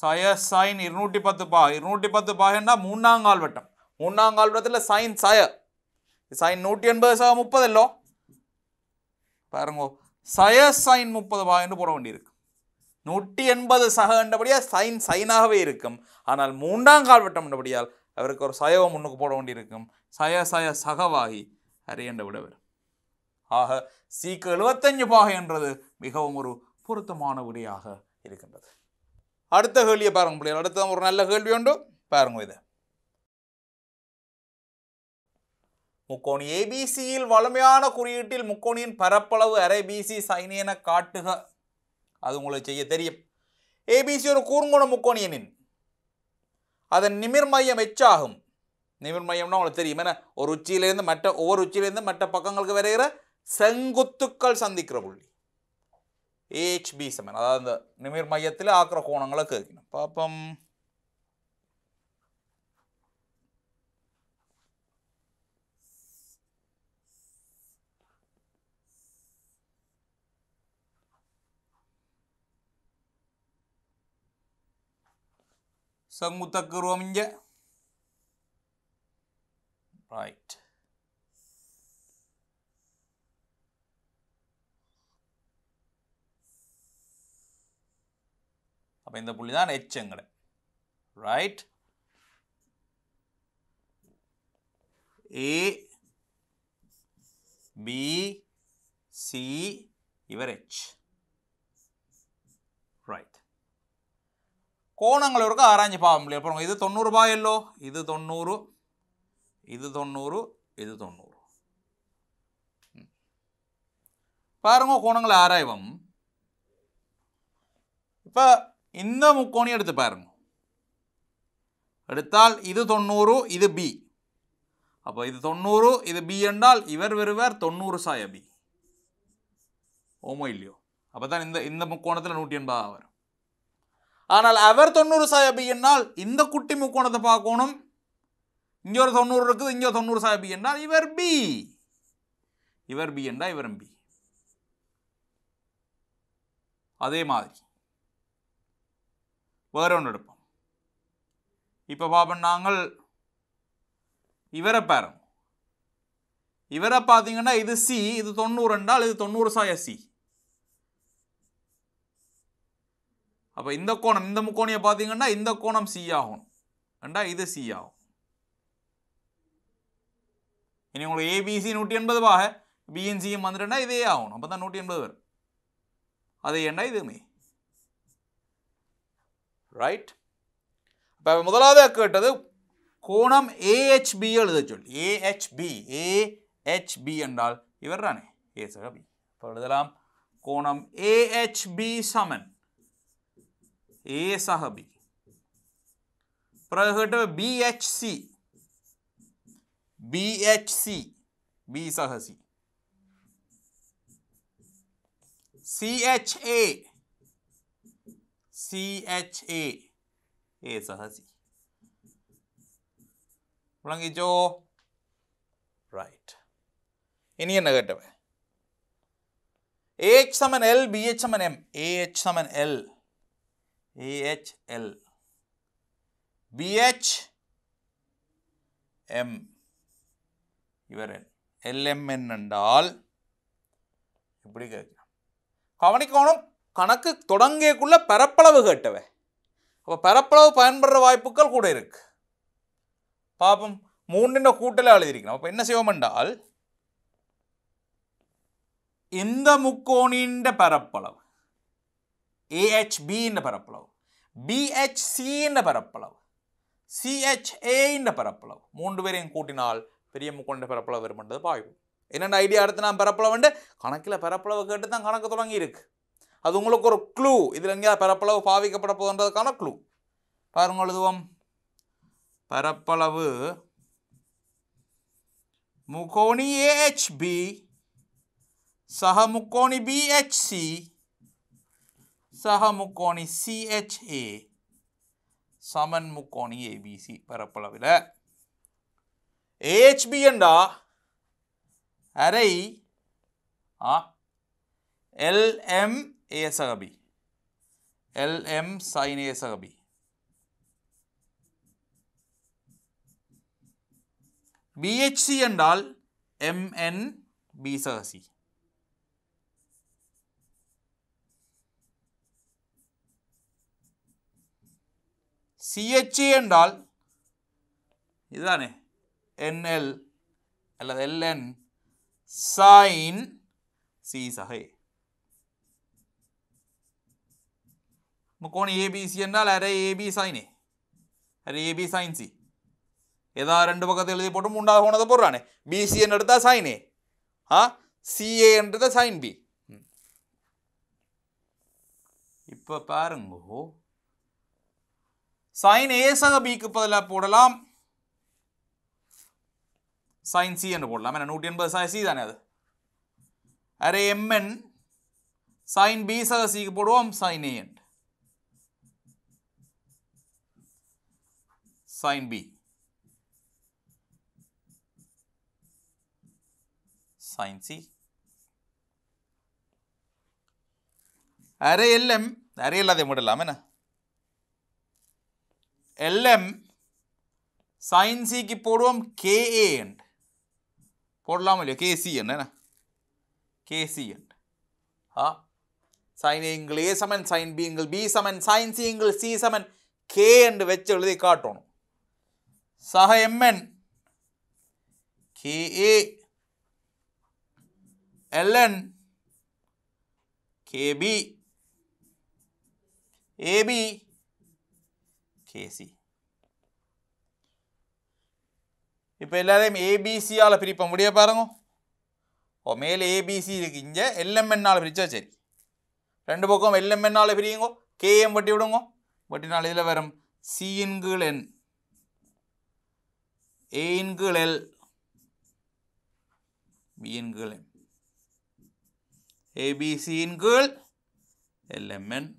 சயசைன் இருநூற்றி பத்து பாக இருநூற்றி பத்து பாகன்னா மூணாங்கால் வட்டம் மூணாங்கால் வட்டத்தில் சைன் சய சைன் நூற்றி எண்பது சக முப்பது இல்லை பாருங்கோ சய சைன் முப்பது என்று போட வேண்டியிருக்கு நூற்றி எண்பது சக என்றபடியாக சைன் சைனாகவே இருக்கும் ஆனால் மூன்றாம் கால்வட்டம் என்றபடியால் அவருக்கு ஒரு சயவம் முன்னுக்கு போட வேண்டியிருக்கும் சய சய சகவாகி அறியண்ட விடவர் ஆக சீக்கு எழுபத்தஞ்சு பாகை என்றது மிகவும் ஒரு பொருத்தமான விடையாக இருக்கின்றது அடுத்த கேள்வியை பாருங்க பிள்ளைகள் அடுத்த ஒரு நல்ல கேள்வி உண்டு பாருங்க இதை முக்கோணி ஏபிசியில் வலிமையான குறியீட்டில் முக்கோணியின் பரப்பளவு அரை பிசி சைனேன காட்டுக அது உங்களுக்கு செய்ய தெரியும் ஏபிசி ஒரு கூர்ங்குண முக்கோணியனின் அதன் அதன் நிமிர்மையம் எச்சாகும் நிமிர்மையம்னா உங்களுக்கு தெரியும் ஏன்னா ஒரு உச்சியிலேருந்து மற்ற ஒவ்வொரு உச்சியிலேருந்து மற்ற பக்கங்களுக்கு வரைகிற செங்குத்துக்கள் சந்திக்கிற புள்ளி ஏஹ்பி சமன் அதாவது இந்த நிமிர் மையத்தில் ஆக்கிற கோணங்களை கேட்கணும் பார்ப்போம் Sangutakkurwaminja. Right. அப்போ இந்த புள்ளி தான் எச்சங்கடை ரைட் ஏ பி சி இவர் ஹெச் கோணங்கள் இருக்க ஆராய்ஞ்சு பார்க்க ఇప్పుడు ఇది இது బా இல்லோ இது தொண்ணூறு இது தொண்ணூறு இது தொண்ணூறு பாருங்க கோணங்களை ஆராய்வம் இப்போ இந்த முக்கோணி எடுத்து பாருங்க எடுத்தால் இது தொண்ணூறு இது பி அப்போ இது தொண்ணூறு இது பி என்றால் இவர் வெறுவர் தொண்ணூறு சாய பி ஓமோ இல்லையோ அப்போ தான் இந்த இந்த முக்கோணத்தில் நூற்றி எண்பதாக வரும் ஆனால் அவர் தொண்ணூறு சாயபி என்னால் இந்த குட்டி முக்கோணத்தை பார்க்கணும் இங்கே ஒரு தொண்ணூறு இருக்குது இங்கே தொண்ணூறு சாயபி என்றால் இவர் பி இவர் பி என்றால் இவரும் பி அதே மாதிரி வேற ஒன்று எடுப்போம் இப்போ பார்ப்போம் நாங்கள் இவரை பாருங்க இவரை பார்த்தீங்கன்னா இது சி இது தொண்ணூறு என்றால் இது தொண்ணூறு சாய சி அப்போ இந்த கோணம் இந்த முக்கோணியை பார்த்தீங்கன்னா இந்த கோணம் சி ஆகும் ரெண்டா இது சி ஆகும் இனி உங்களுக்கு ஏபிசி நூற்றி எண்பது பாக பிஎன்சியும் வந்துட்டுனா இதே ஆகும் அப்போ தான் நூற்றி எண்பது வரும் அது ஏண்டா இதுமே ரைட் இப்போ முதலாவது கேட்டது கோணம் ஏஹெச்பி எழுத சொல்லி ஏஹெச்பி ஏஹெச்பி என்றால் இவர் தானே ஏ இப்போ எழுதலாம் கோணம் ஏஹெச்பி சமன் ए सह बी प्रकट B H C B H C B सह C C H A C H A ए सह सी വിളങ്ങിച്ചോ റൈറ്റ് ഇനി എന്നെ കേട്ടവേ എ എച്ച് സമൻ എൽ ബി എച്ച് സമൻ എം എ എച്ച് സമൻ എൽ AHL, e BHM, இவரன் எல்எம்என் என்றால் இப்படி கேட்கிறான் கவனிக்கணும் கணக்கு தொடங்கியக்குள்ள பரப்பளவு கேட்டவை அப்போ பரப்பளவு பயன்படுற வாய்ப்புகள் கூட இருக்கு பாப்பம் மூன்றின கூட்டலாக எழுதியிருக்கணும் அப்போ என்ன செய்வோம் என்றால் இந்த முக்கோணின்ற பரப்பளவு ஏஹெச்பின்ற இன்ன பரப்பலவு பரப்பளவு இன்ன பரப்பலவு மூன்று பேரையும் கூட்டினால் பெரிய முக்கோண்ட பரப்பளவு வருமென்றது பாய்வோம் என்னென்ன ஐடியா எடுத்து நான் பரப்பளவுண்டு கணக்கில் பரப்பளவு கேட்டு கணக்கு தொடங்கி இருக்கு அது உங்களுக்கு ஒரு க்ளூ இதில் எங்கேயா பரப்பளவு பாவிக்கப்பட போகுன்றதுக்கான க்ளூ பாருங்கள் எழுதுவோம் பரப்பளவு முக்கோணி ஏஹெச்பி சக முக்கோணி பிஹெச்சி சக முக்கோணி சிஹெச்ஏ சமன் முக்கோணி ஏபிசி பரப்பளவில் ஏஹெச்பி என்றா அரை ஆ எல்எம் ஏ சக பி எல்எம் சைன் ஏ சக பி பிஹெச்சி என்றால் எம்என் பி சக சிஹெச்சி e என்றால் இதுதானே என்எல் அல்லது எல்என் சைன் சி சகை முக்கோணி ஏபிசி என்றால் அரை ஏபி சைனே அரை ஏபி சைன் சி ஏதாவது ரெண்டு பக்கத்தை எழுதி போட்டு மூன்றாவது கோணத்தை போடுறானே பிசிஎன் எடுத்தால் சைனே ஆ சிஏன்றதை சைன் பி இப்போ பாருங்கோ சைன் ஏ சக பிக்கு பதிலாக போடலாம் sin c என்று போடலாம் என்ன 180 sin c சி தானே அது அரே எம்என் சைன் பி சக சிக்கு போடுவோம் sin a என்று sin b sin c அரே lm அரே இல்லாதே மட்டும் என்ன எல்எம் சைன் சிக்கு போடுவோம் கேஏன் போடலாமா இல்லையா கேசிஎன் என்ன கேசிஎன் ஆ சைன் எங்கள் ஏ சமன் சைன் பி எங்கள் பி சமன் சைன் சி எங்கள் சி சமன் கே என்று வச்சு எழுதி காட்டணும் சக MN KA LN KB AB KC இப்போ எல்லாரையும் ஏபிசியால் பிரிப்போம் முடிய பாருங்க ஓ மேலே ஏபிசி இருக்கு இங்கே எல்எம்என்னால் பிரித்தா சரி ரெண்டு பக்கம் எல்எம்என்னால் பிரியுங்கோ கேஎம் வெட்டி விடுங்கோ வெட்டினால் இதில் வரும் சிஎன்கீழ் என் ஏன்கீழ் எல் பிஎன்கீழ் எம் ஏபிசியின் கீழ் எல்எம்என்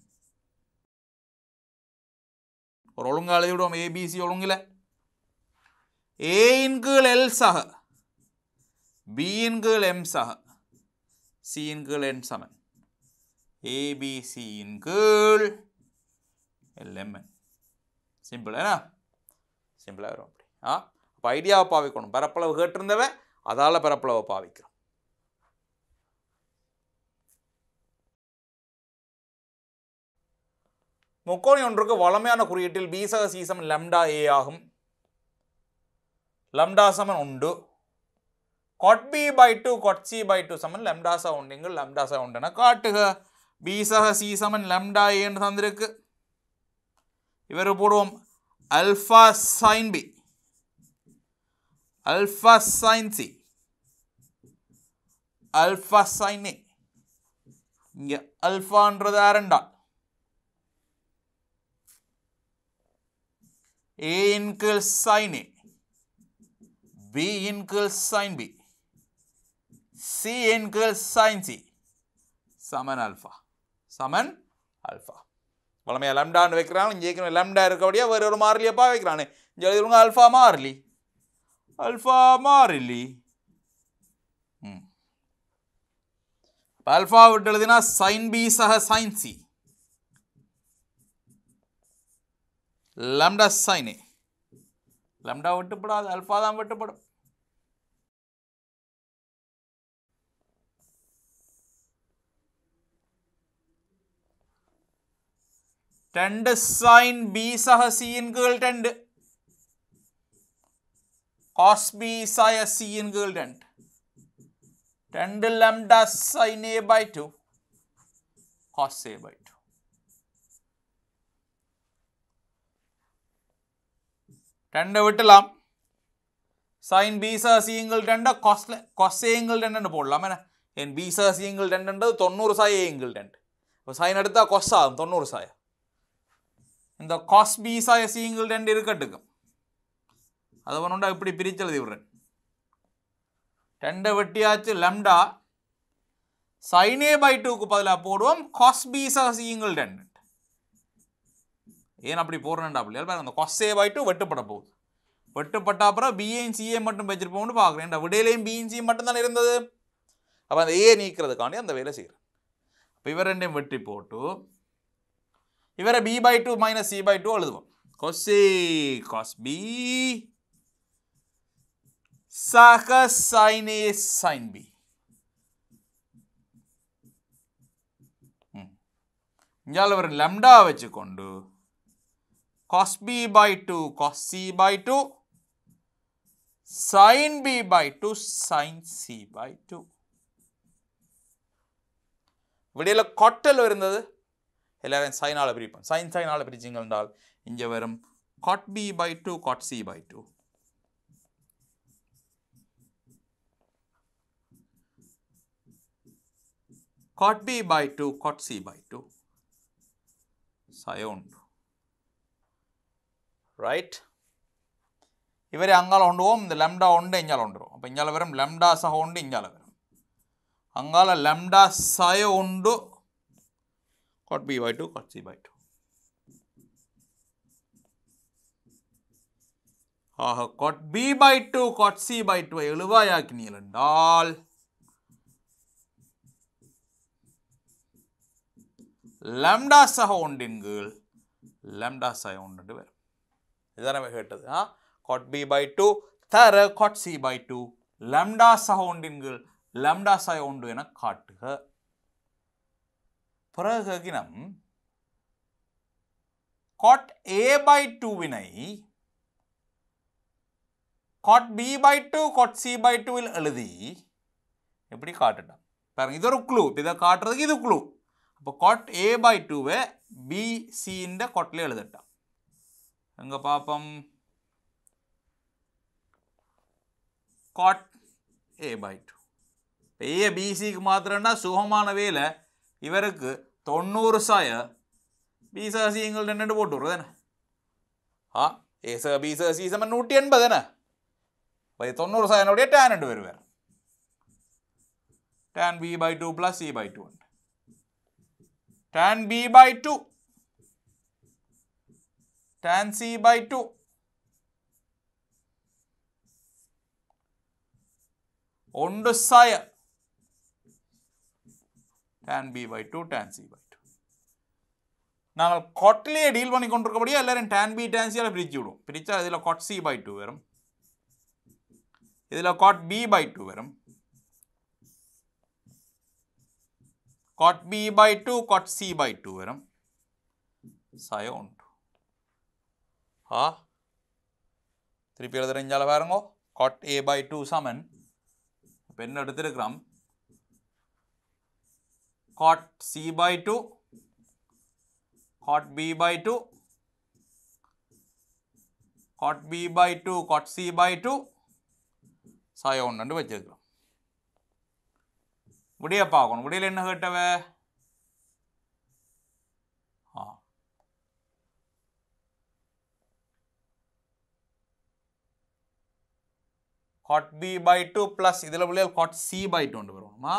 ஒரு ஒழுங்காக எழுதி விடுவோம் ஏபிசி ஒழுங்கில் ஏயின் கீழ் எல் சக பியின் கீழ் எம் சக சியின் கீழ் என் சமன் ஏபிசியின் கீழ் எல்எம்என் சிம்பிள் ஏன்னா சிம்பிளாக வரும் அப்படி ஆ அப்போ ஐடியாவை பாவிக்கணும் பரப்பளவு கேட்டிருந்தவன் அதால் பரப்பளவை பாவிக்கிறோம் முக்கோணி ஒன்றுக்கு வளமையான குறியீட்டில் பீசக சீசம் லம்டா ஏ ஆகும் லம்டா சமன் உண்டு cot B by two cot C by two சமன் லம்டாசா உண்டுங்கள் லம்டாசா உண்டுன காட்டுக பி சக சி சமன் லம்டா ஏன்னு தந்திருக்கு இவர் போடுவோம் alpha sine B alpha sine C alpha sine A இங்கே அல்பான்றது ஆரண்டா a equals sin a b equals sin b c equals sin c சமன் அல்ஃபா சமன் அல்ஃபா வளமையாக லம்டான்னு வைக்கிறான் இங்கே ஏற்கனவே லம்டா இருக்கபடியே வேறு ஒரு மாறிலியப்பா வைக்கிறானு இங்கே எழுதிருங்க அல்ஃபா மாறிலி அல்ஃபா மாறிலி ம் இப்போ அல்ஃபா விட்டு எழுதினா சைன் பி சக sine C lambda sine lambda வெட்டுப்படாது அல்ஃபா தான் வெட்டுப்படும் രണ്ട് സൈൻ ബി സഹ സീൻകുകൾ രണ്ട് കോസ് ബി സഹ സീൻകുകൾ രണ്ട് രണ്ട് lambda sine A by two cos A by டெண்டை வெட்டலாம் சைன் angle சீங்கள் cos a angle ஏங்கிள் டெண்டன்னு போடலாம் என்ன என் angle சீங்கள் என்று 90 சாய a angle இப்போ sin அடுத்தா cos ஆகும் 90 சாய இந்த காஸ் பீசாய angle டெண்ட் இருக்கட்டுக்கும் அது வண்ணும்டா இப்படி பிரித்து எழுதி விடுறேன் டெண்டை வெட்டியாச்சு லெம்டா சைனே பை டூக்கு பதிலாக போடுவோம் காஸ் பீசா angle டெண்ட் ஏன் அப்படி போடுறேன்டா பாருங்க அந்த கொஸ் சேவ் ஆகிட்டு வெட்டுப்பட போகுது வெட்டுப்பட்ட அப்புறம் பிஏன் சிஏ மட்டும் வச்சிருப்போம்னு பார்க்குறேன் விடையிலையும் பிஎன் மட்டும் தானே இருந்தது அப்போ அந்த ஏ நீக்கிறதுக்காண்டி அந்த வேலை செய்கிறேன் அப்போ இவர் ரெண்டையும் வெட்டி போட்டு இவரை B by two minus C by two எழுதுவோம் கொசி காஸ் பி சக சைன் சைன் பி ஒரு லெம்டா வச்சுக்கொண்டு cos b by 2 cos c by 2 sin b by 2 sin c by 2 விடையில் கொட்டல் இருந்தது எல்லாரையும் சைனால் பிரிப்போம் சைன் சைனால் பிரிச்சிங்க என்றால் இங்கே வரும் cot B by two cot C by two cot B by two cot C by two சயோன் ರೈಟ್ ഇവരെ അങ്ങാളെ കൊണ്ടുപോകും ലംഡ ഉണ്ട് ഇഞ്ഞാളെ കൊണ്ടുവരും അപ്പോൾ ഇഞ്ഞാളെ വരും ലംഡ സഹ ഉണ്ട് ഇഞ്ഞാളെ വരും അങ്ങാളെ ലംഡ സയ ഉണ്ട് cot B by two cot C by two ஆக cot B by two cot C by two எழுவாயாக்கினீர்கள் என்றால் லம்டாஸாக ஒன்றின்கீழ் லம்டாஸாக ஒன்று வேறு இதுதான் நம்ம கேட்டது ஆ காட் பி பை டூ தர cot C by two lambda சக உண்டு கீழ் லம்டா சக உண்டு என காட்டுக பிறகினம் காட் ஏ பை டூவினை cot B by two cot C by டூவில் எழுதி எப்படி காட்டுட்டோம் பாருங்க இது ஒரு குழு இதை காட்டுறதுக்கு இது குழு அப்போ காட் ஏ பை டூவை இந்த கொட்டில் எழுதிட்டான் அங்கே பார்ப்போம் காட் ஏ பை டூ இப்போ பிசிக்கு மாத்திரம்னா சுகமான வேலை இவருக்கு தொண்ணூறு சாய பிசாசி எங்கள் நின்று போட்டு விடுறது ஆ ஏ ச பிசாசி சமன் நூற்றி எண்பது தானே பை தொண்ணூறு சாயனுடைய டேன் ரெண்டு பேர் வேறு tan b by 2 plus c by 2 tan b by 2 tan C by 2. ஒன்று சாய tan B by 2 tan C by 2 நாங்கள் கொட்டிலேயே டீல் பண்ணி கொண்டிருக்கபடியே எல்லாரும் tan B tan C ஆல் பிரிச்சு விடும் பிரிச்சா இதில் cot C by 2 வரும் இதில் cot B by 2 வரும் cot B by 2 cot C by 2 வரும் சாய ஒன்று ആ തിരുപ്പി എഴുതി കോട്ട് എ ബൈ സമൻ പെണ് എടുത്തെടുക്കാം cot C by cot B by cot B by cot C by two സയോണ്ട് വെച്ചെടുക്കാം ഇവിടെ എപ്പോൾ ആക്കണം ഇവിടെ എണ്ണ കേട്ടവേ cot b by 2 plus இதில் விளியல் cot c by 2 உண்டு வரும்மா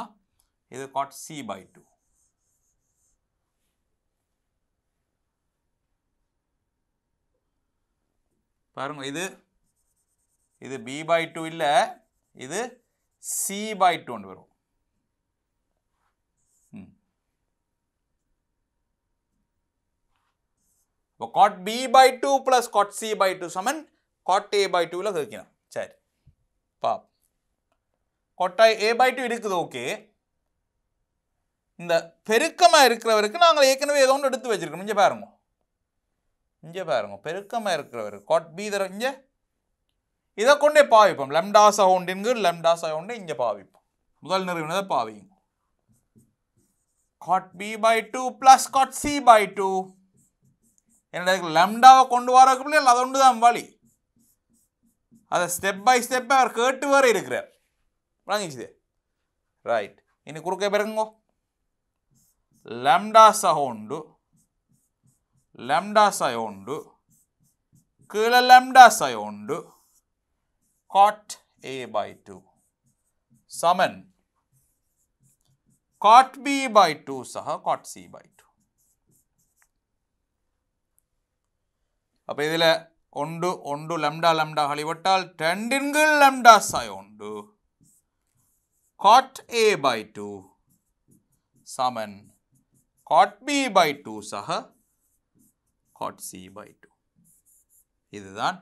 இது cot c by 2 பாருங்க இது இது b by 2 இல்ல இது c by 2 உண்டு வரும் cot b by 2 plus cot c by 2 Saman cot a by 2 கருக்கினாம் சரி பாப் கொட்டாய் ஏ பை டூ இருக்குது ஓகே இந்த பெருக்கமாக இருக்கிறவருக்கு நாங்கள் ஏற்கனவே ஏதோ ஒன்று எடுத்து வச்சுருக்கோம் இங்கே பாருங்க இங்கே பாருங்க பெருக்கமாக இருக்கிறவர் கொட் பி தர இங்கே இதை கொண்டே பாவிப்போம் லெம்டாஸ் சவுண்டுங்கு லெம்டாஸ் சவுண்டு இங்கே பாவிப்போம் முதல் நிறுவனத்தை பாவிங்க cot b by 2 plus cot c by 2 என்னடா லெம்டாவை கொண்டு வரக்குள்ளே அது ஒன்று தான் வழி அதை ஸ்டெப் பை ஸ்டெப்பாக அவர் கேட்டு வேறு இருக்கிறார் விளங்கிச்சு ரைட் இனி குறுக்கே பெருங்கோ ಲ್ಯಾಂಡಾ ಸಹ ಉಂಡು ಲ್ಯಾಂಡಾ ಸಹ ಉಂಡು ಕೀಳ ಲ್ಯಾಂಡಾ ಸಹ ಉಂಡು ಕಾಟ್ ಎ ಬೈ ಟು ಸಮನ್ ಕಾಟ್ ಬಿ ಬೈ ಟು ಸಹ ಕಾಟ್ ಸಿ ಬೈ ಟು ಅಪ್ಪ ಇದಿಲ್ಲ ஒன்று ஒன்று லம்டா லம்டா களிவட்டால் ரெண்டின்கள் லம்டா சாய் ஒன்று cot A by 2 Saman cot B by 2 සහ cot C by 2 இதுதான்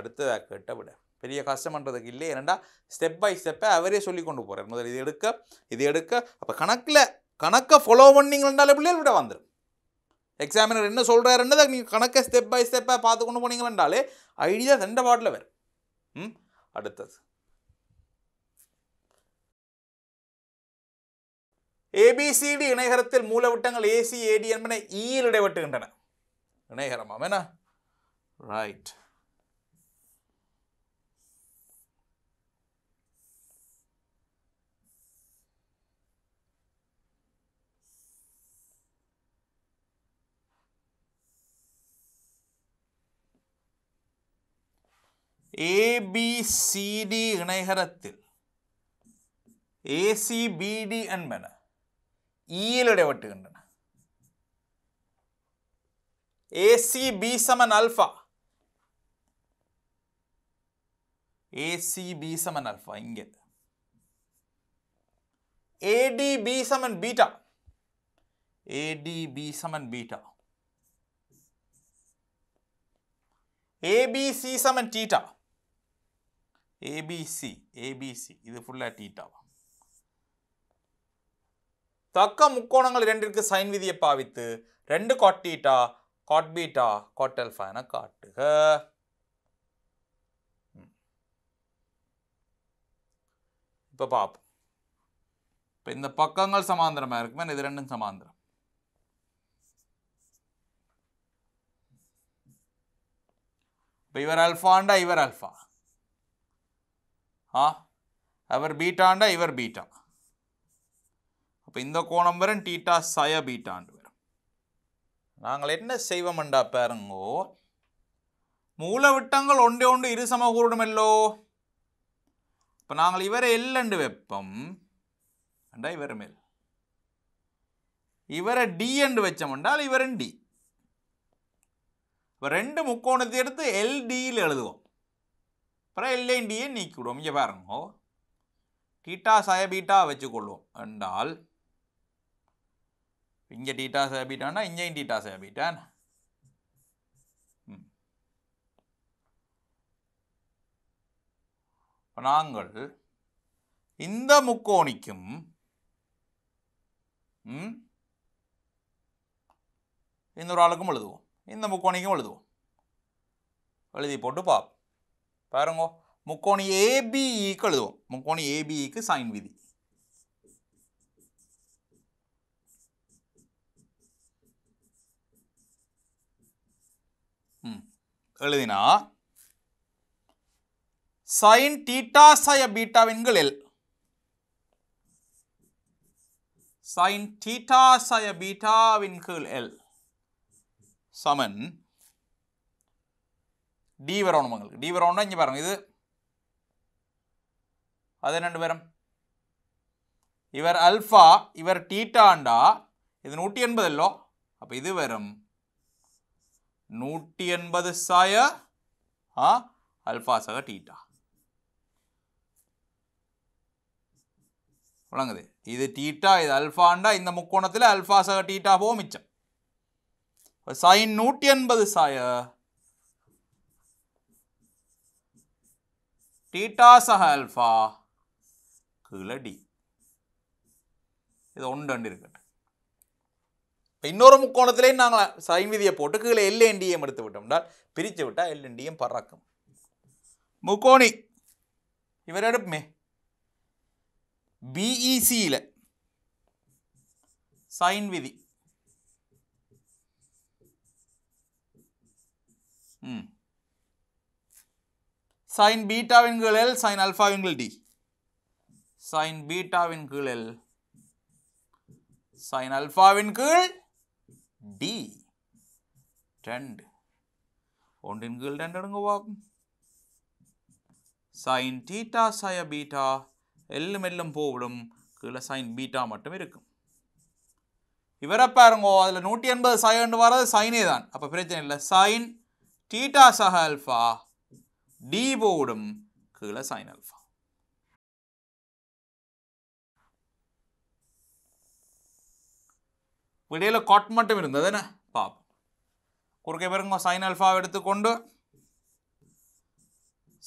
அடுத்ததாக கேட்ட விட பெரிய கஷ்டமன்றதுக்கு இல்லை ஏன்னா ஸ்டெப் பை ஸ்டெப்பை அவரே சொல்லி கொண்டு போகிறார் முதல் இது எடுக்க இது எடுக்க அப்போ கணக்கில் கணக்கை ஃபாலோ பண்ணிங்கன்றால் பிள்ளைகள் விட வந்துடும் எக்ஸாமினர் என்ன சொல்கிறாருன்றதை நீங்கள் கணக்கை ஸ்டெப் பை ஸ்டெப்பாக பார்த்து கொண்டு போனீங்களேண்டாலே ஐடியா ரெண்ட பாட்டில் வேறு ம் அடுத்தது ஏபிசிடி இணையகரத்தில் மூலவிட்டங்கள் ஏசி ஏடி என்பன ஈயில் e இடைவெட்டுகின்றன இணைகரமாம் என்ன ரைட் ABCD இணைகரத்தில் ACBD என்பன ஈயிலுடைய e வெட்டுகின்றன ACB சமன் அல்பா ACB சமன் அல்பா இங்கே ADB சமன் பீட்டா ADB சமன் பீட்டா ABC சமன் தீடா ABC, ஏபிசி இது ஃபுல்லாக டீட்டாவா தக்க முக்கோணங்கள் இரண்டிருக்கு சைன் விதியை பாவித்து ரெண்டு cot theta cot beta, cot alpha என காட்டுக இப்போ பார்ப்போம் இப்போ இந்த பக்கங்கள் சமாந்திரம் இருக்குமே இது ரெண்டும் சமாந்திரம் இவர் இவர் அண்டா, இவர் alpha. ஆ அவர் பீட்டாண்டா இவர் பீட்டா அப்போ இந்த கோணம் வரும் டீட்டா சய பீட்டாண்டு வரும் நாங்கள் என்ன செய்வோம்டா பாருங்கோ மூலவிட்டங்கள் ஒன்றே ஒன்று இரு சம இல்லோ இப்போ நாங்கள் இவரை எல்லண்டு வைப்போம் அண்டா இவர் மேல் இவரை டி என்று வச்சோம்ண்டால் இவரன் டி இப்போ ரெண்டு முக்கோணத்தை எடுத்து எல்டியில் எழுதுவோம் அப்புறம் எல்ஐண்டியை நீக்கிவிடுவோம் இங்கே பாருங்க டீட்டா சயபீட்டா வச்சுக்கொள்வோம் என்றால் இங்கே டீட்டா சயபீட்டானா இங்கேயும் டீட்டா சயபீட்டான் நாங்கள் இந்த முக்கோணிக்கும் இன்னொரு ஆளுக்கும் எழுதுவோம் இந்த முக்கோணிக்கும் எழுதுவோம் எழுதி போட்டு பார்ப்போம் பாருங்கோ முக்கோணி ஏபிஇக்கு e எழுதுவோம் முக்கோணி ஏபிஇக்கு e சைன் விதி எழுதினா சைன் டீட்டா சய பீட்டாவின்களில் சைன் டீட்டா சய பீட்டாவின் கீழ் எல் சமன் டி வரும் உங்களுக்கு டி வரும்னா இங்கே பாருங்கள் இது அது ரெண்டு பேரும் இவர் அல்ஃபா இவர் டீட்டாண்டா இது நூற்றி எண்பது இல்லோ அப்போ இது வரும் நூற்றி எண்பது சாய ஆ அல்ஃபா சக டீட்டா விளங்குது இது டீட்டா இது அல்ஃபாண்டா இந்த முக்கோணத்தில் அல்ஃபா சக டீட்டா போக மிச்சம் சைன் நூற்றி எண்பது சாய டீட்டா சக அல்ஃபா கீழே டி இது ஒன்று அண்டு இருக்கட்டும் இப்போ இன்னொரு முக்கோணத்திலேயும் நாங்கள் சைன் விதியை போட்டு கீழே எல்என்டிஎம் எடுத்து விட்டோம்னால் பிரித்து விட்டால் எல்என்டிஎம் பறக்கும் முக்கோணி இவர் எடுப்புமே பிஇசியில் e சைன் விதி ம் சைன் பீட்டாவின் கீழ் எல் சைன் அல்ஃபாவின் கீழ் டி சைன் பீட்டாவின் கீழ் எல் சைன் அல்ஃபாவின் கீழ் டி ரெண்டு ஒன்றின் கீழ் ரெண்டு எடுங்கவா சைன் டீட்டா சய பீட்டா எல்லும் எல்லும் போவிடும் கீழே சைன் பீட்டா மட்டும் இருக்கும் இவரை பாருங்க அதில் நூற்றி எண்பது சயன்னு வர்றது சைனே தான் அப்போ பிரச்சனை இல்லை சைன் டீட்டா சஹ அல்ஃபா ഡി ബോർഡും കീഴെ സൈൻ അൽഫ இடையில காட் மட்டும் இருந்தது என்ன பார்ப்போம் குறுக்கே பாருங்க சைன் அல்ஃபாவை எடுத்துக்கொண்டு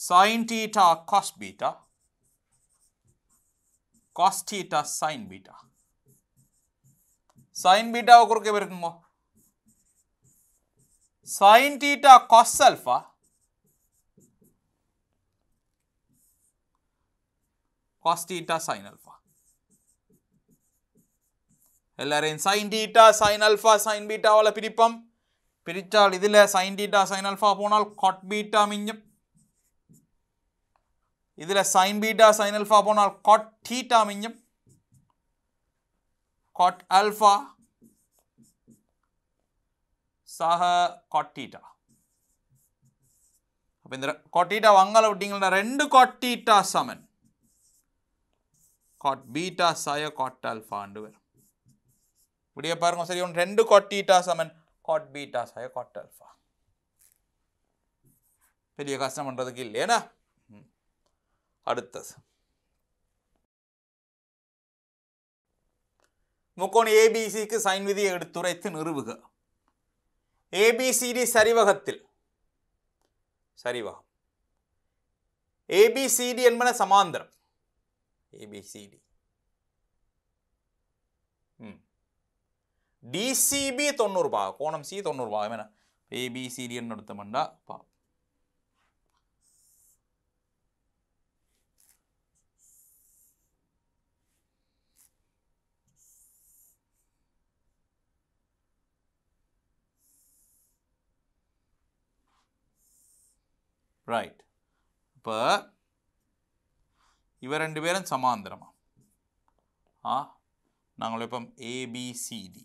sine theta cos beta cos theta sine beta sine பீட்டாவை குறுக்கே பாருங்க sine theta cos alpha cos theta sin alpha. sin theta sin alpha sin beta பீட்டாவால் பிரிப்பம் பிரிச்சால் இதில் sin theta sin alpha போனால் cot beta மிஞ்சும் இதில் sin beta sin alpha போனால் cot theta மிஞ்சும் cot alpha சாக cot theta அப்போ இந்த காட் டீட்டா வங்காள விட்டீங்கன்னா 2 cot theta Saman cot beta psi cot alpha and வரும் இப்படியே பாருங்க சரி ஒன்று ரெண்டு cot theta சமன் cot beta psi cot alpha பெரிய கஷ்டம் பண்ணுறதுக்கு இல்லையா அடுத்தது முக்கோண ஏபிசிக்கு சைன் விதியை எடுத்துரைத்து நிறுவுக ஏபிசிடி சரிவகத்தில் சரிவகம் ஏபிசிடி என்பன சமாந்தரம் ABCD. டிசிபி தொண்ணூறு பா கோணம் சி தொண்ணூறு பா வேணா ஏபிசிடின்னு எடுத்தோம்னா பா ரைட் இப்போ ഇവ രണ്ടുപേരും സമാന്തരമാണ് ആ നമ്മളിപ്പം എ ബി സി ഡി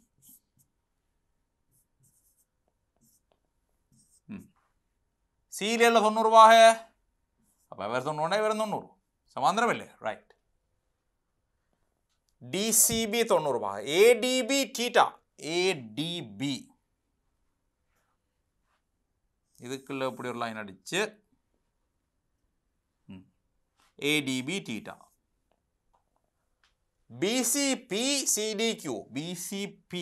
സീയിലുള്ള തൊണ്ണൂറ് വാഹ അപ്പോൾ ഇവർ തൊണ്ണൂറ് ഇവർ തൊണ്ണൂറ് സമാന്തരമല്ലേ റൈറ്റ് ഡി സി ബി തൊണ്ണൂറ് വാഹ A D B theta A D B இதுக்குள்ள இப்படி ஒரு லைன் அடித்து ADB theta. BCP CDQ BCP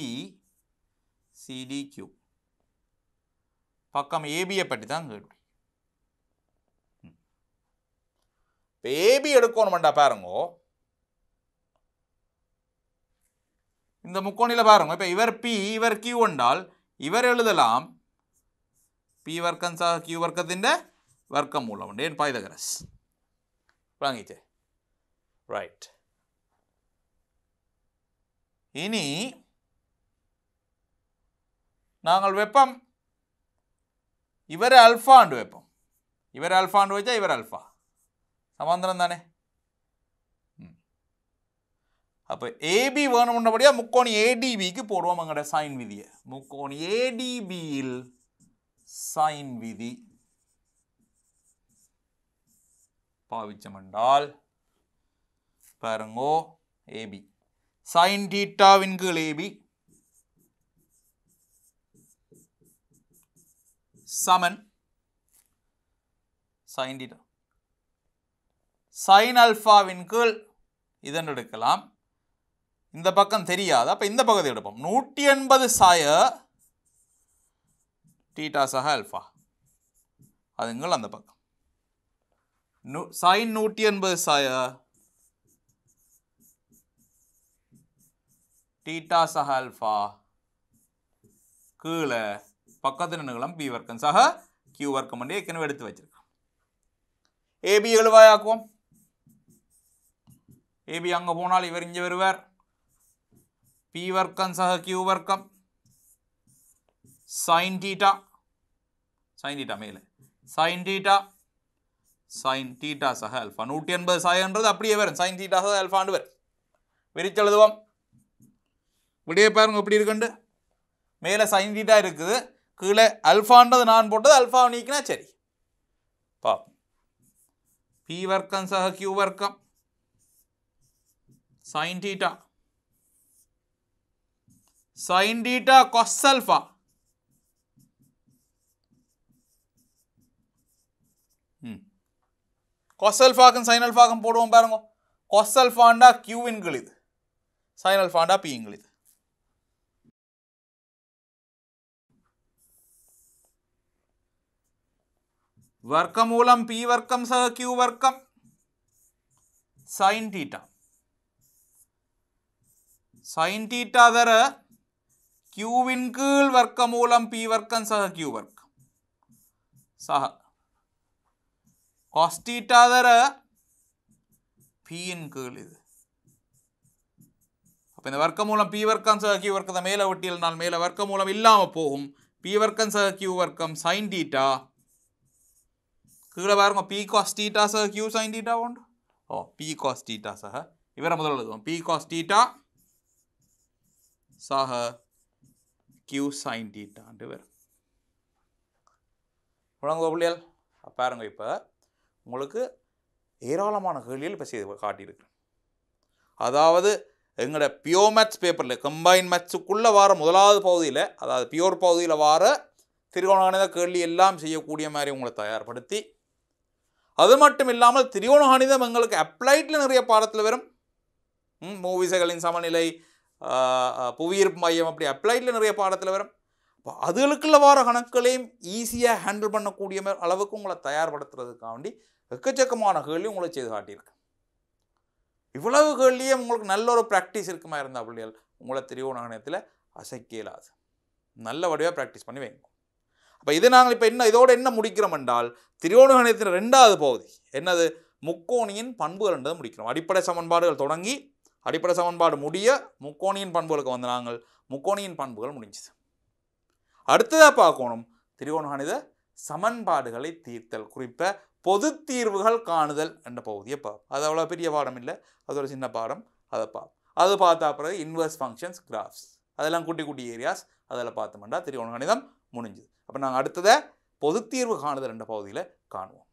CDQ பக்கம் ஏபியை பற்றி தான் கேள்வி இப்போ ஏபி எடுக்கணுமெண்டா பாருங்கோ இந்த முக்கோணியில் பாருங்க இப்போ இவர் பி இவர் கியூ என்றால் இவர் எழுதலாம் പി വർക്കം ക്യൂ വർക്കത്തിൻ്റെ വർക്കം മൂലമുണ്ട് എൻ പൈതകരസ് வாங்கிச்சே ரைட் இனி நாங்கள் வெப்பம் இவர் அல்ஃபாண்டு வைப்போம் இவர் அல்ஃபாண்டு வச்சா இவர் அல்ஃபா சமாந்திரம் தானே அப்போ ஏபி வேணும்ன்றபடியாக முக்கோணி ஏடிபிக்கு போடுவோம் எங்களோட சைன் விதியை முக்கோணி ஏடிபியில் சைன் விதி பாவிச்சமண்டால் பாருங்கோ ஏபி சைன் டீட்டாவின் கீழ் ஏபி சமன் சைன் டீட்டா சைன் அல்ஃபாவின் கீழ் இதன் எடுக்கலாம் இந்த பக்கம் தெரியாது அப்போ இந்த பகுதி எடுப்போம் நூற்றி எண்பது சாய டீட்டா சக அல்ஃபா அதுங்கள் அந்த பக்கம் சைன் நூற்றி எண்பது சாயா டீட்டா சக அல்ஃபா கீழே பக்கத்து நின்றுகளும் பி வர்க்கம் சக கியூ வர்க்கம் பண்ணி ஏற்கனவே எடுத்து வச்சிருக்கோம் ஏபி எழுவாயாக்குவோம் ஏபி அங்கே போனால் இவர் இங்கே வருவார் பி வர்க்கம் சக கியூ வர்க்கம் சைன் டீட்டா சைன் டீட்டா மேலே சைன் டீட்டா சைன் தீட்டா சக அல்ஃபா நூற்றி எண்பது சாயன்றது அப்படியே வரும் சைன் தீட்டா சக அல்ஃபாண்டு வரும் விரிச்செழுதுவோம் விடிய பாருங்க எப்படி இருக்குண்டு மேலே சைன் தீட்டா இருக்குது கீழே அல்ஃபான்றது நான் போட்டது அல்ஃபா நீக்கினா சரி பா பி வர்க்கம் சக கியூ வர்க்கம் sine theta sine theta cos alpha கொசல்ஃபாக்கும் சைனல்ஃபாக்கும் போடுவோம் பாருங்க கொசல்ஃபாண்டா கியூவின் கிழிது சைனல்ஃபாண்டா பியின் கிழிது വർക്കമൂലം പി വർക്കം സഹ ക്യൂ വർക്കം സൈൻ തീറ്റ സൈൻ തീറ്റ അതര ക്യൂവിൻ കീഴ് വർക്കമൂലം പി വർക്കം സഹ ക്യൂ വർക്കം സഹ தர பியின் கீழ் இது அப்போ இந்த வர்க்க மூலம் பி வர்க்கம் சக கியூ மேல மேலே நால் மேலே வர்க்க மூலம் இல்லாமல் போகும் P வர்க்கம் சக வர்க்கம் sin theta கீழே பாருங்க P cos theta சக கியூ theta டீட்டா உண்டு ஓ பி காஸ் டீட்டா சக இவரை முதல்ல எழுதுவோம் பி காஸ் டீட்டா சக கியூ சைன் டீட்டான்ட்டு வரும் விளங்குவோம் பிள்ளைகள் இப்போ உங்களுக்கு ஏராளமான கேள்விகள் இப்போ செய்து காட்டியிருக்கிறேன் அதாவது எங்களோட பியோர் மேத்ஸ் பேப்பரில் கம்பைன் மேத்ஸுக்குள்ளே வார முதலாவது பகுதியில் அதாவது பியோர் பகுதியில் வார திருகோணகணித கேள்வி எல்லாம் செய்யக்கூடிய மாதிரி உங்களை தயார்படுத்தி அது மட்டும் இல்லாமல் திரிகோணகணிதம் எங்களுக்கு அப்ளைட்டில் நிறைய பாடத்தில் வரும் மூவிசைகளின் சமநிலை புவியீர்ப்பு மையம் அப்படி அப்ளைட்டில் நிறைய பாடத்தில் வரும் இப்போ அதுகளுக்குள்ள வார கணக்குகளையும் ஈஸியாக ஹேண்டில் பண்ணக்கூடிய அளவுக்கு உங்களை தயார்படுத்துறதுக்காக வேண்டி எக்கச்சக்கமான கேள்வி உங்களை செய்து காட்டியிருக்கு இவ்வளவு கேள்வியே உங்களுக்கு நல்ல ஒரு ப்ராக்டிஸ் இருக்குமா இருந்தால் பிள்ளைகள் உங்களை திரிவோணகணத்தில் அசைக்க இயலாது நல்ல வடிவாக ப்ராக்டிஸ் பண்ணி வைங்க அப்போ இது நாங்கள் இப்போ என்ன இதோடு என்ன முடிக்கிறோம் என்றால் திரிவோணகணத்தின் ரெண்டாவது பகுதி என்னது முக்கோணியின் பண்புகள் என்றதை முடிக்கிறோம் அடிப்படை சமன்பாடுகள் தொடங்கி அடிப்படை சமன்பாடு முடிய முக்கோணியின் பண்புகளுக்கு வந்து நாங்கள் முக்கோணியின் பண்புகள் முடிஞ்சுது அடுத்ததாக பார்க்கணும் திரிகோண கணித சமன்பாடுகளை தீர்த்தல் குறிப்பாக பொது தீர்வுகள் காணுதல் என்ற பகுதியை பார்ப்போம் அது அவ்வளோ பெரிய பாடம் இல்லை அது ஒரு சின்ன பாடம் அதை பார்ப்போம் அது பார்த்தா பிறகு இன்வர்ஸ் ஃபங்க்ஷன்ஸ் கிராஃப்ஸ் அதெல்லாம் குட்டி குட்டி ஏரியாஸ் அதில் பார்த்தோம்னா திரிகோண கணிதம் முடிஞ்சுது அப்போ நாங்கள் அடுத்ததை பொது தீர்வு காணுதல் என்ற பகுதியில் காணுவோம்